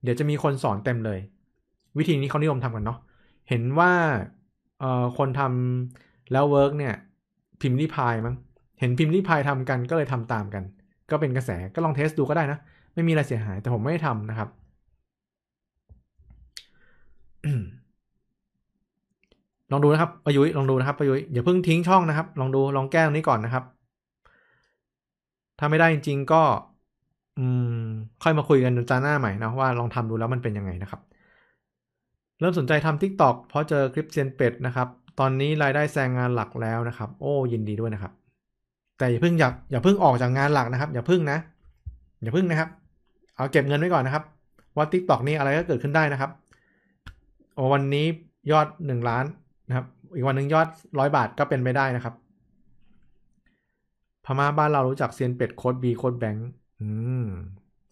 เดี๋ยวจะมีคนสอนเต็มเลย วิธีนี้เขานิยมทำกันเนาะเห็นว่าคนทำแล้วเวิร์กเนี่ย พิมพ์รีพายมั้งเห็นพิมพ์รีพายทำกันก็เลยทำตามกัน ก็เป็นกระแสก็ลองเทสดูก็ได้นะไม่มีอะไรเสียหายแต่ผมไม่ได้ทำนะครับ ลองดูนะครับประยุยลองดูนะครับประยุยอย่าเพิ่งทิ้งช่องนะครับ ลองดูลองแก้ตรงนี้ก่อนนะครับถ้าไม่ได้จริงๆก็อืมค่อยมาคุยกันจานหน้าใหม่นะว่า ลองทำดูแล้วมันเป็นยังไงนะครับเริ่มสนใจทำทิกตอกเพราะเจอคลิปเซียนเป็ดนะครับ ตอนนี้รายได้แซงงานหลักแล้วนะครับ โอ้ ยินดีด้วยนะครับ แต่อย่าเพิ่งอย่าอย่าเพิ่งออกจากงานหลักนะครับ อย่าเพิ่งนะอย่าเพิ่งนะครับ เอาเก็บเงินไว้ก่อนนะครับว่าทิกตอกนี่อะไรก็เกิดขึ้นได้นะครับวันนี้ยอดหนึ่งล้านนะครับ อีกวันหนึ่งยอดร้อยบาทก็เป็นไปได้นะครับ พม่าบ้านเรารู้จักเซียนเป็ดโค้ดบีโค้ดแบงค์อืม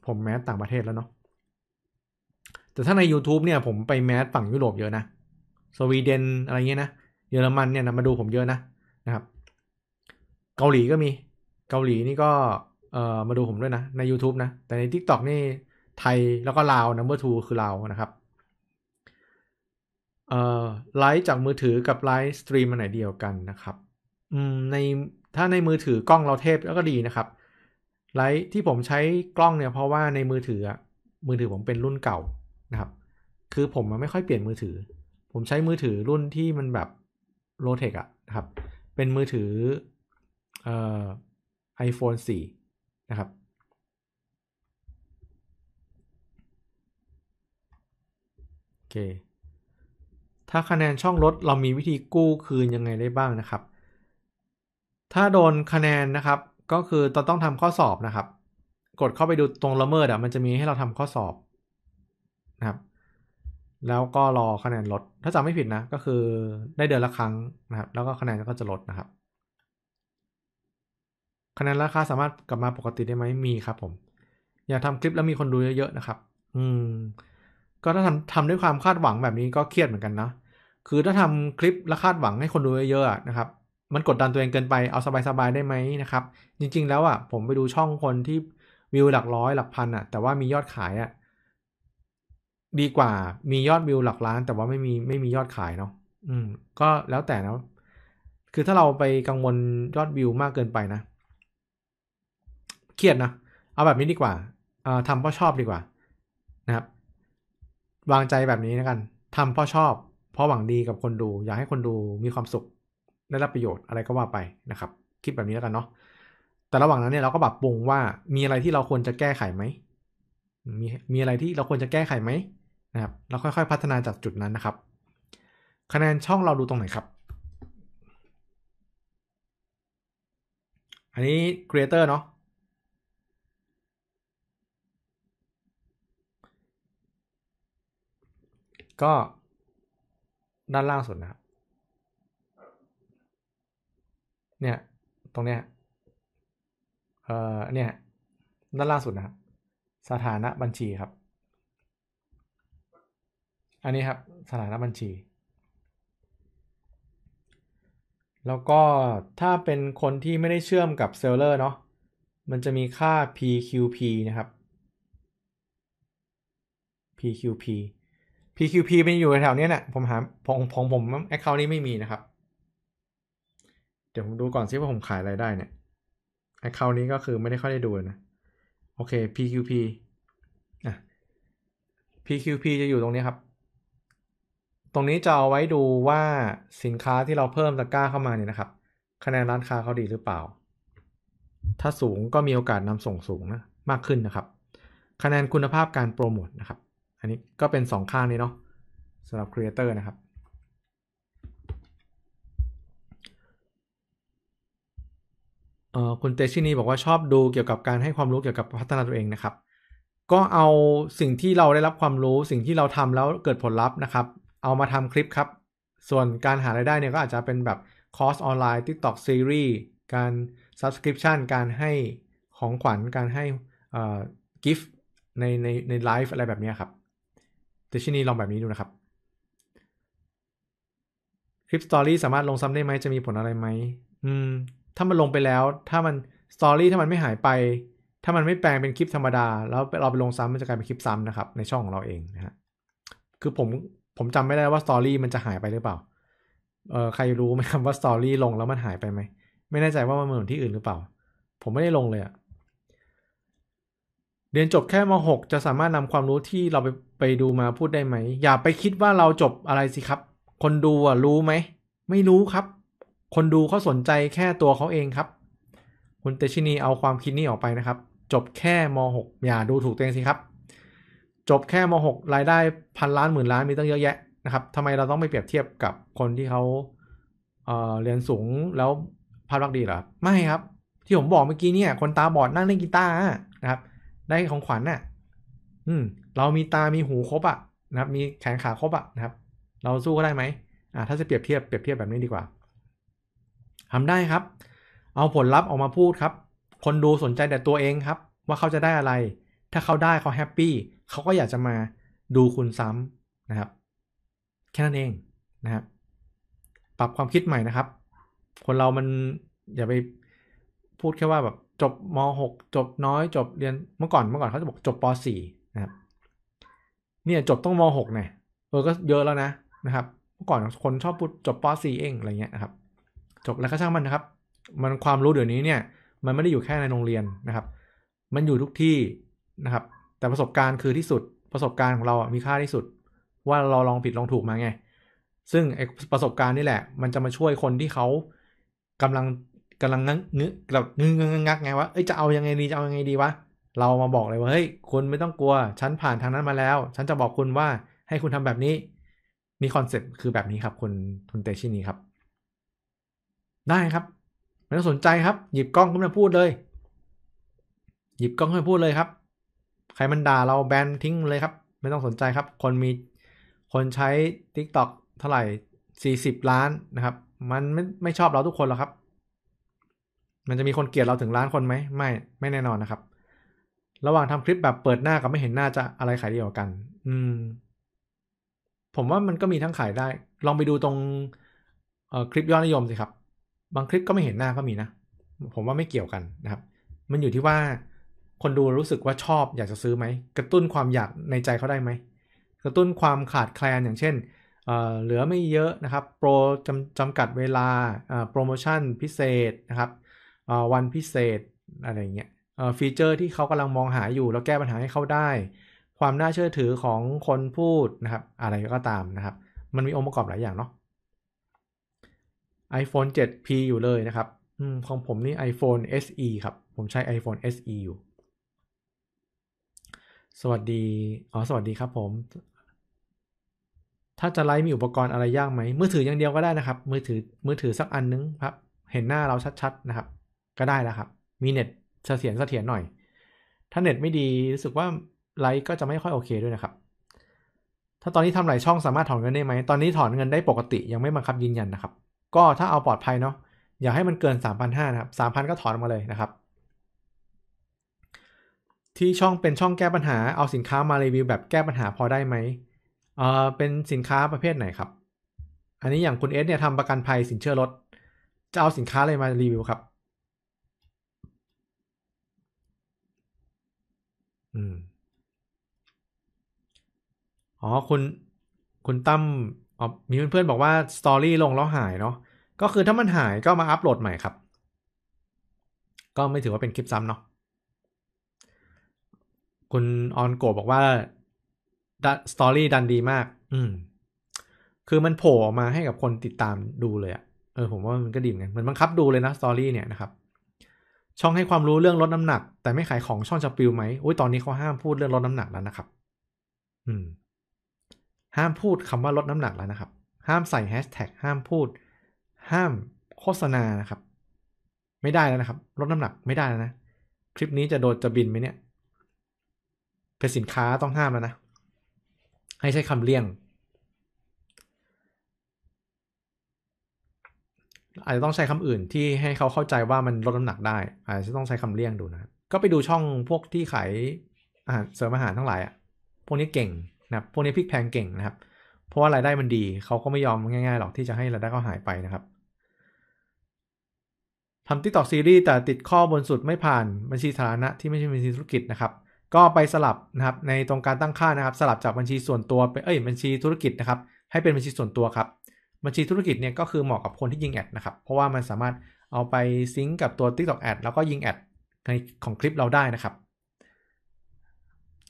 ผมแมสต่างประเทศแล้วเนาะ แต่ถ้าใน YouTube เนี่ยผมไปแมสฝั่งยุโรปเยอะนะ สวีเดน อะไรเงี้ยนะ เยอรมันเนี่ยนะมาดูผมเยอะนะนะครับ เกาหลีก็มี เกาหลีนี่ก็เอ่อมาดูผมด้วยนะใน YouTube นะ แต่ใน TikTok นี่ไทยแล้วก็ลาวนเมื่อทูคือลาวนะครับ เอ่อไลฟ์จากมือถือกับไลฟ์สตรีมมันไหนเดียวกันนะครับ อืมในถ้าในมือถือกล้องเราเทพแล้วก็ดีนะครับไลท์ที่ผมใช้กล้องเนี่ยเพราะว่าในมือถือมือถือผมเป็นรุ่นเก่านะครับ คือผมไม่ค่อยเปลี่ยนมือถือ ผมใช้มือถือรุ่นที่มันแบบโลเทคอะนะครับ เป็นมือถือเอ่ออโฟนสี่นะครับโอเคถ้าคะแนนช่องลดเรามีวิธีกู้คืนยังไงได้บ้างนะครับ ถ้าโดนคะแนนนะครับก็คือตอนต้องทำข้อสอบนะครับ กดเข้าไปดูตรงละเมิดอ่ะมันจะมีให้เราทำข้อสอบนะครับ แล้วก็รอคะแนนลด ถ้าจำไม่ผิดนะ ก็คือได้เดือนละครั้งนะครับ แล้วก็คะแนนก็จะลดนะครับ คะแนนราคาสามารถกลับมาปกติได้ไหมมีครับผม อย่าทำคลิปแล้วมีคนดูเยอะๆนะครับ อืมก็ถ้าทำทำด้วยความคาดหวังแบบนี้ก็เครียดเหมือนกันนะคือถ้าทำคลิปแล้วคาดหวังให้คนดูเยอะๆนะครับมันกดดันตัวเองเกินไปเอาสบายๆได้ไหมนะครับ จริงๆ แล้วอะ่ะผมไปดูช่องคนที่วิวหลักร้อยหลักพันอะ่ะ แต่ว่ามียอดขายอะ่ะ ดีกว่า มียอดวิวหลักล้าน แต่ว่าไม่มีไม่มียอดขายเนาะอืม ก็แล้วแต่นะ คือถ้าเราไปกังวลยอดวิวมากเกินไปนะเครียดนะเอาแบบนี้ดีกว่าเอาอทำเพราะชอบดีกว่า นะครับ วางใจแบบนี้แล้วกันทำเพราะชอบ เพราะหวังดีกับคนดู อยากให้คนดูมีความสุขได้รับประโยชน์อะไรก็ว่าไปนะครับคิดแบบนี้แล้วกันเนาะแต่ระหว่างนั้นเนี่ยเราก็ปรับปรุงว่ามีอะไรที่เราควรจะแก้ไขไหมมีมีอะไรที่เราควรจะแก้ไขไหมนะครับ เราค่อยๆพัฒนาจากจุดนั้นนะครับ คะแนนช่องเราดูตรงไหนครับ อันนี้ครีเอเตอร์เนาะก็ด้านล่างสุดนะครับเนี่ย ตรงเนี้ยเอ่อ เนี่ย ด้านล่าสุดนะครับ สถานะบัญชีครับ อันนี้ครับ สถานะบัญชี แล้วก็ถ้าเป็นคนที่ไม่ได้เชื่อมกับเซลเลอร์เนาะ มันจะมีค่า PQP นะครับ PQP PQP เป็นอยู่แถวเนี้ยนะผมหาของผม ผมแอคเคาท์นี้ไม่มีนะครับเดี๋ยวผมดูก่อนซิว่าผมขายอะไรได้เนี่ย ไอ้คราวนี้ก็คือไม่ได้ค่อยได้ดูนะ โอเค PQP อ่ะ PQP จะอยู่ตรงนี้ครับ ตรงนี้จะเอาไว้ดูว่าสินค้าที่เราเพิ่มตะกร้าเข้ามาเนี่ยนะครับ คะแนนร้านค้าเขาดีหรือเปล่า ถ้าสูงก็มีโอกาสนำส่งสูงนะ มากขึ้นนะครับ คะแนนคุณภาพการโปรโมทนะครับ อันนี้ก็เป็น2ข้างนี้เนาะสำหรับครีเอเตอร์นะครับคุณเตชินีบอกว่าชอบดูเกี่ยวกับการให้ความรู้เกี่ยวกับพัฒนาตัวเองนะครับ ก็เอาสิ่งที่เราได้รับความรู้สิ่งที่เราทำแล้วเกิดผลลัพธ์นะครับ เอามาทำคลิปครับ ส่วนการหารายได้เนี่ยก็อาจจะเป็นแบบคอร์สออนไลน์ TikTok Series การ Subscription การให้ของขวัญการให้กิฟต์ในในในไลฟ์อะไรแบบนี้ครับ เตชินีลองแบบนี้ดูนะครับ คลิปสตอรี่สามารถลงซ้ำได้ไหมจะมีผลอะไรไหมอืมถ้ามันลงไปแล้ว ถ้ามันสตอรี่ถ้ามันไม่หายไป ถ้ามันไม่แปลงเป็นคลิปธรรมดา แล้วเราไปลงซ้ำมันจะกลายเป็นคลิปซ้ำนะครับ ในช่องของเราเองนะฮะ คือผมผมจำไม่ได้ว่าสตอรี่มันจะหายไปหรือเปล่า เออใครรู้ไหมครับว่าสตอรี่ลงแล้วมันหายไปไหม ไม่แน่ใจว่ามันเหมือนที่อื่นหรือเปล่า ผมไม่ได้ลงเลยอะเรียนจบแค่ม .6 จะสามารถนำความรู้ที่เราไปไปดูมาพูดได้ไหม อย่าไปคิดว่าเราจบอะไรสิครับ คนดูอะรู้ไหม ไม่รู้ครับคนดูเขาสนใจแค่ตัวเขาเองครับ คุณเตชินีเอาความคิดนี้ออกไปนะครับ จบแค่ม .6 อย่าดูถูกตัวเองสิครับ จบแค่ม .6 รายได้พันล้านหมื่นล้าน มีตั้งเยอะแยะนะครับทำไมเราต้องไปเปรียบเทียบกับคนที่เขาเเรียนสูงแล้วภาพลักษณ์ดีหรอ ไม่ครับ ที่ผมบอกเมื่อกี้เนี่ย คนตาบอดนั่งเล่นกีตาร์นะครับ ได้ของขวัญน่ะอืม เรามีตา มีหูครบอ่ะ นะครับ มีแขนขาครบอ่ะนะครับ เราสู้ก็ได้ไหมอ่าถ้าจะเปรียบเทียบเปรียบเทียบแบบนี้ดีกว่าทำได้ครับ เอาผลลัพธ์ออกมาพูดครับ คนดูสนใจแต่ตัวเองครับ ว่าเขาจะได้อะไร ถ้าเขาได้เขาแฮปปี้ เขาก็อยากจะมาดูคุณซ้ำนะครับ แค่นั้นเองนะครับ ปรับความคิดใหม่นะครับ คนเรามันอย่าไปพูดแค่ว่าแบบจบม .6 จบน้อยจบเรียนเมื่อก่อนเมื่อก่อนเขาจะบอกจบป .4 นะครับ เนี่ยจบต้องม .6 นะเออ ก็เยอะแล้วนะนะครับ เมื่อก่อนคนชอบพูดจบป .4 เองอะไรเงี้ยนะครับจบแล้วก็ช่างมันนะครับ มันความรู้เดี๋ยวนี้เนี่ย มันไม่ได้อยู่แค่ในโรงเรียนนะครับ มันอยู่ทุกที่นะครับ แต่ประสบการณ์คือที่สุดประสบการณ์ของเราอ่ะมีค่าที่สุด ว่าเราลองผิดลอง ถูกมาไง ซึ่งประสบการณ์นี่แหละ มันจะมาช่วยคนที่เขา กำลังกำลังงึกแบบงึงงักไงวะเอ้ยจะเอายังไงดีจะเอายังไงดีวะเรามาบอกเลยว่าเฮ้ยคุณไม่ต้องกลัว ฉันผ่านทางนั้นมาแล้ว ฉันจะบอกคุณว่าให้คุณทำแบบนี้นี่คอนเซ็ปต์คือแบบนี้ครับคุณทุนเตชินีครับได้ครับไม่ต้องสนใจครับ หยิบกล้องขึ้นมาพูดเลย หยิบกล้องขึ้นมาพูดเลยครับใครมันด่าเราแบนทิ้งเลยครับ ไม่ต้องสนใจครับ คนมีคนใช้ TikTok เท่าไหร่40ล้านนะครับมันไม่ไม่ชอบเราทุกคนหรอกครับ มันจะมีคนเกลียดเราถึงล้านคนไหมไม่ไม่แน่นอนนะครับ ระหว่างทำคลิปแบบเปิดหน้ากับไม่เห็นหน้าจะอะไรขายดีกว่ากัน อืม ผมว่ามันก็มีทั้งขายได้ ลองไปดูตรงคลิปยอดนิยมสิครับบางคลิปก็ไม่เห็นหน้าก็มีนะ ผมว่าไม่เกี่ยวกันนะครับ มันอยู่ที่ว่าคนดูรู้สึกว่าชอบอยากจะซื้อไหมกระตุ้นความอยากในใจเขาได้ไหมกระตุ้นความขาดแคลนอย่างเช่นเเหลือไม่เยอะนะครับโปรจำจำกัดเวลาโปรโมชั่นพิเศษนะครับวันพิเศษอะไรเงี้ยฟีเจอร์ที่เขากำลังมองหาอยู่ แล้วแก้ปัญหาให้เขาได้ ความน่าเชื่อถือของคนพูดนะครับอะไรก็ตามนะครับ มันมีองค์ประกอบหลายอย่างเนาะ iPhone 7P อยู่เลยนะครับอของผมนี่ iPhone SE ครับ ผมใช้ iPhone SE อยู่ สวัสดี อ๋อ สวัสดีครับผม ถ้าจะไลฟ์มีอุปกรณ์อะไรยากไหม มือถืออย่างเดียวก็ได้นะครับ มือถือ มือถือสักอันนึงครับ เห็นหน้าเราชัดๆนะครับ ก็ได้แล้วครับ มีเน็ตเสถียรเสถียรหน่อย ถ้าเน็ตไม่ดีรู้สึกว่าไลฟ์ก็จะไม่ค่อยโอเคด้วยนะครับ ถ้าตอนนี้ทำหลายช่องสามารถถอนเงินได้ไหม ตอนนี้ถอนเงินได้ปกติยังไม่บังคับยืนยันนะครับก็ถ้าเอาปลอดภัยเนาะอย่าให้มันเกิน3,500นะครับ3,000ก็ถอนออกมาเลยนะครับ ที่ช่องเป็นช่องแก้ปัญหาเอาสินค้ามารีวิวแบบแก้ปัญหาพอได้ไหมเออเป็นสินค้าประเภทไหนครับ อันนี้อย่างคุณเอสเนี่ยทำประกันภัยสินเชื่อรถจะเอาสินค้าอะไรมารีวิวครับอืมอ๋อคุณคุณตั้มอมีเพื่อนๆบอกว่าสตอรี่ลงแล้วหายเนาะก็คือถ้ามันหายก็มาอัปโหลดใหม่ครับ ก็ไม่ถือว่าเป็นคลิปซ้ำเนาะคุณออนโกบอกว่าสตอรี่ดันดีมาก อืม คือมันโผล่ออกมาให้กับคนติดตามดูเลยอะเออ ผมว่ามันก็ดีเหมือนกันมันบังคับดูเลยนะสตอรี่เนี่ยนะครับ ช่องให้ความรู้เรื่องลดน้ำหนักแต่ไม่ขายของช่องจะปิวไหมอุ้ยตอนนี้เขาห้ามพูดเรื่องลดน้ำหนักแล้วนะครับ อืมห้ามพูดคำว่าลดน้ำหนักแล้วนะครับ ห้ามใส่แฮชแท็กห้ามพูด ห้ามโฆษณา นะครับ ไม่ได้แล้วนะครับ ลดน้ำหนักไม่ได้แล้วนะ คลิปนี้จะโดนจะบินไหมเนี่ย เป็นสินค้าต้องห้ามแล้วนะ ให้ใช้คำเลี่ยง อาจจะต้องใช้คำอื่นที่ให้เขาเข้าใจว่ามันลดน้ำหนักได้ อาจจะต้องใช้คำเลี่ยงดูนะ ก็ไปดูช่องพวกที่ขายอาหารเสริมอาหารทั้งหลายอะ่ะ พวกนี้เก่งนะครับพวกนี้พลิกแพงเก่งนะครับ เพราะว่ารายได้มันดี เขาก็ไม่ยอมง่ายๆหรอกที่จะให้รายได้เขาหายไปนะครับทำติ๊กต็อกซีรีส์แต่ติดข้อบนสุดไม่ผ่านบัญชีสาธารณะที่ไม่ใช่บัญชีธุรกิจนะครับ ก็ไปสลับนะครับในตรงการตั้งค่านะครับสลับจากบัญชีส่วนตัวไปเอ้ยบัญชีธุรกิจนะครับ ให้เป็นบัญชีส่วนตัวครับบัญชีธุรกิจเนี่ยก็คือเหมาะกับคนที่ยิงแอดนะครับเพราะว่ามันสามารถเอาไปซิงก์กับตัว t ก k t o k แอดแล้วก็ยิงแอดในของคลิปเราได้นะครับ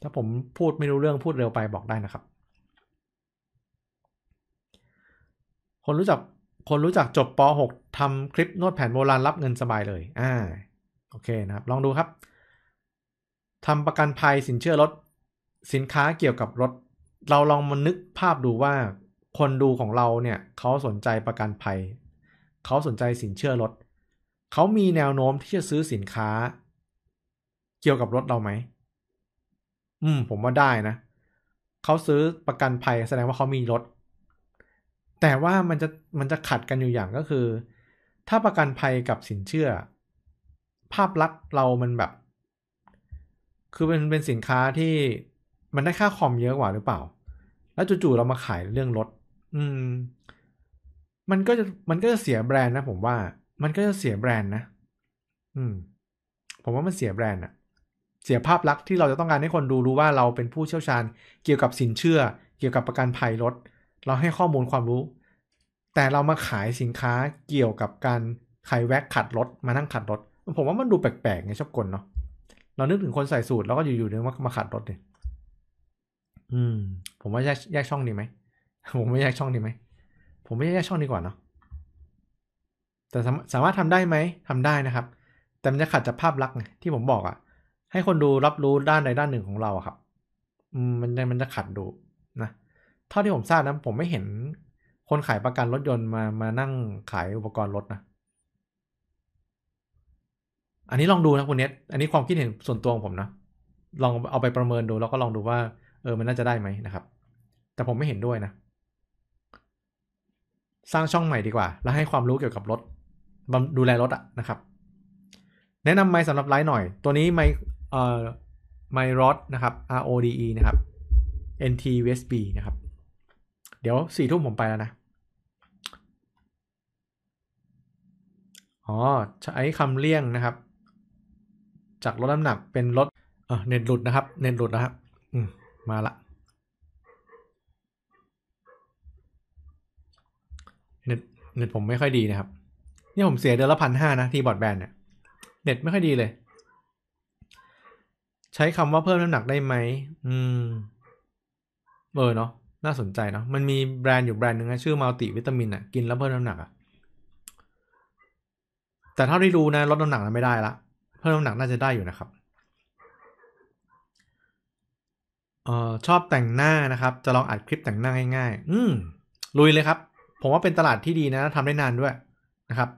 ถ้าผมพูดไม่รู้เรื่องพูดเร็วไปบอกได้นะครับ คนรู้จักคนรู้จักจบป .6 ทำคลิปนวดแผนโบราณรับเงินสบายเลย อ่า โอเคนะครับ ลองดูครับทำประกันภัยสินเชื่อรถสินค้าเกี่ยวกับรถ เราลองมานึกภาพดูว่าคนดูของเราเนี่ยเขาสนใจประกันภัย เขาสนใจสินเชื่อรถเขามีแนวโน้มที่จะซื้อสินค้า เกี่ยวกับรถเราไหมอืมผมว่าได้นะเขาซื้อประกันภัยแสดงว่าเขามีรถ แต่ว่ามันจะมันจะขัดกันอยู่อย่างก็คือถ้าประกันภัยกับสินเชื่อ ภาพลักษณ์เรามันแบบ คือเป็นเป็นสินค้าที่มันได้ค่าคอมเยอะกว่าหรือเปล่า แล้วจู่ๆเรามาขายเรื่องรถอืม มันก็จะมันก็จะเสียแบรนด์นะผมว่า มันก็จะเสียแบรนด์นะอืม ผมว่ามันเสียแบรนด์อะเสียภาพลักษณ์ที่เราจะต้องการให้คนดูรู้ว่าเราเป็นผู้เชี่ยวชาญ เกี่ยวกับสินเชื่อ เกี่ยวกับประกันภัยรถ เราให้ข้อมูลความรู้ แต่เรามาขายสินค้าเกี่ยวกับการขายแว็กขัดรถมานั่งขัดรถ ผมว่ามันดูแปลกๆไงชอบกลเนาะเรานึกถึงคนใส่สูตรแล้วก็อยู่ๆนึกว่ามาขัดรถเนี่ยอืมผมว่าแยกแยกช่องดีไหมผมไม่แยกช่องดีไหมผมไม่แยกช่องดีกว่าเนาะแต่สามารถทำได้ไหมทำได้นะครับ แต่มันจะขัดจากภาพลักษณ์ที่ผมบอกอะ่ะให้คนดูรับรู้ด้านใดด้านหนึ่งของเราครับ มันมันจะขัดดูนะ เท่าที่ผมทราบนะ ผมไม่เห็น คนขายประกันรถยนต์มามานั่งขายอุปกรณ์รถนะ อันนี้ลองดูนะคุณเน็ต อันนี้ความคิดเห็นส่วนตัวของผมนะ ลองเอาไปประเมินดู แล้วก็ลองดูว่า เออมันน่าจะได้ไหมนะครับ แต่ผมไม่เห็นด้วยนะ สร้างช่องใหม่ดีกว่า แล้วให้ความรู้เกี่ยวกับรถดูแลรถอะนะครับ แนะนำไม้สำหรับไลฟ์หน่อย ตัวนี้ไมเอ่อ myrod นะครับ R O D E นะครับ N T U S B นะครับ เดี๋ยวสี่ทุ่มผมไปแล้วนะ อ๋อ ใช้คำเลี่ยงนะครับ จากลดน้ำหนักเป็นลดเออเน็ตหลุดนะครับ เน็ตหลุดนะครับ อืม มาละเน็ตเน็ตผมไม่ค่อยดีนะครับนี่ผมเสียเดือนละพันห้านะที่บอดแบนเนี่ยเน็ตไม่ค่อยดีเลยใช้คำว่าเพิ่มน้ำหนักได้ไหม อืมเออเนาะ น่าสนใจเนาะ มันมีแบรนด์อยู่แบรนด์หนึ่งนะชื่อมัลติวิตามินอ่ะ กินแล้วเพิ่มน้ำหนัก อ่ะ แต่เท่าที่รู้นะลดน้ำหนักไม่ได้ละ เพิ่มน้ำหนักน่าจะได้อยู่นะครับ เอ่อชอบแต่งหน้านะครับ จะลองอัดคลิปแต่งหน้าง่าย ๆ อืม ลุยเลยครับ ผมว่าเป็นตลาดที่ดีนะทำได้นานด้วยนะครับ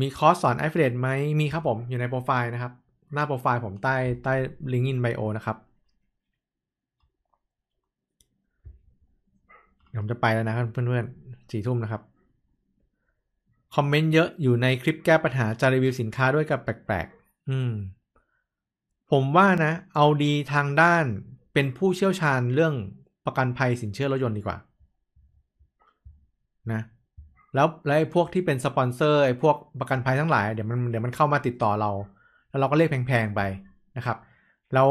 มีคอร์ส สอน Affiliate ไหม มีครับผมอยู่ในโปรไฟล์นะครับ หน้าโปรไฟล์ผมใต้ใต้ลิงก์อินไบโอนะครับผมจะไปแล้วนะเพื่อนๆสี่ทุ่มนะครับ คอมเมนต์เยอะอยู่ในคลิปแก้ปัญหาจะรีวิวสินค้าด้วยกับแปลกๆอืม ผมว่านะ เอาดี ทางด้านเป็นผู้เชี่ยวชาญเรื่องประกันภัยสินเชื่อรถยนต์ดีกว่า นะแล้วแล้วพวกที่เป็นสปอนเซอร์ไอ้พวกประกันภัยทั้งหลายเดี๋ยวมันเดี๋ยวมันเข้ามาติดต่อเรา แล้วเราก็เรียกแพงๆไปนะครับ แล้ว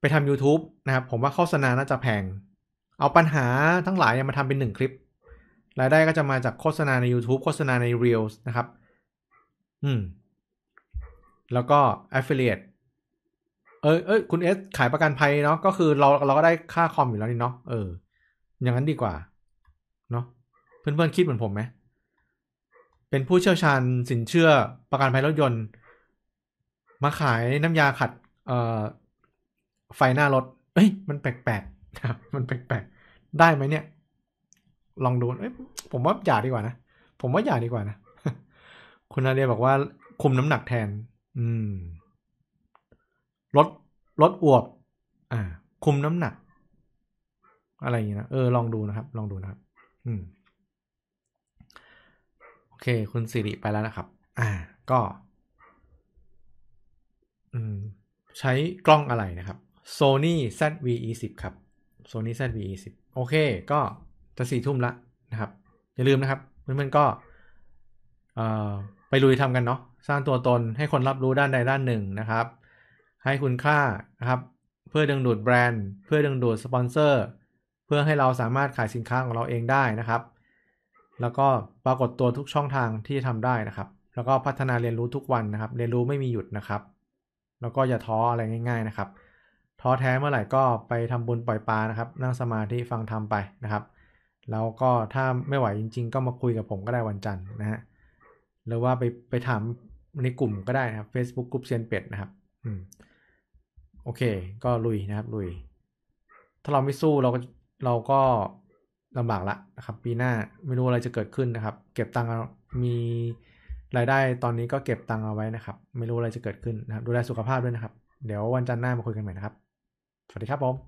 ไปทำ YouTube นะครับ ผมว่าโฆษณาน่าจะแพง เอาปัญหาทั้งหลายมาทำเป็นหนึ่งคลิปรายได้ก็จะมาจากโฆษณาใน YouTube โฆษณาใน Reels นะครับ อืม แล้วก็ Affiliate เอ้ยเอ้ยคุณเอสขายประกันภัยเนาะก็คือเราเราก็ได้ค่าคอมอยู่แล้วนี่เนาะเออ อย่างนั้นดีกว่าเพื่อนๆคิดเหมือนผมไหม เป็นผู้เชี่ยวชาญสินเชื่อประกันภัยรถยนต์ มาขายน้ำยาขัด เอ่อ ไฟหน้ารถเอ้ยมันแปลกๆมันแปลกๆ ได้ไหมเนี่ย ลองดูเอ้ยผมว่าอย่าดีกว่า นะ ผมว่าอย่าดีกว่านะ คุณนาเดียบอกว่าคุมน้ำหนักแทน อืมลดลดอวบอ่า คุมน้ำหนัก อะไรอย่างเงี้นะเออลองดูนะครับ ลองดูนะครับอืมอเคคุณสิริไปแล้วนะครับ อ่าก็ อืม ใช้กล้องอะไรนะครับ Sony ZV-E10 ครับ Sony ZV-E10 โอเคก็จะสี่ทุ่มละนะครับอย่าลืมนะครับเพื่อนๆก็ไปลุยทำกันเนาะสร้างตัวตนให้คนรับรู้ด้านใดด้านหนึ่งนะครับ ให้คุณค่านะครับ เพื่อดึงดูดแบรนด์เพื่อดึงดูด สปอนเซอร์ เพื่อให้เราสามารถขายสินค้าของเราเองได้นะครับแล้วก็ปรากฏตัวทุกช่องทางที่ทำได้นะครับ แล้วก็พัฒนาเรียนรู้ทุกวันนะครับ เรียนรู้ไม่มีหยุดนะครับ แล้วก็อย่าท้ออะไรง่ายๆนะครับ ท้อแท้เมื่อไหร่ก็ไปทำบุญปล่อยปลานะครับ นั่งสมาธิฟังธรรมไปนะครับ แล้วก็ถ้าไม่ไหวจริงๆ ก็มาคุยกับผมก็ได้วันจันทร์นะฮะ หรือว่าไปไปถามในกลุ่มก็ได้นะครับ Facebook กลุ่มเซียนเป็ดนะครับ อืมโอเค ก็ลุยนะครับลุย ถ้าเราไม่สู้เราก็เราก็ลำบากละนะครับปีหน้าไม่รู้อะไรจะเกิดขึ้นนะครับเก็บตังค์มีรายได้ตอนนี้ก็เก็บตังค์เอาไว้นะครับไม่รู้อะไรจะเกิดขึ้นนะครับดูแลสุขภาพด้วยนะครับเดี๋ยววันจันทร์หน้ามาคุยกันใหม่นะครับสวัสดีครับผม